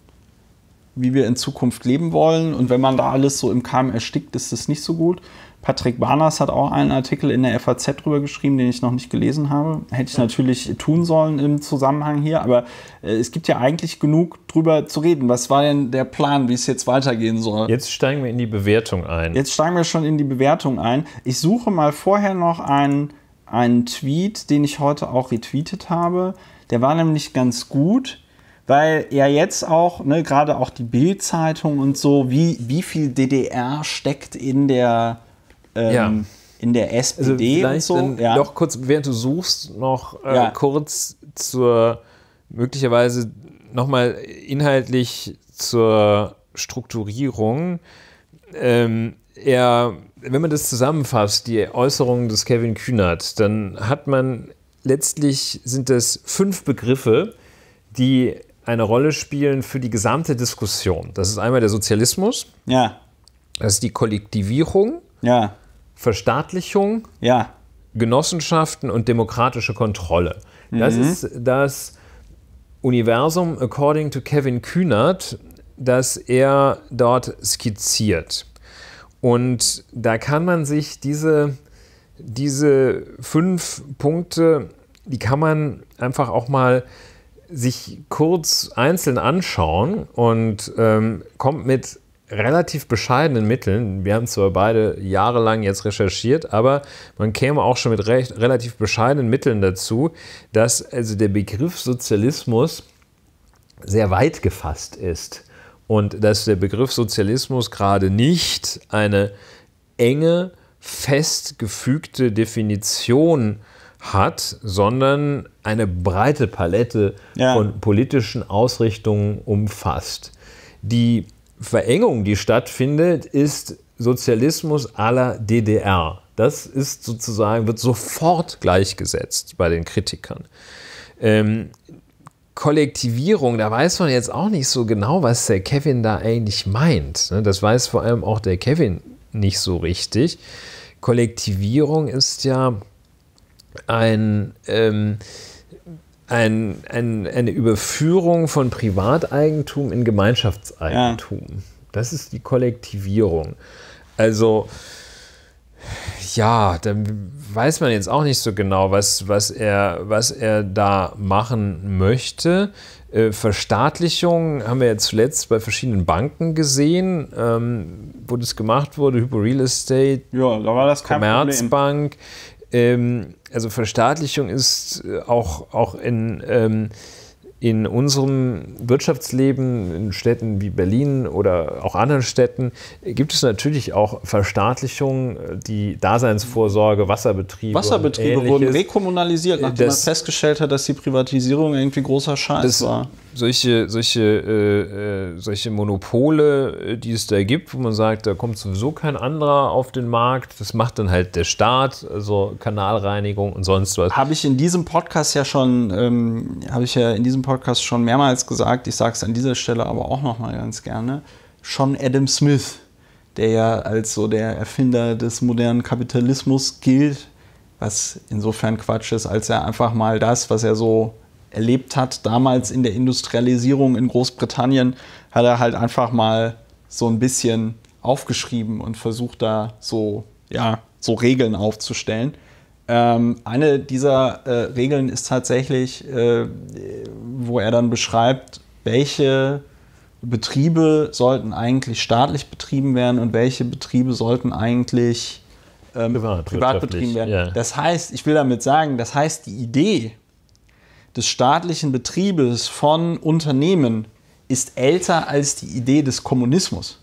wie wir in Zukunft leben wollen. Und wenn man da alles so im Keim erstickt, ist das nicht so gut. Patrick Barnas hat auch einen Artikel in der FAZ drüber geschrieben, den ich noch nicht gelesen habe. Hätte ich natürlich tun sollen im Zusammenhang hier, aber äh, es gibt ja eigentlich genug drüber zu reden. Was war denn der Plan, wie es jetzt weitergehen soll? Jetzt steigen wir in die Bewertung ein. Jetzt steigen wir schon in die Bewertung ein. Ich suche mal vorher noch einen, einen Tweet, den ich heute auch retweetet habe. Der war nämlich ganz gut weil ja jetzt auch, ne, gerade auch die Bild-Zeitung und so, wie, wie viel DDR steckt in der, ähm, ja. in der SPD also und so. Ja. Noch kurz, während du suchst, noch äh, ja. kurz zur möglicherweise nochmal inhaltlich zur Strukturierung. Ähm, er, wenn man das zusammenfasst, die Äußerungen des Kevin Kühnert, dann hat man letztlich sind das fünf Begriffe, die eine Rolle spielen für die gesamte Diskussion. Das ist einmal der Sozialismus. Ja. Das ist die Kollektivierung. Ja. Verstaatlichung. Ja. Genossenschaften und demokratische Kontrolle. Das mhm. ist das Universum, according to Kevin Kühnert, das er dort skizziert. Und da kann man sich diese, diese fünf Punkte, die kann man einfach auch mal sich kurz einzeln anschauen und ähm, kommt mit relativ bescheidenen Mitteln, wir haben zwar beide jahrelang jetzt recherchiert, aber man käme auch schon mit recht, relativ bescheidenen Mitteln dazu, dass also der Begriff Sozialismus sehr weit gefasst ist und dass der Begriff Sozialismus gerade nicht eine enge, festgefügte Definition hat, sondern eine breite Palette ja. von politischen Ausrichtungen umfasst. Die Verengung, die stattfindet, ist Sozialismus aller DDR. Das ist sozusagen, wird sofort gleichgesetzt bei den Kritikern. Ähm, Kollektivierung, da weiß man jetzt auch nicht so genau, was der Kevin da eigentlich meint. Ne? Das weiß vor allem auch der Kevin nicht so richtig. Kollektivierung ist ja ein, ähm, ein, ein, eine Überführung von Privateigentum in Gemeinschaftseigentum. Ja. Das ist die Kollektivierung. Also ja, dann weiß man jetzt auch nicht so genau, was, was, er, was er da machen möchte. Äh, Verstaatlichung haben wir ja zuletzt bei verschiedenen Banken gesehen, ähm, wo das gemacht wurde, Hypo Real Estate, ja, da war das kein Commerzbank. Problem. Ähm, also Verstaatlichung ist äh, auch, auch in, ähm, in unserem Wirtschaftsleben, in Städten wie Berlin oder auch anderen Städten, gibt es natürlich auch Verstaatlichung, äh, die Daseinsvorsorge, Wasserbetriebe. Wasserbetriebe wurden rekommunalisiert, nachdem das, man festgestellt hat, dass die Privatisierung irgendwie großer Scheiß das, war solche, solche, äh, äh solche Monopole, äh, die es da gibt, wo man sagt, da kommt sowieso kein anderer auf den Markt, das macht dann halt der Staat, also Kanalreinigung und sonst was. Habe ich in diesem Podcast ja schon, ähm, habe ich ja in diesem Podcast schon mehrmals gesagt, ich sage es an dieser Stelle aber auch nochmal ganz gerne, schon Adam Smith, der ja als so der Erfinder des modernen Kapitalismus gilt, was insofern Quatsch ist, als er einfach mal das, was er so erlebt hat, damals in der Industrialisierung in Großbritannien, hat er halt einfach mal so ein bisschen aufgeschrieben und versucht da so, ja, so Regeln aufzustellen. Ähm, eine dieser äh, Regeln ist tatsächlich, äh, wo er dann beschreibt, welche Betriebe sollten eigentlich staatlich betrieben werden und welche Betriebe sollten eigentlich ähm, privat, betrieben werden. Ja. Das heißt, ich will damit sagen, das heißt, die Idee des staatlichen Betriebes von Unternehmen ist älter als die Idee des Kommunismus.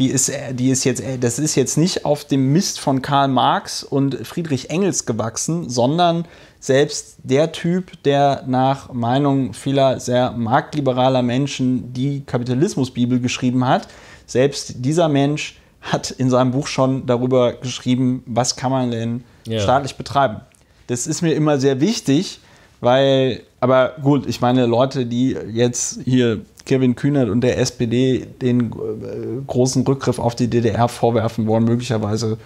Die ist, äh, die ist jetzt, äh, das ist jetzt nicht auf dem Mist von Karl Marx und Friedrich Engels gewachsen, sondern selbst der Typ, der nach Meinung vieler sehr marktliberaler Menschen die Kapitalismusbibel geschrieben hat, selbst dieser Mensch hat in seinem Buch schon darüber geschrieben, was kann man denn ja. staatlich betreiben. Das ist mir immer sehr wichtig, weil, aber gut, ich meine, Leute, die jetzt hier Kevin Kühnert und der SPD den äh, großen Rückgriff auf die DDR vorwerfen wollen, möglicherweise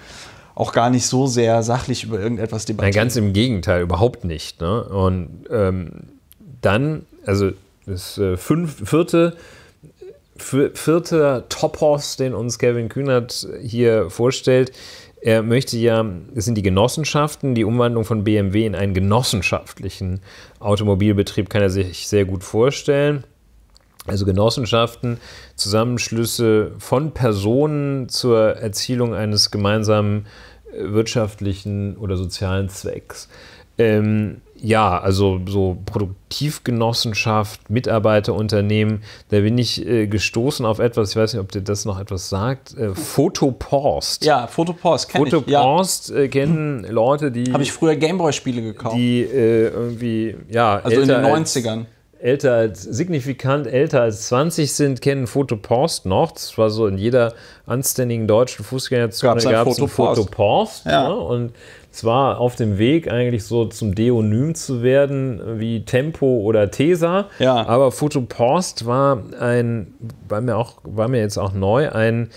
auch gar nicht so sehr sachlich über irgendetwas debattieren. Nein, ganz im Gegenteil, überhaupt nicht. Ne? Und ähm, dann, also das äh, fünf, vierte, vierte Topos, den uns Kevin Kühnert hier vorstellt, er möchte ja, es sind die Genossenschaften, die Umwandlung von BMW in einen genossenschaftlichen Automobilbetrieb kann er sich sehr gut vorstellen. Also Genossenschaften, Zusammenschlüsse von Personen zur Erzielung eines gemeinsamen äh, wirtschaftlichen oder sozialen Zwecks. Ähm, ja, also so Produktivgenossenschaft, Mitarbeiterunternehmen, da bin ich äh, gestoßen auf etwas, ich weiß nicht, ob dir das noch etwas sagt, äh, Ja, Fotopost kenne ich. Fotoporst ja. Äh, kennen Leute, die... Habe ich früher Gameboy-Spiele gekauft. Die äh, irgendwie, ja... Also in den 90ern. Als, älter als, signifikant älter als 20 sind, kennen Fotopost noch. Das war so in jeder anständigen deutschen Fußgängerzone gab es ein Fotopost ja. ja, ne? und zwar auf dem Weg eigentlich so zum Deonym zu werden, äh, wie Tempo oder Tesa, ja. aber Fotopost war ein, war mir, auch, war mir jetzt auch neu, ein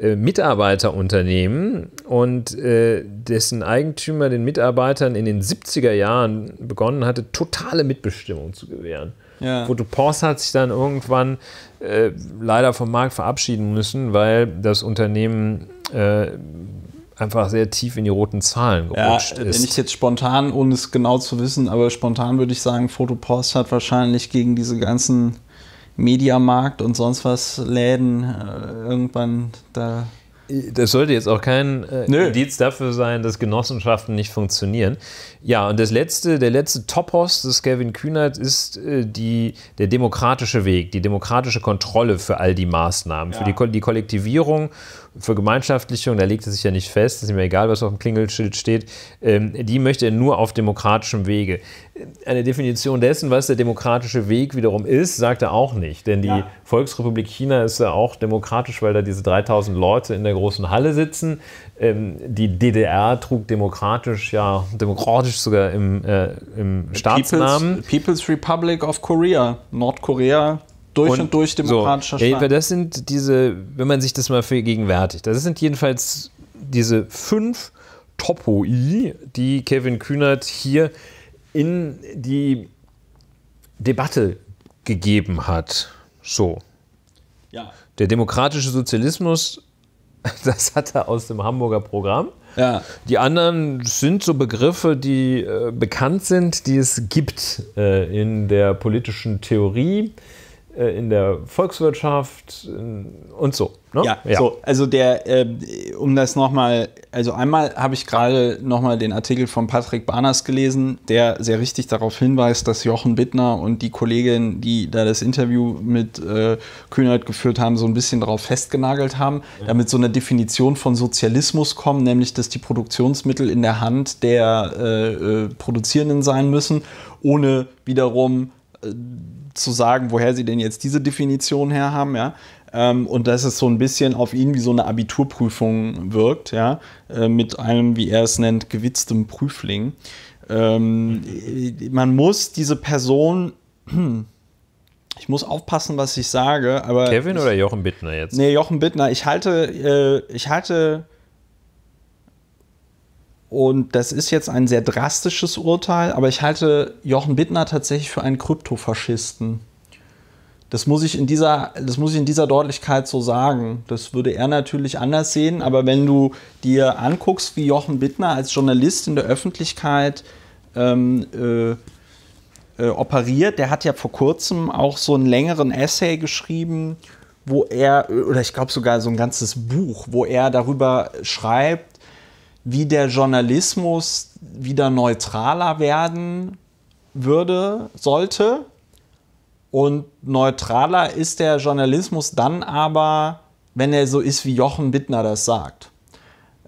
äh, Mitarbeiterunternehmen und äh, dessen Eigentümer den Mitarbeitern in den 70er Jahren begonnen hatte, totale Mitbestimmung zu gewähren. Ja. Fotopost hat sich dann irgendwann äh, leider vom Markt verabschieden müssen, weil das Unternehmen äh, einfach sehr tief in die roten Zahlen gerutscht ja, ist. Wenn ich jetzt spontan, ohne es genau zu wissen, aber spontan würde ich sagen, Fotopost hat wahrscheinlich gegen diese ganzen Mediamarkt und sonst was Läden äh, irgendwann da. Das sollte jetzt auch kein äh, Indiz dafür sein, dass Genossenschaften nicht funktionieren. Ja, und das letzte, der letzte Topos des Kevin Kühnert ist äh, die, der demokratische Weg, die demokratische Kontrolle für all die Maßnahmen, ja. für die, die Kollektivierung Vergemeinschaftlichung, da legt es sich ja nicht fest, ist mir egal, was auf dem Klingelschild steht, ähm, die möchte er nur auf demokratischem Wege. Eine Definition dessen, was der demokratische Weg wiederum ist, sagt er auch nicht, denn die ja. Volksrepublik China ist ja auch demokratisch, weil da diese 3000 Leute in der großen Halle sitzen. Ähm, die DDR trug demokratisch, ja, demokratisch sogar im, äh, im Staatsnamen. People's, People's Republic of Korea, Nordkorea, durch und, und durch demokratischer so. Staat. Das sind diese, wenn man sich das mal vergegenwärtigt, das sind jedenfalls diese fünf Topoi, die Kevin Kühnert hier in die Debatte gegeben hat. So. Ja. Der demokratische Sozialismus, das hat er aus dem Hamburger Programm. Ja. Die anderen sind so Begriffe, die äh, bekannt sind, die es gibt äh, in der politischen Theorie. Äh, in der Volkswirtschaft und so. Ne? Ja, ja, So, also der, äh, um das nochmal, also einmal habe ich gerade nochmal den Artikel von Patrick Barners gelesen, der sehr richtig darauf hinweist, dass Jochen Bittner und die Kollegin, die da das Interview mit äh, Kühnert geführt haben, so ein bisschen darauf festgenagelt haben, mhm. damit so eine Definition von Sozialismus kommen, nämlich dass die Produktionsmittel in der Hand der äh, äh Produzierenden sein müssen, ohne wiederum äh, zu sagen, woher sie denn jetzt diese Definition her haben, ja. Ähm, und dass es so ein bisschen auf ihn wie so eine Abiturprüfung wirkt, ja, äh, mit einem, wie er es nennt, gewitztem Prüfling. Ähm, man muss diese Person, ich muss aufpassen, was ich sage, aber. Kevin ich, oder Jochen Bittner jetzt? Nee, Jochen Bittner. Ich halte, äh, ich halte und das ist jetzt ein sehr drastisches Urteil, aber ich halte Jochen Bittner tatsächlich für einen Kryptofaschisten. Das muss ich in dieser, das muss ich in dieser Deutlichkeit so sagen. Das würde er natürlich anders sehen, aber wenn du dir anguckst, wie Jochen Bittner als Journalist in der Öffentlichkeit ähm, äh, äh, operiert, der hat ja vor kurzem auch so einen längeren Essay geschrieben, wo er, oder ich glaube sogar so ein ganzes Buch, wo er darüber schreibt, wie der Journalismus wieder neutraler werden würde, sollte. Und neutraler ist der Journalismus dann aber, wenn er so ist, wie Jochen Bittner das sagt.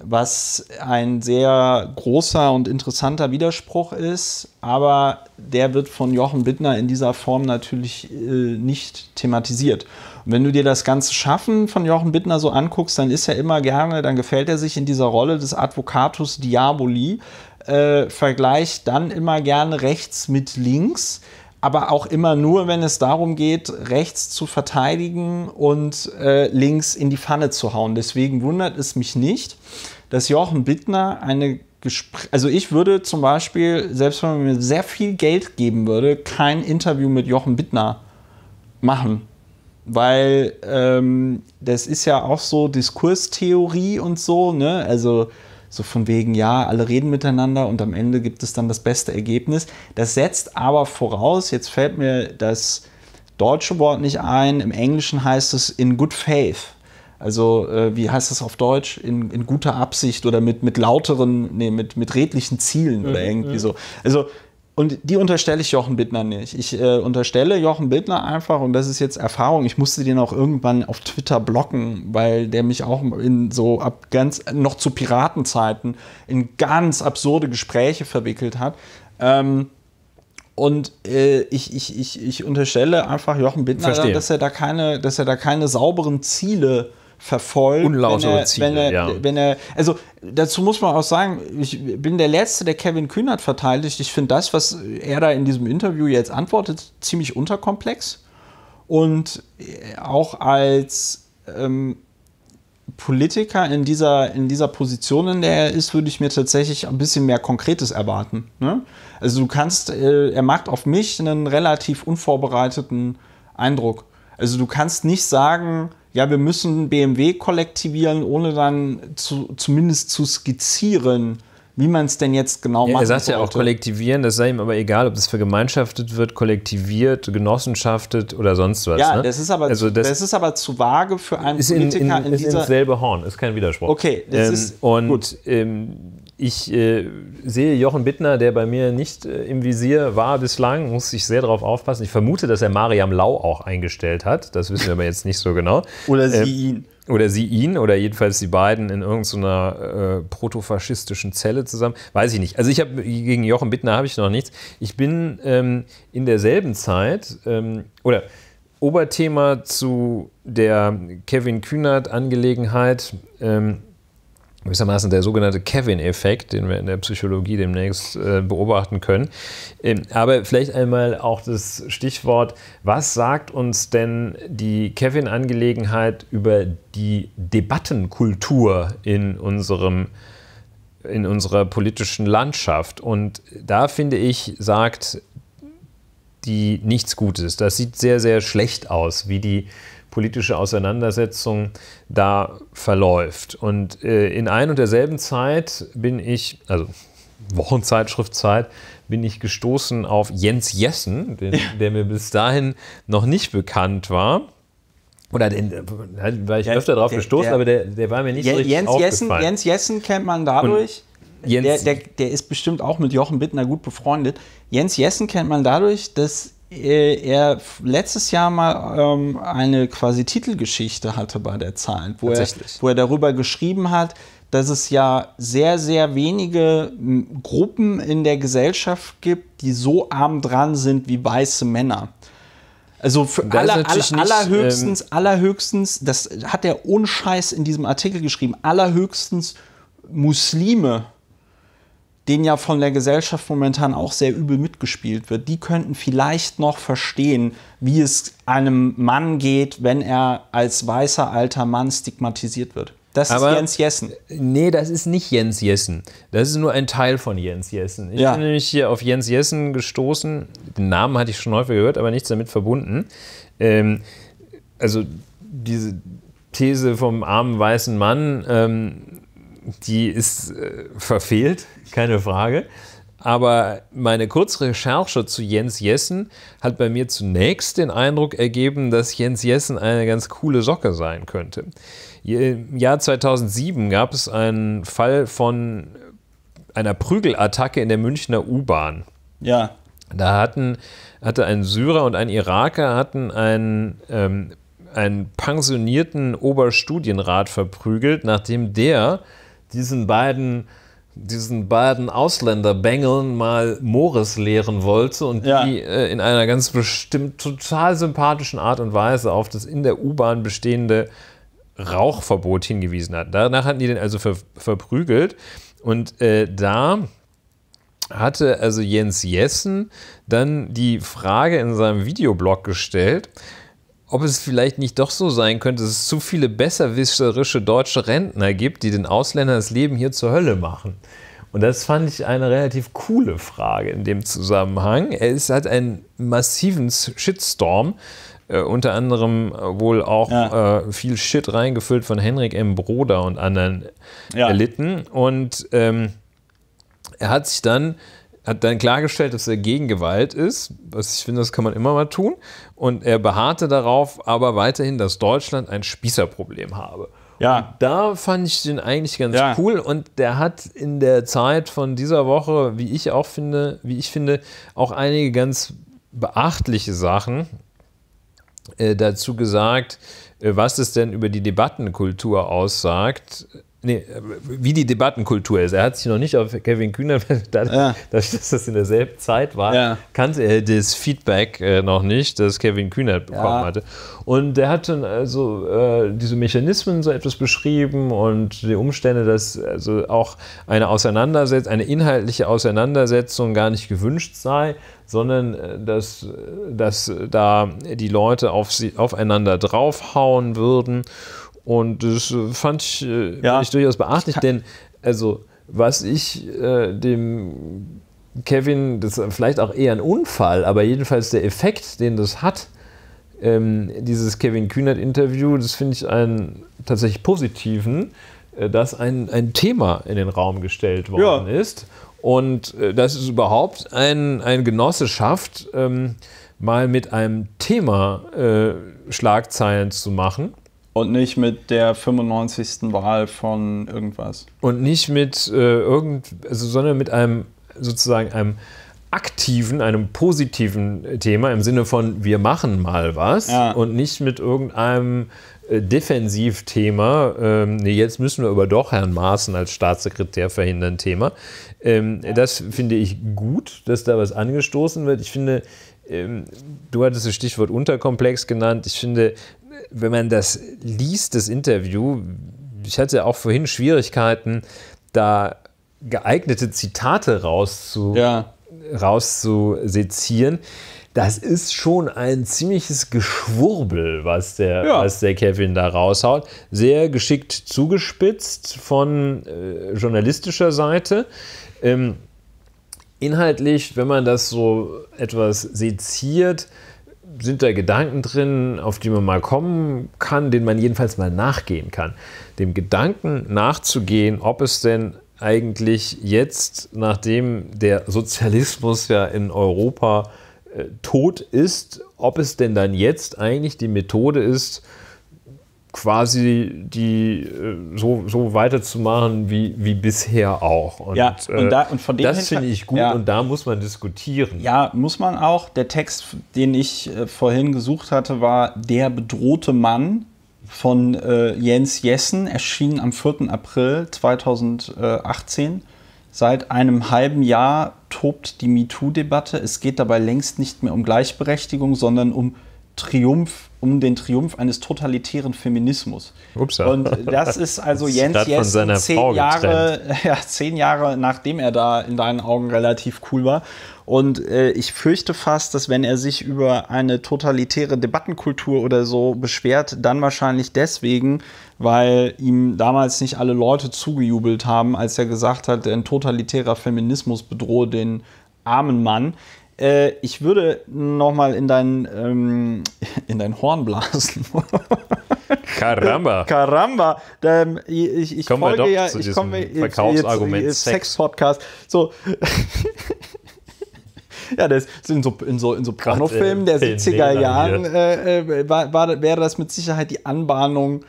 Was ein sehr großer und interessanter Widerspruch ist, aber der wird von Jochen Bittner in dieser Form natürlich äh, nicht thematisiert wenn du dir das ganze Schaffen von Jochen Bittner so anguckst, dann ist er immer gerne, dann gefällt er sich in dieser Rolle des Advocatus Diaboli, äh, vergleicht dann immer gerne rechts mit links, aber auch immer nur, wenn es darum geht, rechts zu verteidigen und äh, links in die Pfanne zu hauen. Deswegen wundert es mich nicht, dass Jochen Bittner eine Gespr also ich würde zum Beispiel, selbst wenn man mir sehr viel Geld geben würde, kein Interview mit Jochen Bittner machen weil ähm, das ist ja auch so Diskurstheorie und so, ne? Also so von wegen, ja, alle reden miteinander und am Ende gibt es dann das beste Ergebnis. Das setzt aber voraus, jetzt fällt mir das deutsche Wort nicht ein, im Englischen heißt es in good faith. Also äh, wie heißt das auf Deutsch? In, in guter Absicht oder mit, mit lauteren, nee, mit, mit redlichen Zielen oder mhm, irgendwie so. Also und die unterstelle ich Jochen Bittner nicht. Ich äh, unterstelle Jochen Bittner einfach, und das ist jetzt Erfahrung, ich musste den auch irgendwann auf Twitter blocken, weil der mich auch in so ab ganz, noch zu Piratenzeiten, in ganz absurde Gespräche verwickelt hat. Ähm, und äh, ich, ich, ich, ich unterstelle einfach Jochen Bittner, Verstehe. dass er da keine, dass er da keine sauberen Ziele verfolgt. Unlausere Ziele, wenn er, ja. wenn er, also dazu muss man auch sagen, ich bin der Letzte, der Kevin Kühnert verteidigt. Ich finde das, was er da in diesem Interview jetzt antwortet, ziemlich unterkomplex. Und auch als ähm, Politiker in dieser, in dieser Position, in der er ist, würde ich mir tatsächlich ein bisschen mehr Konkretes erwarten. Ne? Also du kannst, äh, er macht auf mich einen relativ unvorbereiteten Eindruck. Also du kannst nicht sagen, ja, wir müssen BMW kollektivieren, ohne dann zu, zumindest zu skizzieren, wie man es denn jetzt genau ja, macht. Er sagt ja auch kollektivieren, das sei ihm aber egal, ob das vergemeinschaftet wird, kollektiviert, genossenschaftet oder sonst was. Ja, ne? das, ist aber, also das, das, ist aber zu vage für einen ist Politiker in, in, in ist dieser... Ist selbe Horn, ist kein Widerspruch. Okay, das ähm, ist und, gut. Ähm, ich äh, sehe Jochen Bittner, der bei mir nicht äh, im Visier war bislang, muss ich sehr darauf aufpassen. Ich vermute, dass er Mariam Lau auch eingestellt hat. Das wissen wir aber jetzt nicht so genau. Oder sie ähm, ihn. oder sie ihn, oder jedenfalls die beiden in irgendeiner äh, protofaschistischen Zelle zusammen. Weiß ich nicht. Also ich habe gegen Jochen Bittner habe ich noch nichts. Ich bin ähm, in derselben Zeit ähm, oder Oberthema zu der Kevin Kühnert-Angelegenheit. Ähm, gewissermaßen der sogenannte Kevin-Effekt, den wir in der Psychologie demnächst äh, beobachten können. Ähm, aber vielleicht einmal auch das Stichwort, was sagt uns denn die Kevin-Angelegenheit über die Debattenkultur in unserem in unserer politischen Landschaft. Und da finde ich, sagt die nichts Gutes. Das sieht sehr, sehr schlecht aus, wie die politische Auseinandersetzung da verläuft. Und äh, in ein und derselben Zeit bin ich, also Wochenzeitschriftzeit, bin ich gestoßen auf Jens Jessen, den, der mir bis dahin noch nicht bekannt war. Oder den, war ich ja, öfter darauf gestoßen, der, aber der, der, war mir nicht J so richtig Jens aufgefallen. Jessen, Jens Jessen kennt man dadurch. Und Jens, der, der ist bestimmt auch mit Jochen Bittner gut befreundet. Jens Jessen kennt man dadurch, dass äh, er letztes Jahr mal ähm, eine quasi Titelgeschichte hatte bei der Zeit, wo er, wo er darüber geschrieben hat, dass es ja sehr, sehr wenige Gruppen in der Gesellschaft gibt, die so arm dran sind wie weiße Männer. Also für aller, aller, nicht, allerhöchstens, ähm allerhöchstens, das hat er ohne Scheiß in diesem Artikel geschrieben, allerhöchstens Muslime denen ja von der Gesellschaft momentan auch sehr übel mitgespielt wird, die könnten vielleicht noch verstehen, wie es einem Mann geht, wenn er als weißer alter Mann stigmatisiert wird. Das Aber ist Jens Jessen. Nee, das ist nicht Jens Jessen. Das ist nur ein Teil von Jens Jessen. Ich ja. bin nämlich hier auf Jens Jessen gestoßen. Den Namen hatte ich schon häufig gehört, aber nichts damit verbunden. Ähm, also diese These vom armen weißen Mann ähm, die ist äh, verfehlt, keine Frage. Aber meine Kurzrecherche zu Jens Jessen hat bei mir zunächst den Eindruck ergeben, dass Jens Jessen eine ganz coole Socke sein könnte. Im Jahr 2007 gab es einen Fall von einer Prügelattacke in der Münchner U-Bahn. Ja. Da hatten, hatte ein Syrer und ein Iraker hatten einen, ähm, einen pensionierten Oberstudienrat verprügelt, nachdem der diesen beiden diesen beiden Ausländerbängeln mal Moris lehren wollte und ja. die äh, in einer ganz bestimmt total sympathischen Art und Weise auf das in der U-Bahn bestehende Rauchverbot hingewiesen hat. Danach hatten die den also ver verprügelt und äh, da hatte also Jens Jessen dann die Frage in seinem Videoblog gestellt, ob es vielleicht nicht doch so sein könnte, dass es zu viele besserwisserische deutsche Rentner gibt, die den Ausländern das Leben hier zur Hölle machen. Und das fand ich eine relativ coole Frage in dem Zusammenhang. Es hat einen massiven Shitstorm, äh, unter anderem äh, wohl auch ja. äh, viel Shit reingefüllt von Henrik M. Broder und anderen ja. erlitten. Und ähm, er hat sich dann hat dann klargestellt, dass er gegen Gewalt ist. Was ich finde, das kann man immer mal tun. Und er beharrte darauf aber weiterhin, dass Deutschland ein Spießerproblem habe. Ja. Und da fand ich den eigentlich ganz ja. cool und der hat in der Zeit von dieser Woche, wie ich auch finde, wie ich finde, auch einige ganz beachtliche Sachen äh, dazu gesagt, äh, was es denn über die Debattenkultur aussagt, Nee, äh, wie die Debattenkultur ist. Er hat sich noch nicht auf Kevin Kühner, dadurch, ja. dass das in derselben Zeit war, ja. kannte er das Feedback äh, noch nicht, das Kevin Kühner bekommen ja. hatte. Und er hat dann also äh, diese Mechanismen so etwas beschrieben und die Umstände, dass also auch eine Auseinandersetzung, eine inhaltliche Auseinandersetzung gar nicht gewünscht sei, sondern äh, dass, dass da die Leute auf sie, aufeinander draufhauen würden und das äh, fand ich, äh, ja. ich durchaus beachtlich, denn also was ich äh, dem Kevin, das ist vielleicht auch eher ein Unfall, aber jedenfalls der Effekt, den das hat, ähm, dieses Kevin Kühnert-Interview, das finde ich einen tatsächlich positiven, äh, dass ein, ein Thema in den Raum gestellt worden ja. ist und äh, dass es überhaupt ein, eine Genossenschaft ähm, mal mit einem Thema äh, Schlagzeilen zu machen. Und nicht mit der 95. Wahl von irgendwas. Und nicht mit äh, irgend, also, sondern mit einem sozusagen einem aktiven, einem positiven äh, Thema im Sinne von wir machen mal was ja. und nicht mit irgendeinem äh, Defensivthema, ähm, nee, jetzt müssen wir aber doch Herrn Maaßen als Staatssekretär verhindern, Thema. Ähm, ja. Das finde ich gut, dass da was angestoßen wird. Ich finde, ähm, du hattest das Stichwort Unterkomplex genannt. Ich finde, wenn man das liest, das Interview, ich hatte auch vorhin Schwierigkeiten, da geeignete Zitate rauszu, ja. rauszusezieren. Das ist schon ein ziemliches Geschwurbel, was der, ja. was der Kevin da raushaut. Sehr geschickt zugespitzt von äh, journalistischer Seite. Ähm, inhaltlich, wenn man das so etwas seziert, sind da Gedanken drin, auf die man mal kommen kann, denen man jedenfalls mal nachgehen kann. Dem Gedanken nachzugehen, ob es denn eigentlich jetzt, nachdem der Sozialismus ja in Europa äh, tot ist, ob es denn dann jetzt eigentlich die Methode ist, quasi die äh, so, so weiterzumachen wie, wie bisher auch. Und, ja, und, äh, da, und von dem das finde ich gut ja. und da muss man diskutieren. Ja, muss man auch. Der Text, den ich äh, vorhin gesucht hatte, war Der bedrohte Mann von äh, Jens Jessen, erschien am 4. April 2018. Seit einem halben Jahr tobt die MeToo-Debatte. Es geht dabei längst nicht mehr um Gleichberechtigung, sondern um Triumph, um den Triumph eines totalitären Feminismus. Upsa. Und das ist also Jens jetzt zehn Frau Jahre, ja, zehn Jahre nachdem er da in deinen Augen relativ cool war. Und äh, ich fürchte fast, dass wenn er sich über eine totalitäre Debattenkultur oder so beschwert, dann wahrscheinlich deswegen, weil ihm damals nicht alle Leute zugejubelt haben, als er gesagt hat, ein totalitärer Feminismus bedrohe den armen Mann äh, ich würde nochmal in, dein, ähm, in dein Horn blasen. Caramba. Karamba. Ähm, ich ich komme folge ja, ich diesem Verkaufsargument jetzt, jetzt Sex-Podcast. So. ja, das in so, in so, in so Pornofilmen äh, der 70er Jahren äh, äh, war, war, wäre das mit Sicherheit die Anbahnung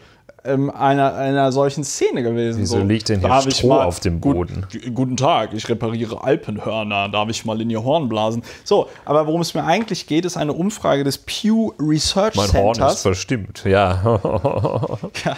ähm, einer, einer solchen Szene gewesen. Wieso so, liegt denn hier Stroh mal, auf dem Boden? Gut, guten Tag, ich repariere Alpenhörner, darf ich mal in Ihr Horn blasen? So, aber worum es mir eigentlich geht, ist eine Umfrage des Pew Research mein Centers. Mein Horn ist verstimmt, ja. ja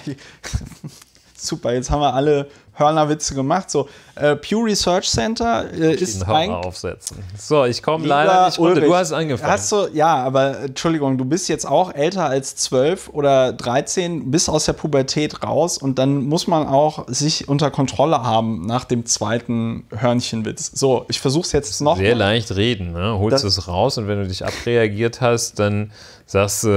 super, jetzt haben wir alle Hörnerwitze gemacht. So, äh, Pew Research Center äh, ist ein aufsetzen. So, ich komme leider nicht runter. Du hast angefangen. Hast du, ja, aber Entschuldigung, du bist jetzt auch älter als 12 oder 13, bist aus der Pubertät raus und dann muss man auch sich unter Kontrolle haben nach dem zweiten Hörnchenwitz. So, ich versuche es jetzt noch. Sehr mal. leicht reden, ne? holst das, es raus und wenn du dich abreagiert hast, dann sagst du,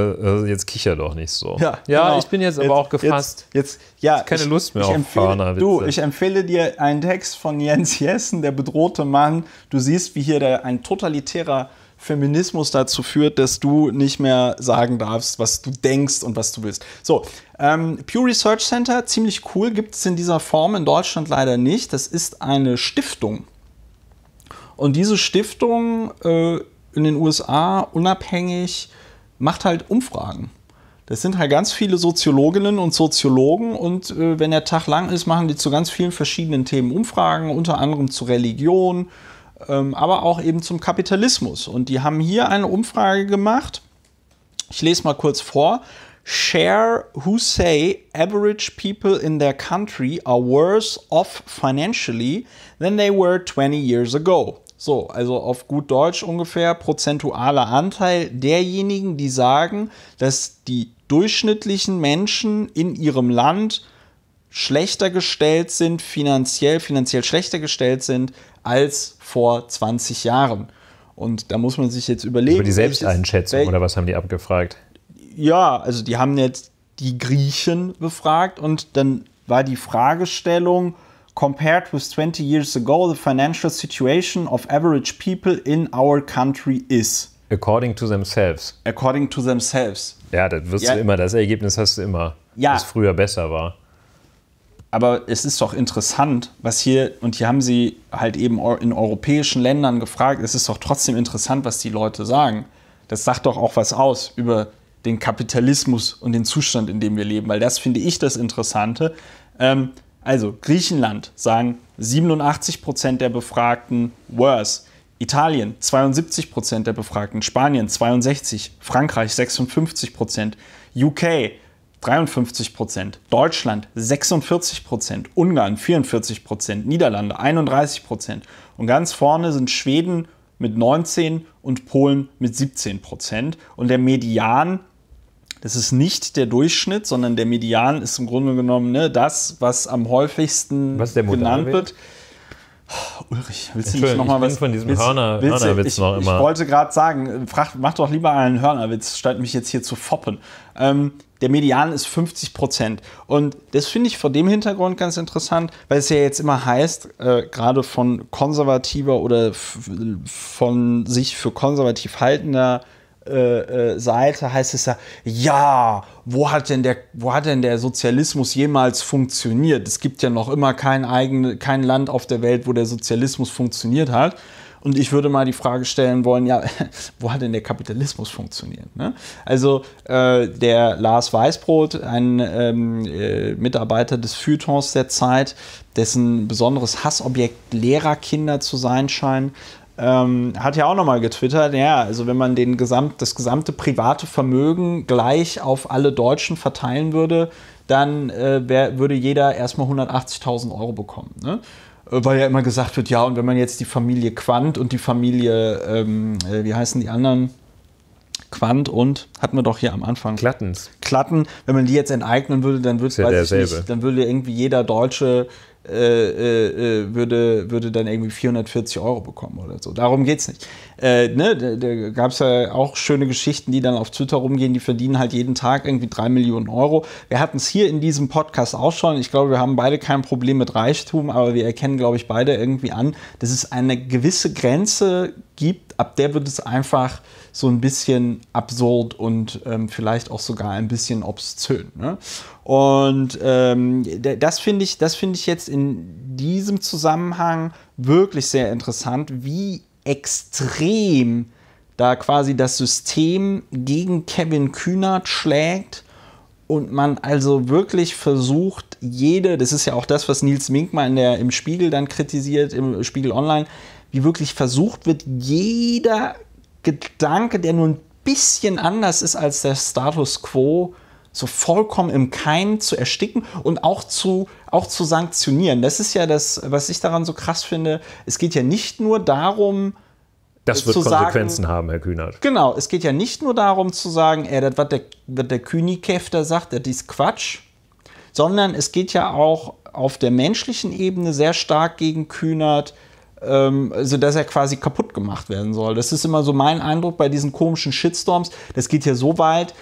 äh, jetzt kicher doch nicht so. Ja, ja genau. ich bin jetzt aber jetzt, auch gefasst. Jetzt, jetzt ja, keine ich, Lust mehr ich auf Hörnerwitze. Du, ich empfehle dir einen Text von Jens Jessen, der bedrohte Mann. Du siehst, wie hier der, ein totalitärer Feminismus dazu führt, dass du nicht mehr sagen darfst, was du denkst und was du willst. So, ähm, Pew Research Center, ziemlich cool, gibt es in dieser Form in Deutschland leider nicht. Das ist eine Stiftung. Und diese Stiftung äh, in den USA unabhängig macht halt Umfragen. Das sind halt ganz viele Soziologinnen und Soziologen und äh, wenn der Tag lang ist, machen die zu ganz vielen verschiedenen Themen Umfragen, unter anderem zu Religion, ähm, aber auch eben zum Kapitalismus. Und die haben hier eine Umfrage gemacht. Ich lese mal kurz vor. Share who say average people in their country are worse off financially than they were 20 years ago. So, also auf gut Deutsch ungefähr prozentualer Anteil derjenigen, die sagen, dass die durchschnittlichen Menschen in ihrem Land schlechter gestellt sind, finanziell, finanziell schlechter gestellt sind als vor 20 Jahren. Und da muss man sich jetzt überlegen. Über die Selbsteinschätzung welches, oder was haben die abgefragt? Ja, also die haben jetzt die Griechen befragt und dann war die Fragestellung, compared with 20 years ago, the financial situation of average people in our country is. According to themselves. According to themselves. Ja, das wirst ja. du immer, das Ergebnis hast du immer, ja. das früher besser war. Aber es ist doch interessant, was hier, und hier haben sie halt eben in europäischen Ländern gefragt, es ist doch trotzdem interessant, was die Leute sagen. Das sagt doch auch was aus über den Kapitalismus und den Zustand, in dem wir leben, weil das finde ich das Interessante. Ähm, also Griechenland sagen 87 Prozent der Befragten worse. Italien 72 Prozent der Befragten, Spanien 62, Frankreich 56 Prozent, UK 53 Prozent, Deutschland 46 Prozent, Ungarn 44 Prozent, Niederlande 31 Prozent und ganz vorne sind Schweden mit 19 und Polen mit 17 Prozent und der Median das ist nicht der Durchschnitt, sondern der Median ist im Grunde genommen ne, das, was am häufigsten was genannt wird. wird Oh, Ulrich, willst du nicht nochmal was? von diesem willst, Hörner, willst, Hörnerwitz ich, noch immer. Ich wollte gerade sagen, frag, mach doch lieber einen Hörnerwitz, statt mich jetzt hier zu foppen. Ähm, der Median ist 50 Prozent. Und das finde ich vor dem Hintergrund ganz interessant, weil es ja jetzt immer heißt, äh, gerade von konservativer oder von sich für konservativ haltender äh, äh, Seite heißt es ja, ja, wo hat denn der, wo hat denn der Sozialismus jemals funktioniert? Es gibt ja noch immer kein, eigene, kein Land auf der Welt, wo der Sozialismus funktioniert hat. Und ich würde mal die Frage stellen wollen, ja, wo hat denn der Kapitalismus funktioniert? Ne? Also äh, der Lars Weißbrot, ein ähm, äh, Mitarbeiter des Feuilletons der Zeit, dessen besonderes Hassobjekt Lehrerkinder zu sein scheinen, ähm, hat ja auch nochmal getwittert, ja, also wenn man den gesamt, das gesamte private Vermögen gleich auf alle Deutschen verteilen würde, dann äh, wär, würde jeder erstmal 180.000 Euro bekommen. Ne? Äh, weil ja immer gesagt wird, ja, und wenn man jetzt die Familie Quant und die Familie, ähm, äh, wie heißen die anderen? Quant und hatten wir doch hier am Anfang. Klattens. Klatten. Wenn man die jetzt enteignen würde, dann, würde ja weiß derselbe. dann würde irgendwie jeder Deutsche äh, äh, äh, würde, würde dann irgendwie 440 Euro bekommen oder so. Darum geht es nicht. Äh, ne, da da gab es ja auch schöne Geschichten, die dann auf Twitter rumgehen, die verdienen halt jeden Tag irgendwie 3 Millionen Euro. Wir hatten es hier in diesem Podcast auch schon. Ich glaube, wir haben beide kein Problem mit Reichtum, aber wir erkennen, glaube ich, beide irgendwie an, dass es eine gewisse Grenze gibt, ab der wird es einfach so ein bisschen absurd und ähm, vielleicht auch sogar ein bisschen obszön. Ne? Und ähm, das finde ich, das ich jetzt in diesem Zusammenhang wirklich sehr interessant, wie extrem da quasi das System gegen Kevin Kühnert schlägt und man also wirklich versucht, jede, das ist ja auch das, was Nils Minkmann in der, im Spiegel dann kritisiert, im Spiegel Online, wie wirklich versucht wird, jeder Gedanke, der nur ein bisschen anders ist als der Status quo, äh, so vollkommen im Keim zu ersticken und auch zu, auch zu sanktionieren. Das ist ja das, was ich daran so krass finde. Es geht ja nicht nur darum, das wird Konsequenzen sagen, haben, Herr Kühnert. Genau, es geht ja nicht nur darum zu sagen, ey, das, was der, was der Kühnikäf da sagt, das ist Quatsch, sondern es geht ja auch auf der menschlichen Ebene sehr stark gegen Kühnert, ähm, also dass er quasi kaputt gemacht werden soll. Das ist immer so mein Eindruck bei diesen komischen Shitstorms. Das geht ja so weit,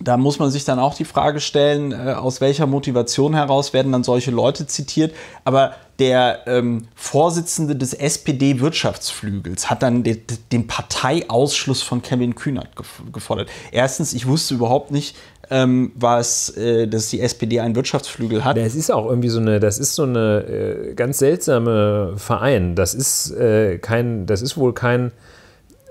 da muss man sich dann auch die Frage stellen, äh, aus welcher Motivation heraus werden dann solche Leute zitiert. Aber der ähm, Vorsitzende des SPD-Wirtschaftsflügels hat dann de den Parteiausschluss von Kevin Kühnert ge gefordert. Erstens, ich wusste überhaupt nicht, ähm, was, äh, dass die SPD einen Wirtschaftsflügel hat. Das ist auch irgendwie so eine, das ist so eine äh, ganz seltsame Verein. Das ist äh, kein, das ist wohl kein,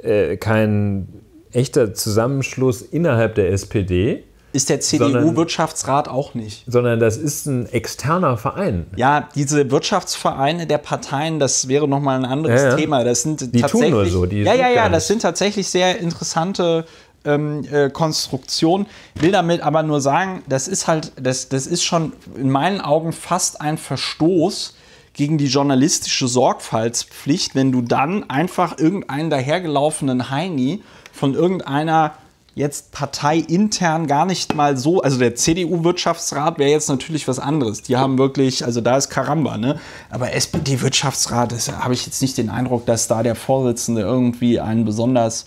äh, kein echter Zusammenschluss innerhalb der SPD. Ist der CDU-Wirtschaftsrat auch nicht. Sondern das ist ein externer Verein. Ja, diese Wirtschaftsvereine der Parteien, das wäre nochmal ein anderes ja, ja. Thema. Das sind die tatsächlich, tun nur so. ja, ja, ja, das sind tatsächlich sehr interessante ähm, äh, Konstruktion. Will damit aber nur sagen, das ist halt, das, das ist schon in meinen Augen fast ein Verstoß gegen die journalistische Sorgfaltspflicht, wenn du dann einfach irgendeinen dahergelaufenen Heini von irgendeiner jetzt parteiintern gar nicht mal so, also der CDU-Wirtschaftsrat wäre jetzt natürlich was anderes. Die haben wirklich, also da ist Karamba, ne? Aber SPD-Wirtschaftsrat, habe ich jetzt nicht den Eindruck, dass da der Vorsitzende irgendwie einen besonders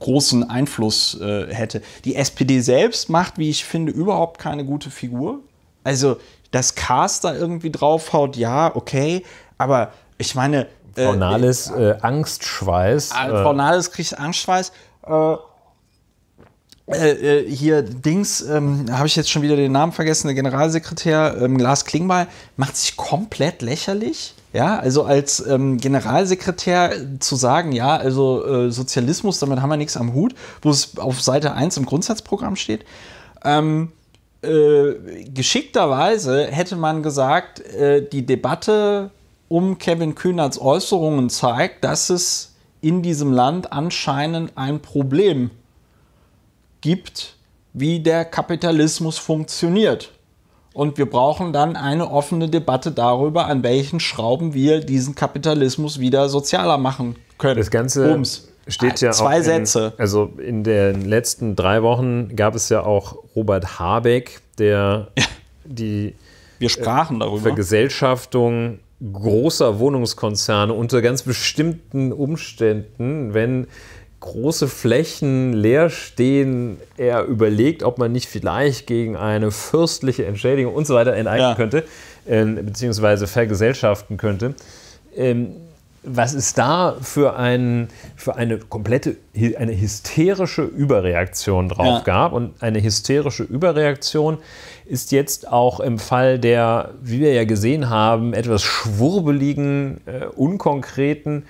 großen Einfluss äh, hätte. Die SPD selbst macht, wie ich finde, überhaupt keine gute Figur. Also, dass Kaas da irgendwie draufhaut, ja, okay, aber ich meine. Äh, Frau Nahles äh, äh Angstschweiß. Äh, Frau äh, Nahles kriegt Angstschweiß äh, äh, hier Dings, ähm, habe ich jetzt schon wieder den Namen vergessen, der Generalsekretär ähm, Lars Klingbeil macht sich komplett lächerlich. Ja, also als ähm, Generalsekretär zu sagen, ja, also äh, Sozialismus, damit haben wir nichts am Hut, wo es auf Seite 1 im Grundsatzprogramm steht. Ähm, äh, geschickterweise hätte man gesagt, äh, die Debatte um Kevin Kühnerts Äußerungen zeigt, dass es in diesem Land anscheinend ein Problem gibt, wie der Kapitalismus funktioniert. Und wir brauchen dann eine offene Debatte darüber, an welchen Schrauben wir diesen Kapitalismus wieder sozialer machen können. Das Ganze Ums. steht ja Zwei auch in, Sätze. Also in den letzten drei Wochen gab es ja auch Robert Habeck, der ja. die wir sprachen äh, darüber. Vergesellschaftung großer Wohnungskonzerne unter ganz bestimmten Umständen, wenn große Flächen leer stehen, er überlegt, ob man nicht vielleicht gegen eine fürstliche Entschädigung und so weiter enteignen ja. könnte, äh, beziehungsweise vergesellschaften könnte. Ähm, was ist da für, ein, für eine komplette, eine hysterische Überreaktion drauf ja. gab. Und eine hysterische Überreaktion ist jetzt auch im Fall der, wie wir ja gesehen haben, etwas schwurbeligen, äh, unkonkreten,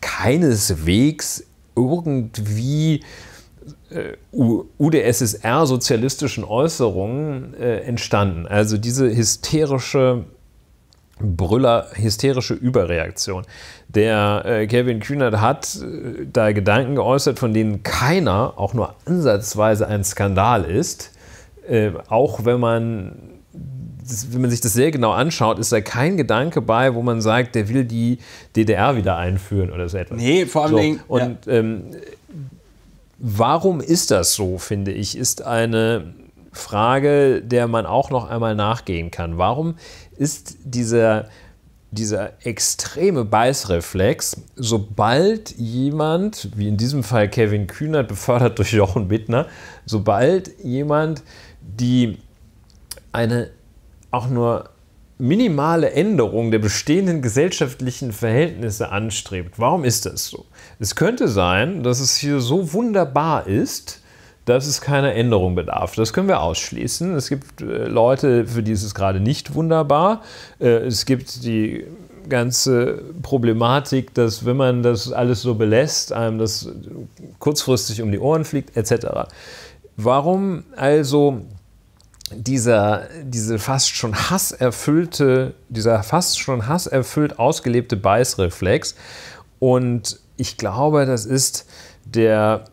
keineswegs irgendwie äh, UdSSR-sozialistischen Äußerungen äh, entstanden. Also diese hysterische Brüller hysterische Überreaktion. Der äh, Kevin Kühnert hat äh, da Gedanken geäußert, von denen keiner auch nur ansatzweise ein Skandal ist. Äh, auch wenn man, das, wenn man sich das sehr genau anschaut, ist da kein Gedanke bei, wo man sagt, der will die DDR wieder einführen oder so etwas. Nee, vor allem. So, Dingen, und ja. ähm, warum ist das so, finde ich, ist eine Frage, der man auch noch einmal nachgehen kann. Warum ist dieser, dieser extreme Beißreflex, sobald jemand, wie in diesem Fall Kevin Kühnert, befördert durch Jochen Bittner, sobald jemand die eine auch nur minimale Änderung der bestehenden gesellschaftlichen Verhältnisse anstrebt. Warum ist das so? Es könnte sein, dass es hier so wunderbar ist, dass es keiner Änderung bedarf. Das können wir ausschließen. Es gibt äh, Leute, für die ist es gerade nicht wunderbar. Äh, es gibt die ganze Problematik, dass wenn man das alles so belässt, einem das kurzfristig um die Ohren fliegt, etc. Warum also dieser, diese fast schon hasserfüllte, dieser fast schon hasserfüllt ausgelebte Beißreflex? Und ich glaube, das ist der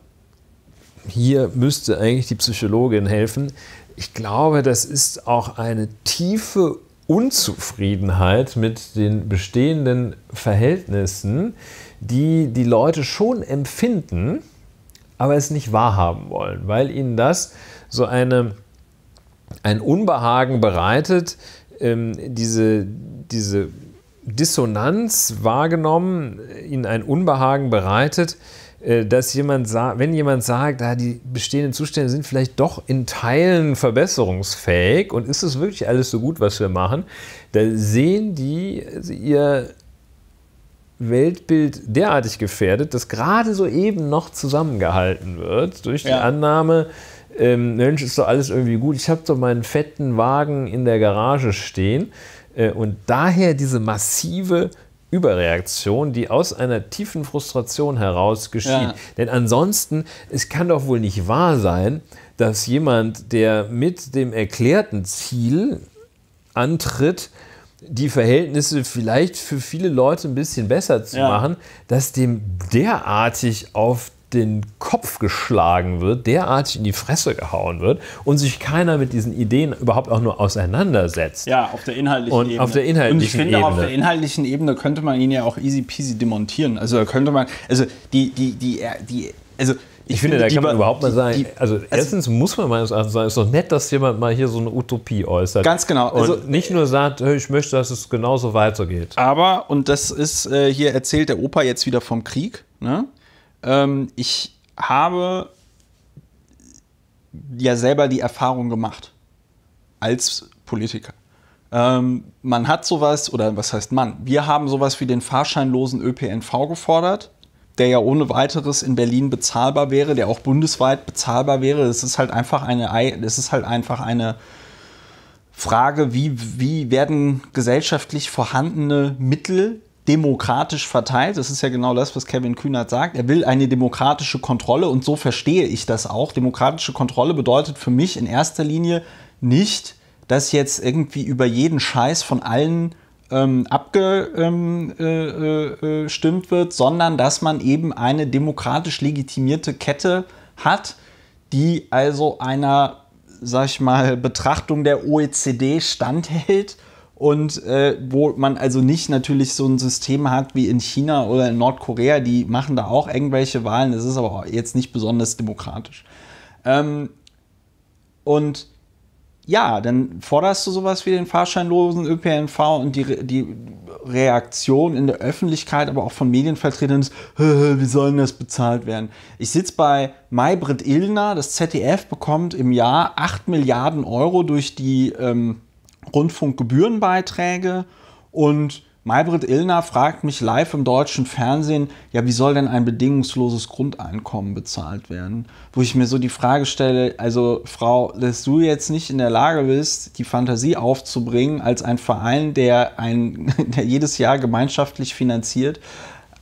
hier müsste eigentlich die Psychologin helfen. Ich glaube, das ist auch eine tiefe Unzufriedenheit mit den bestehenden Verhältnissen, die die Leute schon empfinden, aber es nicht wahrhaben wollen, weil ihnen das so eine, ein Unbehagen bereitet, ähm, diese, diese Dissonanz wahrgenommen, ihnen ein Unbehagen bereitet, äh, dass jemand sagt, wenn jemand sagt, ah, die bestehenden Zustände sind vielleicht doch in Teilen verbesserungsfähig und ist es wirklich alles so gut, was wir machen, da sehen die also ihr Weltbild derartig gefährdet, dass gerade so eben noch zusammengehalten wird durch die ja. Annahme, ähm, Mensch, ist doch alles irgendwie gut, ich habe doch meinen fetten Wagen in der Garage stehen äh, und daher diese massive Überreaktion, die aus einer tiefen Frustration heraus geschieht. Ja. Denn ansonsten, es kann doch wohl nicht wahr sein, dass jemand, der mit dem erklärten Ziel antritt, die Verhältnisse vielleicht für viele Leute ein bisschen besser zu ja. machen, dass dem derartig auf den Kopf geschlagen wird, derartig in die Fresse gehauen wird und sich keiner mit diesen Ideen überhaupt auch nur auseinandersetzt. Ja, auf der inhaltlichen und Ebene. Auf der inhaltlichen und ich finde, Ebene. auf der inhaltlichen Ebene könnte man ihn ja auch easy peasy demontieren. Also da könnte man, also die, die, die, äh, die, also ich, ich finde, finde, da kann man überhaupt mal sagen, die, also, also erstens muss man meines Erachtens sagen, es ist doch nett, dass jemand mal hier so eine Utopie äußert. Ganz genau. Also, und nicht nur sagt, ich möchte, dass es genauso weitergeht. Aber, und das ist, äh, hier erzählt der Opa jetzt wieder vom Krieg, ne? Ähm, ich habe ja selber die Erfahrung gemacht als Politiker. Ähm, man hat sowas, oder was heißt man? Wir haben sowas wie den fahrscheinlosen ÖPNV gefordert, der ja ohne weiteres in Berlin bezahlbar wäre, der auch bundesweit bezahlbar wäre. Es ist halt einfach eine, es ist halt einfach eine Frage, wie, wie werden gesellschaftlich vorhandene Mittel demokratisch verteilt. Das ist ja genau das, was Kevin Kühnert sagt. Er will eine demokratische Kontrolle und so verstehe ich das auch. Demokratische Kontrolle bedeutet für mich in erster Linie nicht, dass jetzt irgendwie über jeden Scheiß von allen ähm, abgestimmt ähm, äh, äh, äh, wird, sondern dass man eben eine demokratisch legitimierte Kette hat, die also einer, sag ich mal, Betrachtung der OECD standhält und äh, wo man also nicht natürlich so ein System hat wie in China oder in Nordkorea, die machen da auch irgendwelche Wahlen, das ist aber jetzt nicht besonders demokratisch. Ähm, und ja, dann forderst du sowas wie den fahrscheinlosen ÖPNV und die, die Reaktion in der Öffentlichkeit, aber auch von Medienvertretern ist, wie soll denn das bezahlt werden? Ich sitze bei Maybrit Illner, das ZDF bekommt im Jahr 8 Milliarden Euro durch die ähm, Rundfunkgebührenbeiträge und Maybrit Illner fragt mich live im deutschen Fernsehen, ja, wie soll denn ein bedingungsloses Grundeinkommen bezahlt werden? Wo ich mir so die Frage stelle, also Frau, dass du jetzt nicht in der Lage bist, die Fantasie aufzubringen, als ein Verein, der, ein, der jedes Jahr gemeinschaftlich finanziert,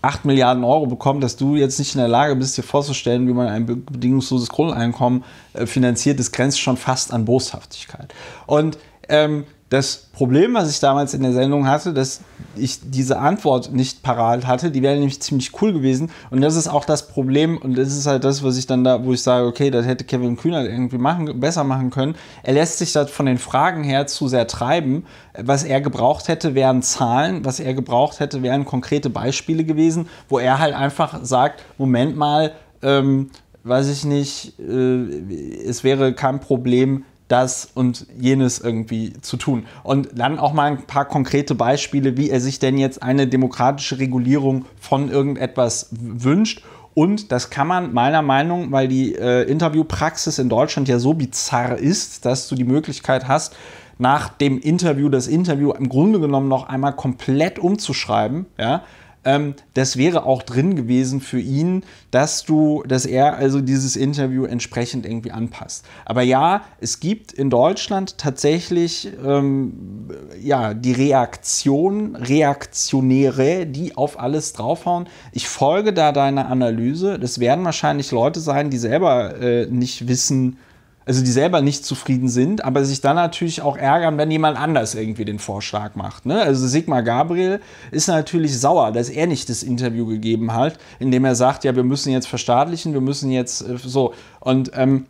8 Milliarden Euro bekommt, dass du jetzt nicht in der Lage bist, dir vorzustellen, wie man ein bedingungsloses Grundeinkommen äh, finanziert, das grenzt schon fast an Boshaftigkeit. Und ähm, das Problem, was ich damals in der Sendung hatte, dass ich diese Antwort nicht parat hatte, die wäre nämlich ziemlich cool gewesen. Und das ist auch das Problem, und das ist halt das, was ich dann da, wo ich sage, okay, das hätte Kevin Kühner irgendwie machen, besser machen können. Er lässt sich das von den Fragen her zu sehr treiben. Was er gebraucht hätte, wären Zahlen, was er gebraucht hätte, wären konkrete Beispiele gewesen, wo er halt einfach sagt, Moment mal, ähm, weiß ich nicht, äh, es wäre kein Problem, das und jenes irgendwie zu tun. Und dann auch mal ein paar konkrete Beispiele, wie er sich denn jetzt eine demokratische Regulierung von irgendetwas wünscht. Und das kann man meiner Meinung, weil die äh, Interviewpraxis in Deutschland ja so bizarr ist, dass du die Möglichkeit hast, nach dem Interview das Interview im Grunde genommen noch einmal komplett umzuschreiben, ja, ähm, das wäre auch drin gewesen für ihn, dass du, dass er also dieses Interview entsprechend irgendwie anpasst. Aber ja, es gibt in Deutschland tatsächlich ähm, ja die Reaktion, Reaktionäre, die auf alles draufhauen. Ich folge da deiner Analyse. Das werden wahrscheinlich Leute sein, die selber äh, nicht wissen, also die selber nicht zufrieden sind, aber sich dann natürlich auch ärgern, wenn jemand anders irgendwie den Vorschlag macht. Ne? Also Sigmar Gabriel ist natürlich sauer, dass er nicht das Interview gegeben hat, indem er sagt, ja, wir müssen jetzt verstaatlichen, wir müssen jetzt äh, so. Und ähm,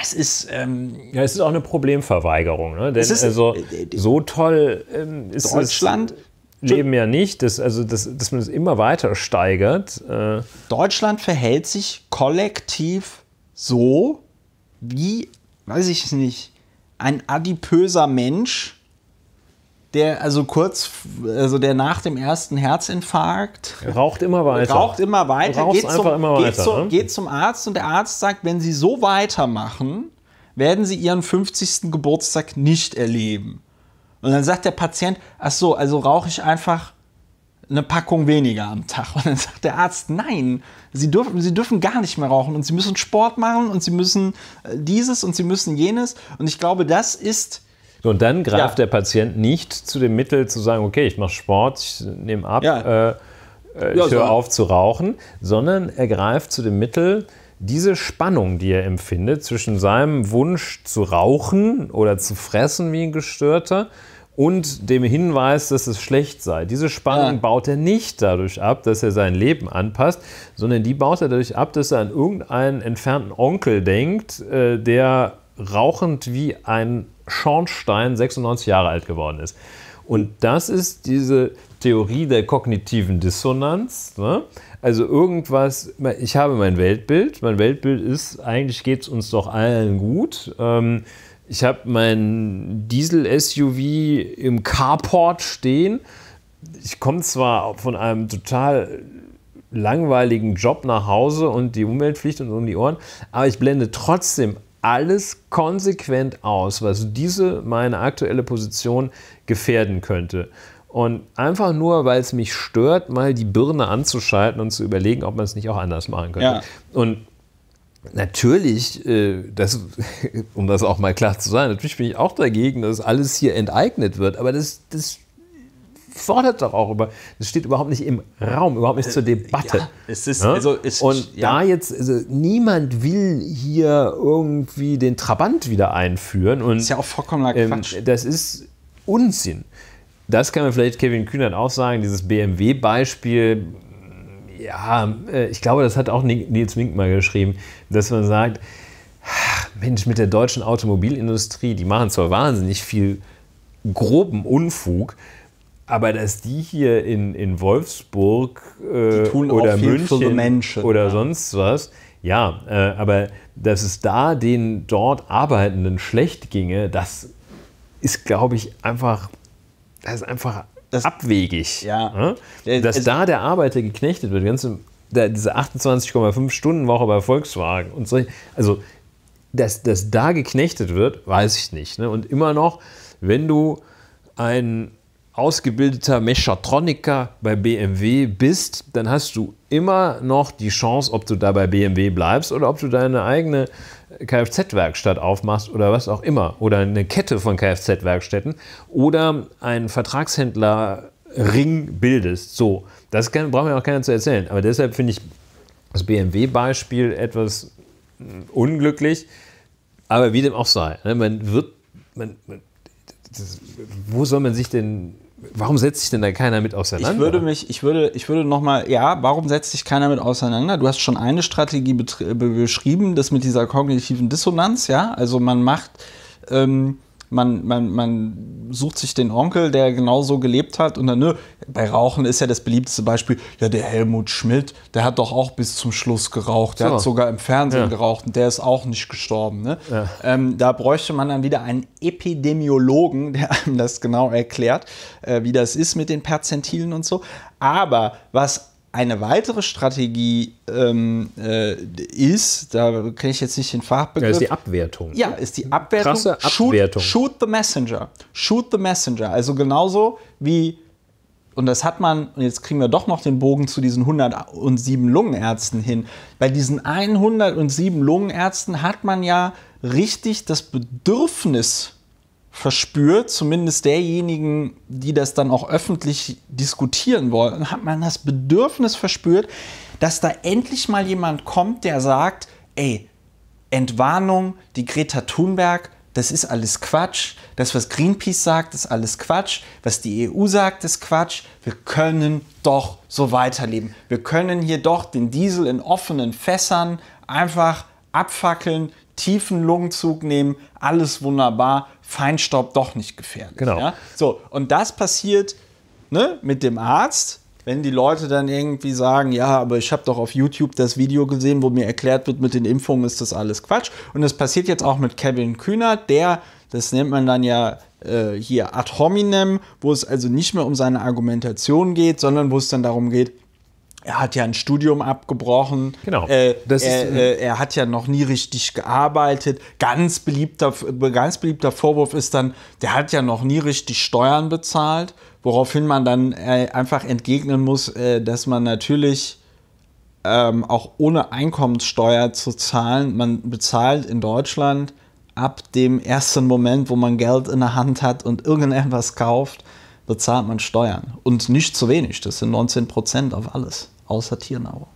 es ist. Ähm, ja, es ist auch eine Problemverweigerung. Ne? Denn ist, also, äh, äh, so toll ähm, ist Deutschland. Es, Leben ja nicht, dass, also das, dass man es immer weiter steigert. Äh. Deutschland verhält sich kollektiv so, wie, weiß ich nicht, ein adipöser Mensch, der also kurz, also der nach dem ersten Herzinfarkt raucht immer weiter, raucht immer weiter, geht, zum, immer weiter, geht, ne? geht zum Arzt und der Arzt sagt, wenn Sie so weitermachen, werden Sie Ihren 50. Geburtstag nicht erleben. Und dann sagt der Patient, ach so, also rauche ich einfach eine Packung weniger am Tag. Und dann sagt der Arzt, nein, sie dürfen, sie dürfen gar nicht mehr rauchen und sie müssen Sport machen und sie müssen äh, dieses und sie müssen jenes. Und ich glaube, das ist. Und dann greift ja. der Patient nicht zu dem Mittel zu sagen, okay, ich mache Sport, ich nehme ab, ja. äh, äh ich ja, höre so. auf zu rauchen, sondern er greift zu dem Mittel, diese Spannung, die er empfindet zwischen seinem Wunsch zu rauchen oder zu fressen wie ein Gestörter und dem Hinweis, dass es schlecht sei. Diese Spannung ja. baut er nicht dadurch ab, dass er sein Leben anpasst, sondern die baut er dadurch ab, dass er an irgendeinen entfernten Onkel denkt, äh, der rauchend wie ein Schornstein 96 Jahre alt geworden ist. Und das ist diese Theorie der kognitiven Dissonanz. Ne? Also irgendwas, ich habe mein Weltbild, mein Weltbild ist, eigentlich geht es uns doch allen gut. Ähm, ich habe mein Diesel-SUV im Carport stehen. Ich komme zwar von einem total langweiligen Job nach Hause und die Umweltpflicht und um die Ohren, aber ich blende trotzdem alles konsequent aus, was diese meine aktuelle Position gefährden könnte. Und einfach nur, weil es mich stört, mal die Birne anzuschalten und zu überlegen, ob man es nicht auch anders machen könnte. Ja. Und Natürlich, äh, das, um das auch mal klar zu sagen, natürlich bin ich auch dagegen, dass alles hier enteignet wird, aber das, das fordert doch auch über, das steht überhaupt nicht im Raum, überhaupt nicht zur äh, Debatte. Ja, es ist, ja? also, es, Und ja. da jetzt, also niemand will hier irgendwie den Trabant wieder einführen. Und, das ist ja auch vollkommener ähm, Quatsch. das ist Unsinn. Das kann man vielleicht Kevin Kühnert auch sagen, dieses BMW-Beispiel ja, äh, ich glaube, das hat auch Nils Wink mal geschrieben, dass man sagt, Mensch, mit der deutschen Automobilindustrie, die machen zwar wahnsinnig viel groben Unfug, aber dass die hier in, in Wolfsburg äh, oder München Menschen, oder ja. sonst was, ja, äh, aber dass es da den dort Arbeitenden schlecht ginge, das ist, glaube ich, einfach, das ist einfach das, abwegig, ja. Ja, dass es, also da der Arbeiter geknechtet wird. Ganz, der, diese 28,5 Stunden Woche bei Volkswagen und so. Also, dass, dass da geknechtet wird, weiß ich nicht. Ne? Und immer noch, wenn du ein ausgebildeter Mechatroniker bei BMW bist, dann hast du immer noch die Chance, ob du da bei BMW bleibst oder ob du deine eigene Kfz-Werkstatt aufmachst oder was auch immer, oder eine Kette von Kfz-Werkstätten oder einen Vertragshändlerring bildest. So, das kann, braucht mir auch keiner zu erzählen. Aber deshalb finde ich das BMW-Beispiel etwas mm, unglücklich. Aber wie dem auch sei, ne, man wird, man, man, das, wo soll man sich denn Warum setzt sich denn da keiner mit auseinander? Ich würde mich, ich würde, ich würde nochmal, ja, warum setzt sich keiner mit auseinander? Du hast schon eine Strategie beschrieben, das mit dieser kognitiven Dissonanz, ja. Also man macht ähm, man, man, man sucht sich den Onkel, der genauso gelebt hat und dann, nö, ne, bei Rauchen ist ja das beliebteste Beispiel, ja, der Helmut Schmidt, der hat doch auch bis zum Schluss geraucht, der so. hat sogar im Fernsehen ja. geraucht und der ist auch nicht gestorben. Ne? Ja. Ähm, da bräuchte man dann wieder einen Epidemiologen, der einem das genau erklärt, äh, wie das ist mit den Perzentilen und so. Aber was eine weitere Strategie ähm, äh, ist, da kenne ich jetzt nicht den Fachbegriff. Ja, ist die Abwertung. Ja, ist die Abwertung. Krasse Abwertung. Shoot, shoot the messenger. Shoot the messenger. Also genauso wie und das hat man, und jetzt kriegen wir doch noch den Bogen zu diesen 107 Lungenärzten hin. Bei diesen 107 Lungenärzten hat man ja richtig das Bedürfnis verspürt, zumindest derjenigen, die das dann auch öffentlich diskutieren wollen, hat man das Bedürfnis verspürt, dass da endlich mal jemand kommt, der sagt, ey, Entwarnung, die Greta Thunberg, das ist alles Quatsch, das, was Greenpeace sagt, ist alles Quatsch, was die EU sagt, ist Quatsch, wir können doch so weiterleben. Wir können hier doch den Diesel in offenen Fässern einfach abfackeln, tiefen Lungenzug nehmen, alles wunderbar, Feinstaub doch nicht gefährlich. Genau. Ja? So, und das passiert ne, mit dem Arzt, wenn die Leute dann irgendwie sagen, ja, aber ich habe doch auf YouTube das Video gesehen, wo mir erklärt wird, mit den Impfungen ist das alles Quatsch. Und das passiert jetzt auch mit Kevin Kühner, der, das nennt man dann ja äh, hier ad hominem, wo es also nicht mehr um seine Argumentation geht, sondern wo es dann darum geht, er hat ja ein Studium abgebrochen. Genau. Äh, er, ist, äh, äh, er, hat ja noch nie richtig gearbeitet. Ganz beliebter, ganz beliebter Vorwurf ist dann, der hat ja noch nie richtig Steuern bezahlt, woraufhin man dann äh, einfach entgegnen muss, äh, dass man natürlich ähm, auch ohne Einkommenssteuer zu zahlen, man bezahlt in Deutschland ab dem ersten Moment, wo man Geld in der Hand hat und irgendetwas kauft, zahlt man Steuern. Und nicht zu wenig, das sind 19 Prozent auf alles, außer Tiernahrung.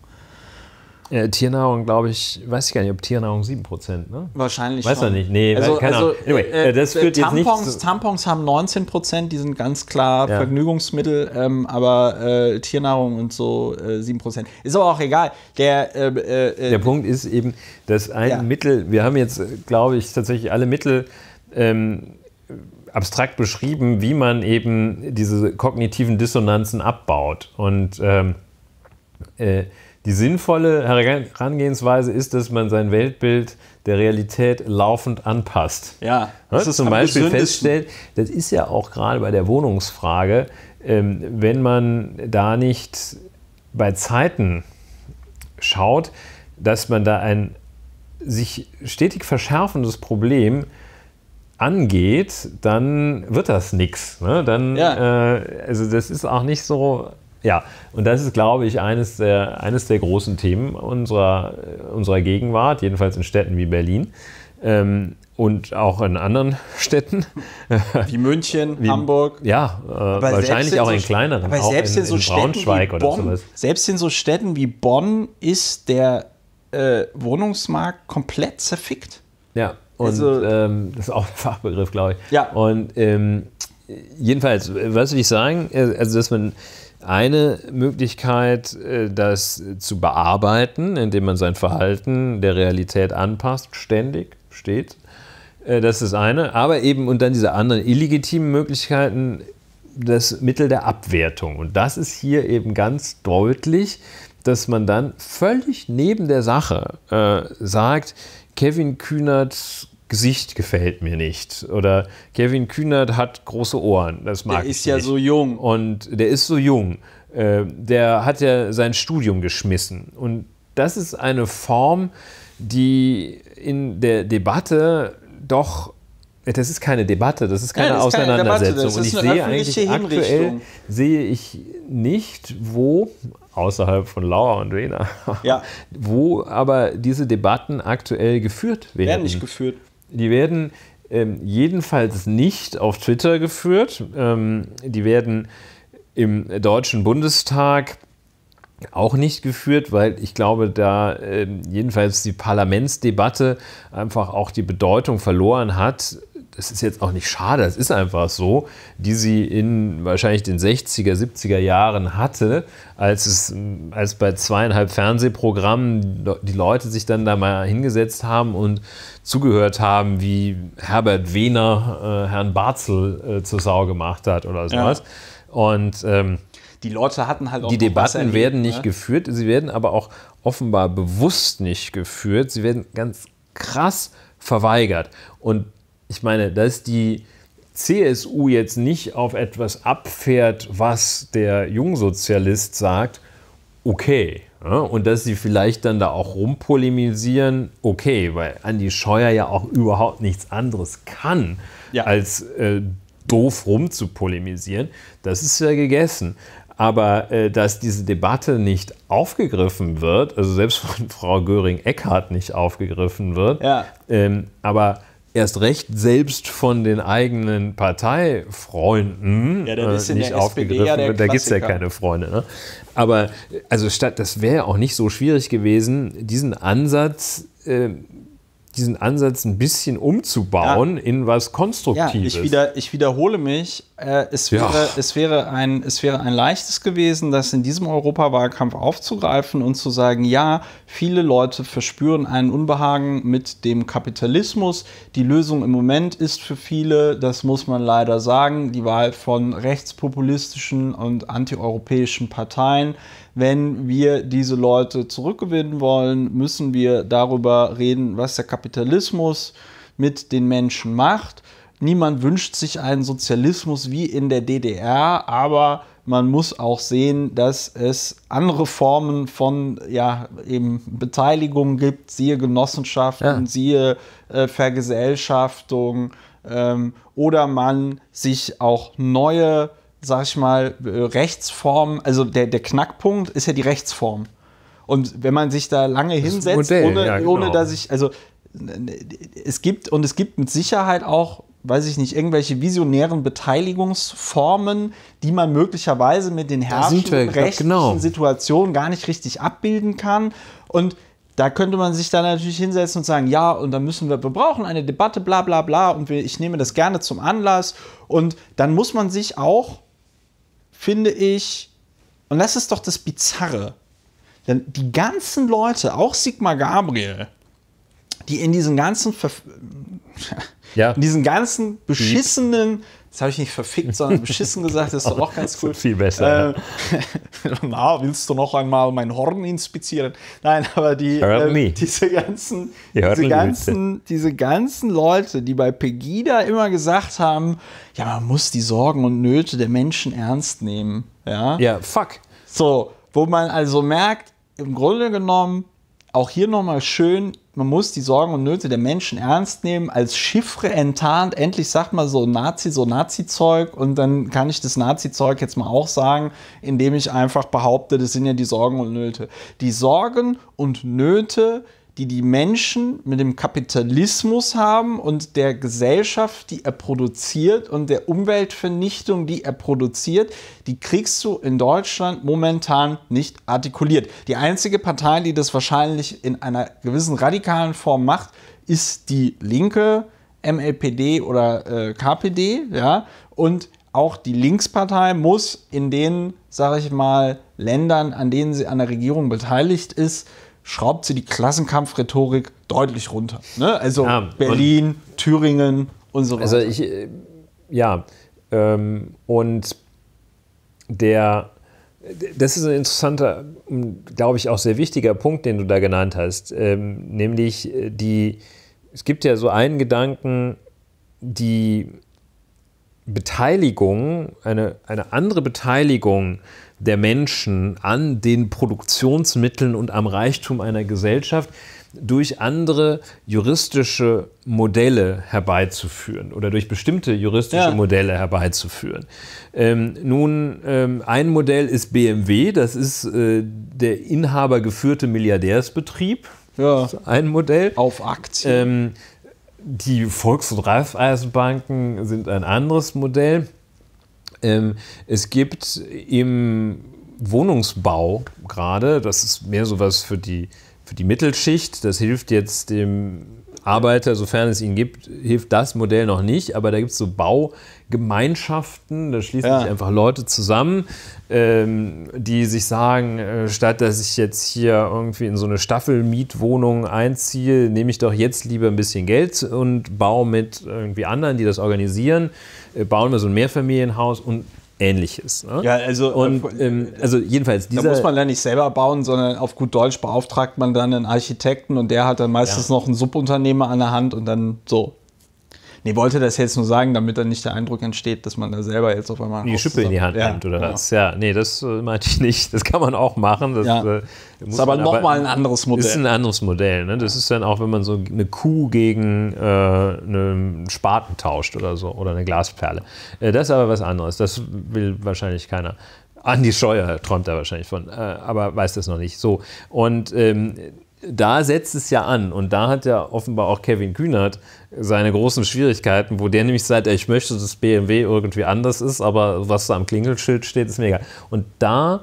Ja, Tiernahrung, glaube ich, weiß ich gar nicht, ob Tiernahrung 7%, ne? Wahrscheinlich Weiß schon. man nicht, nee, also, keine also, Ahnung. Anyway, äh, äh das äh, führt Tampons, jetzt nicht Tampons haben 19%, Prozent, die sind ganz klar ja. Vergnügungsmittel, ähm, aber äh, Tiernahrung und so äh, 7%. Ist aber auch egal. Der, äh, äh, Der Punkt ist eben, dass ein ja. Mittel, wir haben jetzt, glaube ich, tatsächlich alle Mittel, ähm, abstrakt beschrieben, wie man eben diese kognitiven Dissonanzen abbaut. Und ähm, äh, die sinnvolle Herangehensweise ist, dass man sein Weltbild der Realität laufend anpasst. Ja. Das ist zum Beispiel feststellt, das ist ja auch gerade bei der Wohnungsfrage, ähm, wenn man da nicht bei Zeiten schaut, dass man da ein sich stetig verschärfendes Problem äh, angeht, dann wird das nichts. Ne? Dann, ja. äh, also das ist auch nicht so. Ja, und das ist, glaube ich, eines der, eines der großen Themen unserer, unserer Gegenwart, jedenfalls in Städten wie Berlin. Ähm, und auch in anderen Städten. Wie München, wie, Hamburg. Ja, äh, wahrscheinlich auch in so, kleineren. Aber selbst in, in, so in Braunschweig Bonn, oder sowas. Selbst in so Städten wie Bonn ist der äh, Wohnungsmarkt komplett zerfickt. Ja. Und also, ähm, das ist auch ein Fachbegriff, glaube ich. Ja. Und ähm, jedenfalls, was will ich sagen? Äh, also, dass man eine Möglichkeit, äh, das zu bearbeiten, indem man sein Verhalten der Realität anpasst, ständig, steht. Äh, das ist eine. Aber eben, und dann diese anderen illegitimen Möglichkeiten, das Mittel der Abwertung. Und das ist hier eben ganz deutlich, dass man dann völlig neben der Sache äh, sagt, Kevin Kühnerts Gesicht gefällt mir nicht. Oder Kevin Kühnert hat große Ohren. Das mag der ich ist nicht. ja so jung. Und der ist so jung. Äh, der hat ja sein Studium geschmissen. Und das ist eine Form, die in der Debatte doch äh, das ist keine Debatte, das ist keine Nein, das Auseinandersetzung. Ist keine Debatte, und ich sehe eigentlich aktuell sehe ich nicht, wo außerhalb von Laura und Rena, ja. wo aber diese Debatten aktuell geführt werden. Werden nicht geführt. Die werden ähm, jedenfalls nicht auf Twitter geführt. Ähm, die werden im Deutschen Bundestag auch nicht geführt, weil ich glaube, da äh, jedenfalls die Parlamentsdebatte einfach auch die Bedeutung verloren hat, das ist jetzt auch nicht schade, es ist einfach so, die sie in wahrscheinlich den 60er, 70er Jahren hatte, als, es, als bei zweieinhalb Fernsehprogrammen die Leute sich dann da mal hingesetzt haben und zugehört haben, wie Herbert Wehner äh, Herrn Barzel äh, zur Sau gemacht hat oder sowas. Ja. Und ähm, die Leute hatten halt auch. Die Debatten erlebt, werden nicht ne? geführt, sie werden aber auch offenbar bewusst nicht geführt, sie werden ganz krass verweigert. Und ich meine, dass die CSU jetzt nicht auf etwas abfährt, was der Jungsozialist sagt, okay. Und dass sie vielleicht dann da auch rumpolemisieren, okay, weil Andi Scheuer ja auch überhaupt nichts anderes kann, ja. als äh, doof rumzupolemisieren, das ist ja gegessen. Aber äh, dass diese Debatte nicht aufgegriffen wird, also selbst von Frau göring eckhardt nicht aufgegriffen wird, ja. ähm, aber erst recht selbst von den eigenen Parteifreunden ja, äh, nicht aufgegriffen SPD, Da gibt es ja keine Freunde. Ne? Aber also statt, das wäre auch nicht so schwierig gewesen, diesen Ansatz äh, diesen Ansatz ein bisschen umzubauen ja. in was Konstruktives. Ja, ich, wieder, ich wiederhole mich, äh, es, wäre, ja. es, wäre ein, es wäre ein leichtes gewesen, das in diesem Europawahlkampf aufzugreifen und zu sagen, ja, viele Leute verspüren einen Unbehagen mit dem Kapitalismus. Die Lösung im Moment ist für viele, das muss man leider sagen, die Wahl von rechtspopulistischen und antieuropäischen Parteien wenn wir diese Leute zurückgewinnen wollen, müssen wir darüber reden, was der Kapitalismus mit den Menschen macht. Niemand wünscht sich einen Sozialismus wie in der DDR, aber man muss auch sehen, dass es andere Formen von ja, eben Beteiligung gibt, siehe Genossenschaften, ja. siehe äh, Vergesellschaftung ähm, oder man sich auch neue sag ich mal, äh, Rechtsform, also der, der Knackpunkt ist ja die Rechtsform. Und wenn man sich da lange das hinsetzt, Modell, ohne, ja, genau. ohne dass ich, also es gibt und es gibt mit Sicherheit auch, weiß ich nicht, irgendwelche visionären Beteiligungsformen, die man möglicherweise mit den herrschenden rechtlichen genau. Situationen gar nicht richtig abbilden kann. Und da könnte man sich dann natürlich hinsetzen und sagen, ja, und dann müssen wir, wir brauchen eine Debatte, bla bla bla, und ich nehme das gerne zum Anlass. Und dann muss man sich auch finde ich, und das ist doch das Bizarre, denn die ganzen Leute, auch Sigmar Gabriel, die in diesen ganzen Ver ja. in diesen ganzen beschissenen das habe ich nicht verfickt, sondern beschissen gesagt, das ist doch auch ganz cool. Viel besser. Ähm, na, willst du noch einmal mein Horn inspizieren? Nein, aber die, äh, diese ganzen, diese ganzen, diese ganzen Leute, die bei Pegida immer gesagt haben, ja, man muss die Sorgen und Nöte der Menschen ernst nehmen. Ja, ja fuck. So, wo man also merkt, im Grunde genommen, auch hier nochmal schön, man muss die Sorgen und Nöte der Menschen ernst nehmen, als Chiffre enttarnt. Endlich sagt man so Nazi, so Nazi-Zeug. Und dann kann ich das Nazi-Zeug jetzt mal auch sagen, indem ich einfach behaupte, das sind ja die Sorgen und Nöte. Die Sorgen und Nöte die die Menschen mit dem Kapitalismus haben und der Gesellschaft, die er produziert und der Umweltvernichtung, die er produziert, die kriegst du in Deutschland momentan nicht artikuliert. Die einzige Partei, die das wahrscheinlich in einer gewissen radikalen Form macht, ist die Linke, MLPD oder äh, KPD, ja, und auch die Linkspartei muss in den, sage ich mal, Ländern, an denen sie an der Regierung beteiligt ist, schraubt sie die Klassenkampfrhetorik deutlich runter. Ne? Also ja, Berlin, Thüringen und so also weiter. Also ich, äh, ja, ähm, und der, das ist ein interessanter, ähm, glaube ich, auch sehr wichtiger Punkt, den du da genannt hast, ähm, nämlich äh, die, es gibt ja so einen Gedanken, die Beteiligung, eine, eine andere Beteiligung der Menschen, an den Produktionsmitteln und am Reichtum einer Gesellschaft durch andere juristische Modelle herbeizuführen oder durch bestimmte juristische ja. Modelle herbeizuführen. Ähm, nun, ähm, ein Modell ist BMW, das ist äh, der inhabergeführte Milliardärsbetrieb. Ja. ein Modell. Auf Aktien. Ähm, die Volks- und Raiffeisenbanken sind ein anderes Modell. Ähm, es gibt im Wohnungsbau gerade, das ist mehr sowas für die, für die Mittelschicht, das hilft jetzt dem Arbeiter, sofern es ihn gibt, hilft das Modell noch nicht, aber da gibt es so Baugemeinschaften, da schließen ja. sich einfach Leute zusammen, ähm, die sich sagen, äh, statt dass ich jetzt hier irgendwie in so eine Staffelmietwohnung einziehe, nehme ich doch jetzt lieber ein bisschen Geld und baue mit irgendwie anderen, die das organisieren. Äh, bauen wir so ein Mehrfamilienhaus und ähnliches. Ne? Ja, also, äh, und, äh, ähm, also jedenfalls dieser. Da muss man ja nicht selber bauen, sondern auf gut Deutsch beauftragt man dann einen Architekten und der hat dann meistens ja. noch einen Subunternehmer an der Hand und dann so. Nee, wollte das jetzt nur sagen, damit dann nicht der Eindruck entsteht, dass man da selber jetzt auf einmal die Schippe in die Hand ja, nimmt oder genau. was. Ja, nee, das äh, meinte ich nicht. Das kann man auch machen. Das, ja. äh, ist aber nochmal ein anderes Modell. Das Ist ein anderes Modell. Ne? Das ist dann auch, wenn man so eine Kuh gegen äh, ne, einen Spaten tauscht oder so oder eine Glasperle. Äh, das ist aber was anderes. Das will wahrscheinlich keiner. Andi Scheuer träumt da wahrscheinlich von, äh, aber weiß das noch nicht. So. Und ähm, da setzt es ja an. Und da hat ja offenbar auch Kevin Kühnert seine großen Schwierigkeiten, wo der nämlich sagt, ich möchte, dass BMW irgendwie anders ist, aber was da am Klingelschild steht, ist mega. Und da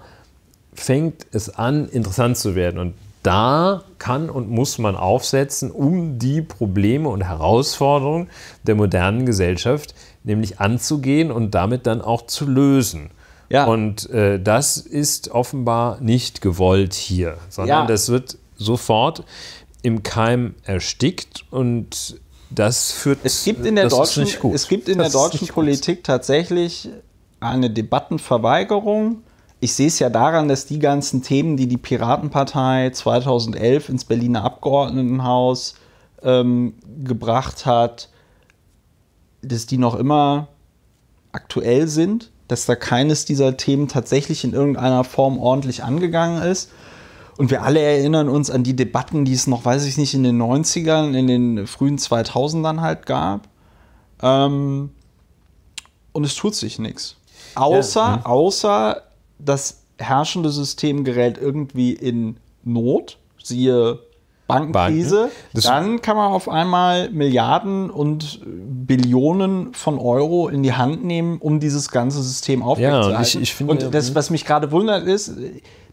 fängt es an, interessant zu werden. Und da kann und muss man aufsetzen, um die Probleme und Herausforderungen der modernen Gesellschaft nämlich anzugehen und damit dann auch zu lösen. Ja. Und äh, das ist offenbar nicht gewollt hier, sondern ja. das wird sofort im Keim erstickt und das führt es gibt in der deutschen es gibt in das der deutschen Politik gut. tatsächlich eine Debattenverweigerung. Ich sehe es ja daran, dass die ganzen Themen, die die Piratenpartei 2011 ins Berliner Abgeordnetenhaus ähm, gebracht hat, dass die noch immer aktuell sind, dass da keines dieser Themen tatsächlich in irgendeiner Form ordentlich angegangen ist und wir alle erinnern uns an die Debatten, die es noch, weiß ich nicht, in den 90ern, in den frühen 2000ern halt gab. Ähm, und es tut sich nichts. Außer, ja. Mhm. außer das herrschende System gerät irgendwie in Not, siehe Bankenkrise, Banken. dann kann man auf einmal Milliarden und Billionen von Euro in die Hand nehmen, um dieses ganze System aufrechtzuerhalten. Ja, ich, ich finde, und das, mhm. was mich gerade wundert, ist,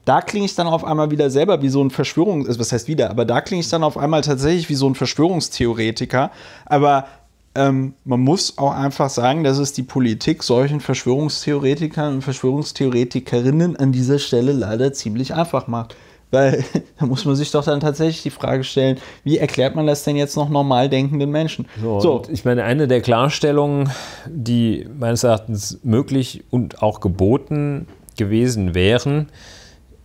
da klinge ich dann auf einmal wieder selber wie so ein Verschwörungs... Also was heißt wieder? Aber da klinge ich dann auf einmal tatsächlich wie so ein Verschwörungstheoretiker. Aber ähm, man muss auch einfach sagen, dass es die Politik solchen Verschwörungstheoretikern und Verschwörungstheoretikerinnen an dieser Stelle leider ziemlich einfach macht. Weil da muss man sich doch dann tatsächlich die Frage stellen, wie erklärt man das denn jetzt noch normal denkenden Menschen? So, so. ich meine, eine der Klarstellungen, die meines Erachtens möglich und auch geboten gewesen wären,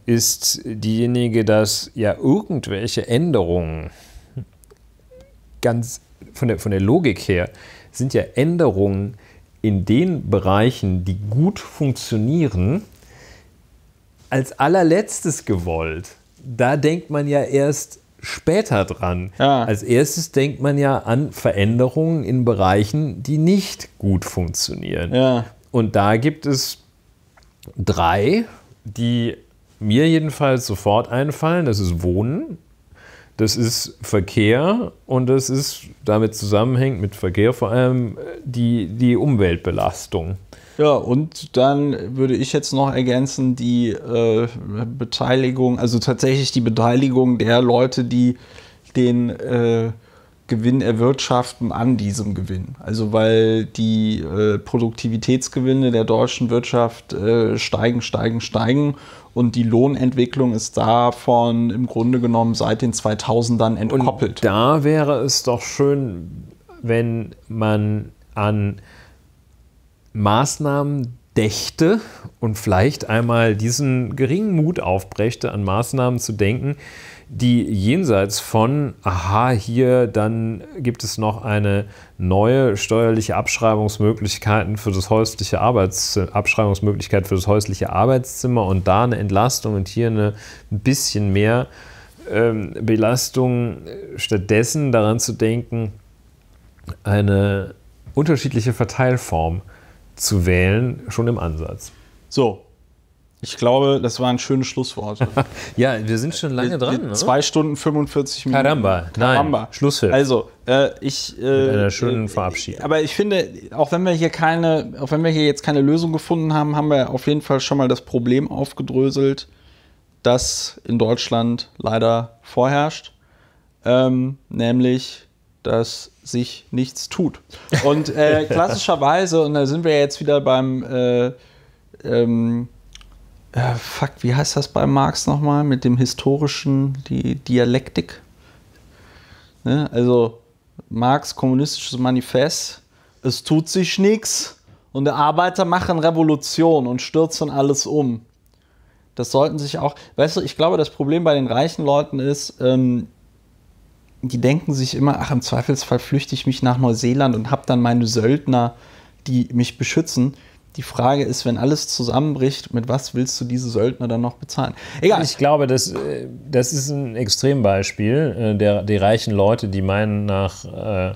ist diejenige, dass ja irgendwelche Änderungen ganz von der, von der Logik her sind ja Änderungen in den Bereichen, die gut funktionieren, als allerletztes gewollt. Da denkt man ja erst später dran. Ja. Als erstes denkt man ja an Veränderungen in Bereichen, die nicht gut funktionieren. Ja. Und da gibt es drei, die mir jedenfalls sofort einfallen. Das ist Wohnen, das ist Verkehr und das ist damit zusammenhängt mit Verkehr vor allem die, die Umweltbelastung. Ja, und dann würde ich jetzt noch ergänzen, die äh, Beteiligung, also tatsächlich die Beteiligung der Leute, die den äh, Gewinn erwirtschaften an diesem Gewinn. Also weil die äh, Produktivitätsgewinne der deutschen Wirtschaft äh, steigen, steigen, steigen und die Lohnentwicklung ist davon im Grunde genommen seit den 2000ern entkoppelt. Und da wäre es doch schön, wenn man an Maßnahmen dächte und vielleicht einmal diesen geringen Mut aufbrächte, an Maßnahmen zu denken, die jenseits von, aha, hier, dann gibt es noch eine neue steuerliche Abschreibungsmöglichkeiten für das häusliche Arbeits Abschreibungsmöglichkeit für das häusliche Arbeitszimmer und da eine Entlastung und hier eine, ein bisschen mehr ähm, Belastung, äh, stattdessen daran zu denken, eine unterschiedliche Verteilform zu wählen, schon im Ansatz. So, ich glaube, das war ein schönes Schlusswort. ja, wir sind schon lange äh, dran. Die, zwei Stunden 45 Minuten. Karamba, Karamba. nein, Schlusspfiff. Also, äh, ich... Äh, einer schönen Verabschiedung. Aber ich finde, auch wenn wir hier keine, auch wenn wir hier jetzt keine Lösung gefunden haben, haben wir auf jeden Fall schon mal das Problem aufgedröselt, das in Deutschland leider vorherrscht. Ähm, nämlich, dass sich nichts tut. Und äh, klassischerweise, und da sind wir jetzt wieder beim... Äh, ähm, äh, fuck, wie heißt das bei Marx nochmal mit dem historischen, die Dialektik? Ne? Also Marx, kommunistisches Manifest, es tut sich nichts und die Arbeiter machen Revolution und stürzen alles um. Das sollten sich auch, weißt du, ich glaube, das Problem bei den reichen Leuten ist, ähm, die denken sich immer, ach, im Zweifelsfall flüchte ich mich nach Neuseeland und habe dann meine Söldner, die mich beschützen. Die Frage ist, wenn alles zusammenbricht, mit was willst du diese Söldner dann noch bezahlen? Egal. Ich glaube, das, äh, das ist ein Extrembeispiel äh, der, der reichen Leute, die meinen, nach äh,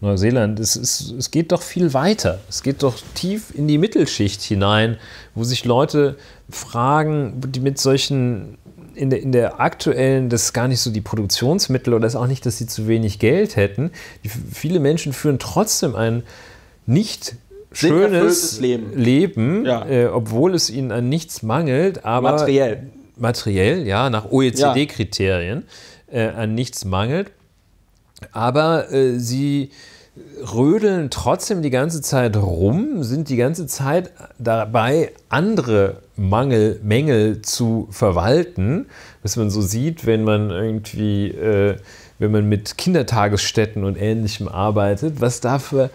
Neuseeland, es, es, es geht doch viel weiter. Es geht doch tief in die Mittelschicht hinein, wo sich Leute fragen, die mit solchen in der, in der, aktuellen, das ist gar nicht so die Produktionsmittel oder ist auch nicht, dass sie zu wenig Geld hätten. Die, viele Menschen führen trotzdem ein nicht schönes Leben, Leben ja. äh, obwohl es ihnen an nichts mangelt, aber materiell, materiell ja, nach OECD-Kriterien ja. äh, an nichts mangelt. Aber äh, sie rödeln trotzdem die ganze Zeit rum, sind die ganze Zeit dabei, andere Mangel, Mängel zu verwalten. Was man so sieht, wenn man irgendwie, äh, wenn man mit Kindertagesstätten und Ähnlichem arbeitet, was dafür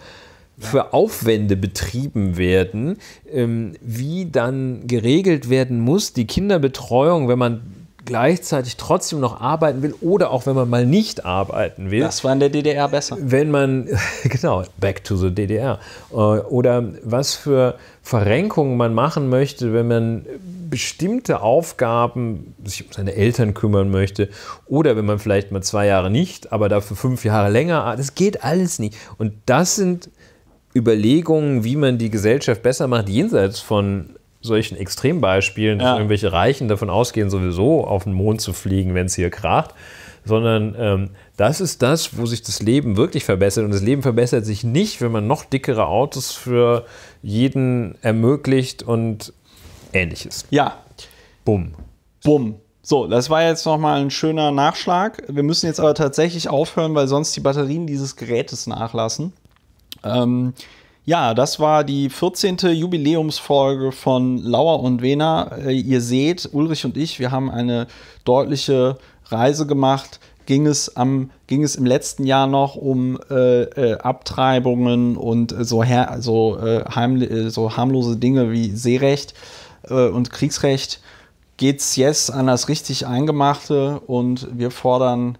für Aufwände betrieben werden, ähm, wie dann geregelt werden muss, die Kinderbetreuung, wenn man gleichzeitig trotzdem noch arbeiten will oder auch wenn man mal nicht arbeiten will. Das war in der DDR besser. Wenn man, genau, back to the DDR. Äh, oder was für Verrenkungen man machen möchte, wenn man bestimmte Aufgaben sich um seine Eltern kümmern möchte oder wenn man vielleicht mal zwei Jahre nicht, aber dafür fünf Jahre länger. Das geht alles nicht. Und das sind Überlegungen, wie man die Gesellschaft besser macht, jenseits von solchen Extrembeispielen, dass ja. irgendwelche Reichen davon ausgehen, sowieso auf den Mond zu fliegen, wenn es hier kracht, sondern ähm, das ist das, wo sich das Leben wirklich verbessert. Und das Leben verbessert sich nicht, wenn man noch dickere Autos für jeden ermöglicht und ähnliches. Ja. Bumm. Bumm. So, das war jetzt nochmal ein schöner Nachschlag. Wir müssen jetzt aber tatsächlich aufhören, weil sonst die Batterien dieses Gerätes nachlassen. Ähm, ja, das war die 14. Jubiläumsfolge von Lauer und Wena. Äh, ihr seht, Ulrich und ich, wir haben eine deutliche Reise gemacht. Ging es, am, ging es im letzten Jahr noch um äh, äh, Abtreibungen und äh, so, her, so, äh, heim, äh, so, harmlose Dinge wie Seerecht und Kriegsrecht? Geht es jetzt an das richtig Eingemachte und wir fordern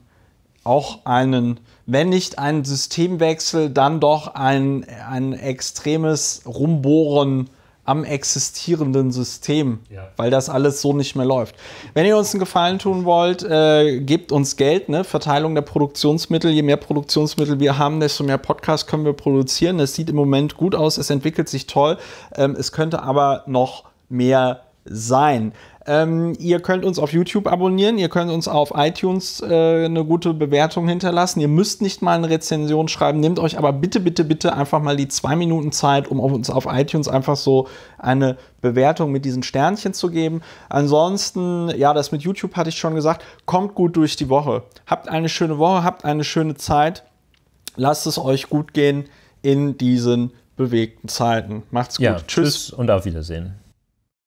auch einen wenn nicht ein Systemwechsel, dann doch ein, ein extremes Rumbohren am existierenden System, ja. weil das alles so nicht mehr läuft. Wenn ihr uns einen Gefallen tun wollt, äh, gebt uns Geld, ne? Verteilung der Produktionsmittel. Je mehr Produktionsmittel wir haben, desto mehr Podcasts können wir produzieren. Es sieht im Moment gut aus, es entwickelt sich toll. Ähm, es könnte aber noch mehr sein. Ähm, ihr könnt uns auf YouTube abonnieren, ihr könnt uns auf iTunes äh, eine gute Bewertung hinterlassen. Ihr müsst nicht mal eine Rezension schreiben, nehmt euch aber bitte, bitte, bitte einfach mal die zwei Minuten Zeit, um auf uns auf iTunes einfach so eine Bewertung mit diesen Sternchen zu geben. Ansonsten, ja, das mit YouTube hatte ich schon gesagt, kommt gut durch die Woche. Habt eine schöne Woche, habt eine schöne Zeit. Lasst es euch gut gehen in diesen bewegten Zeiten. Macht's gut. Ja, tschüss. tschüss und auf Wiedersehen.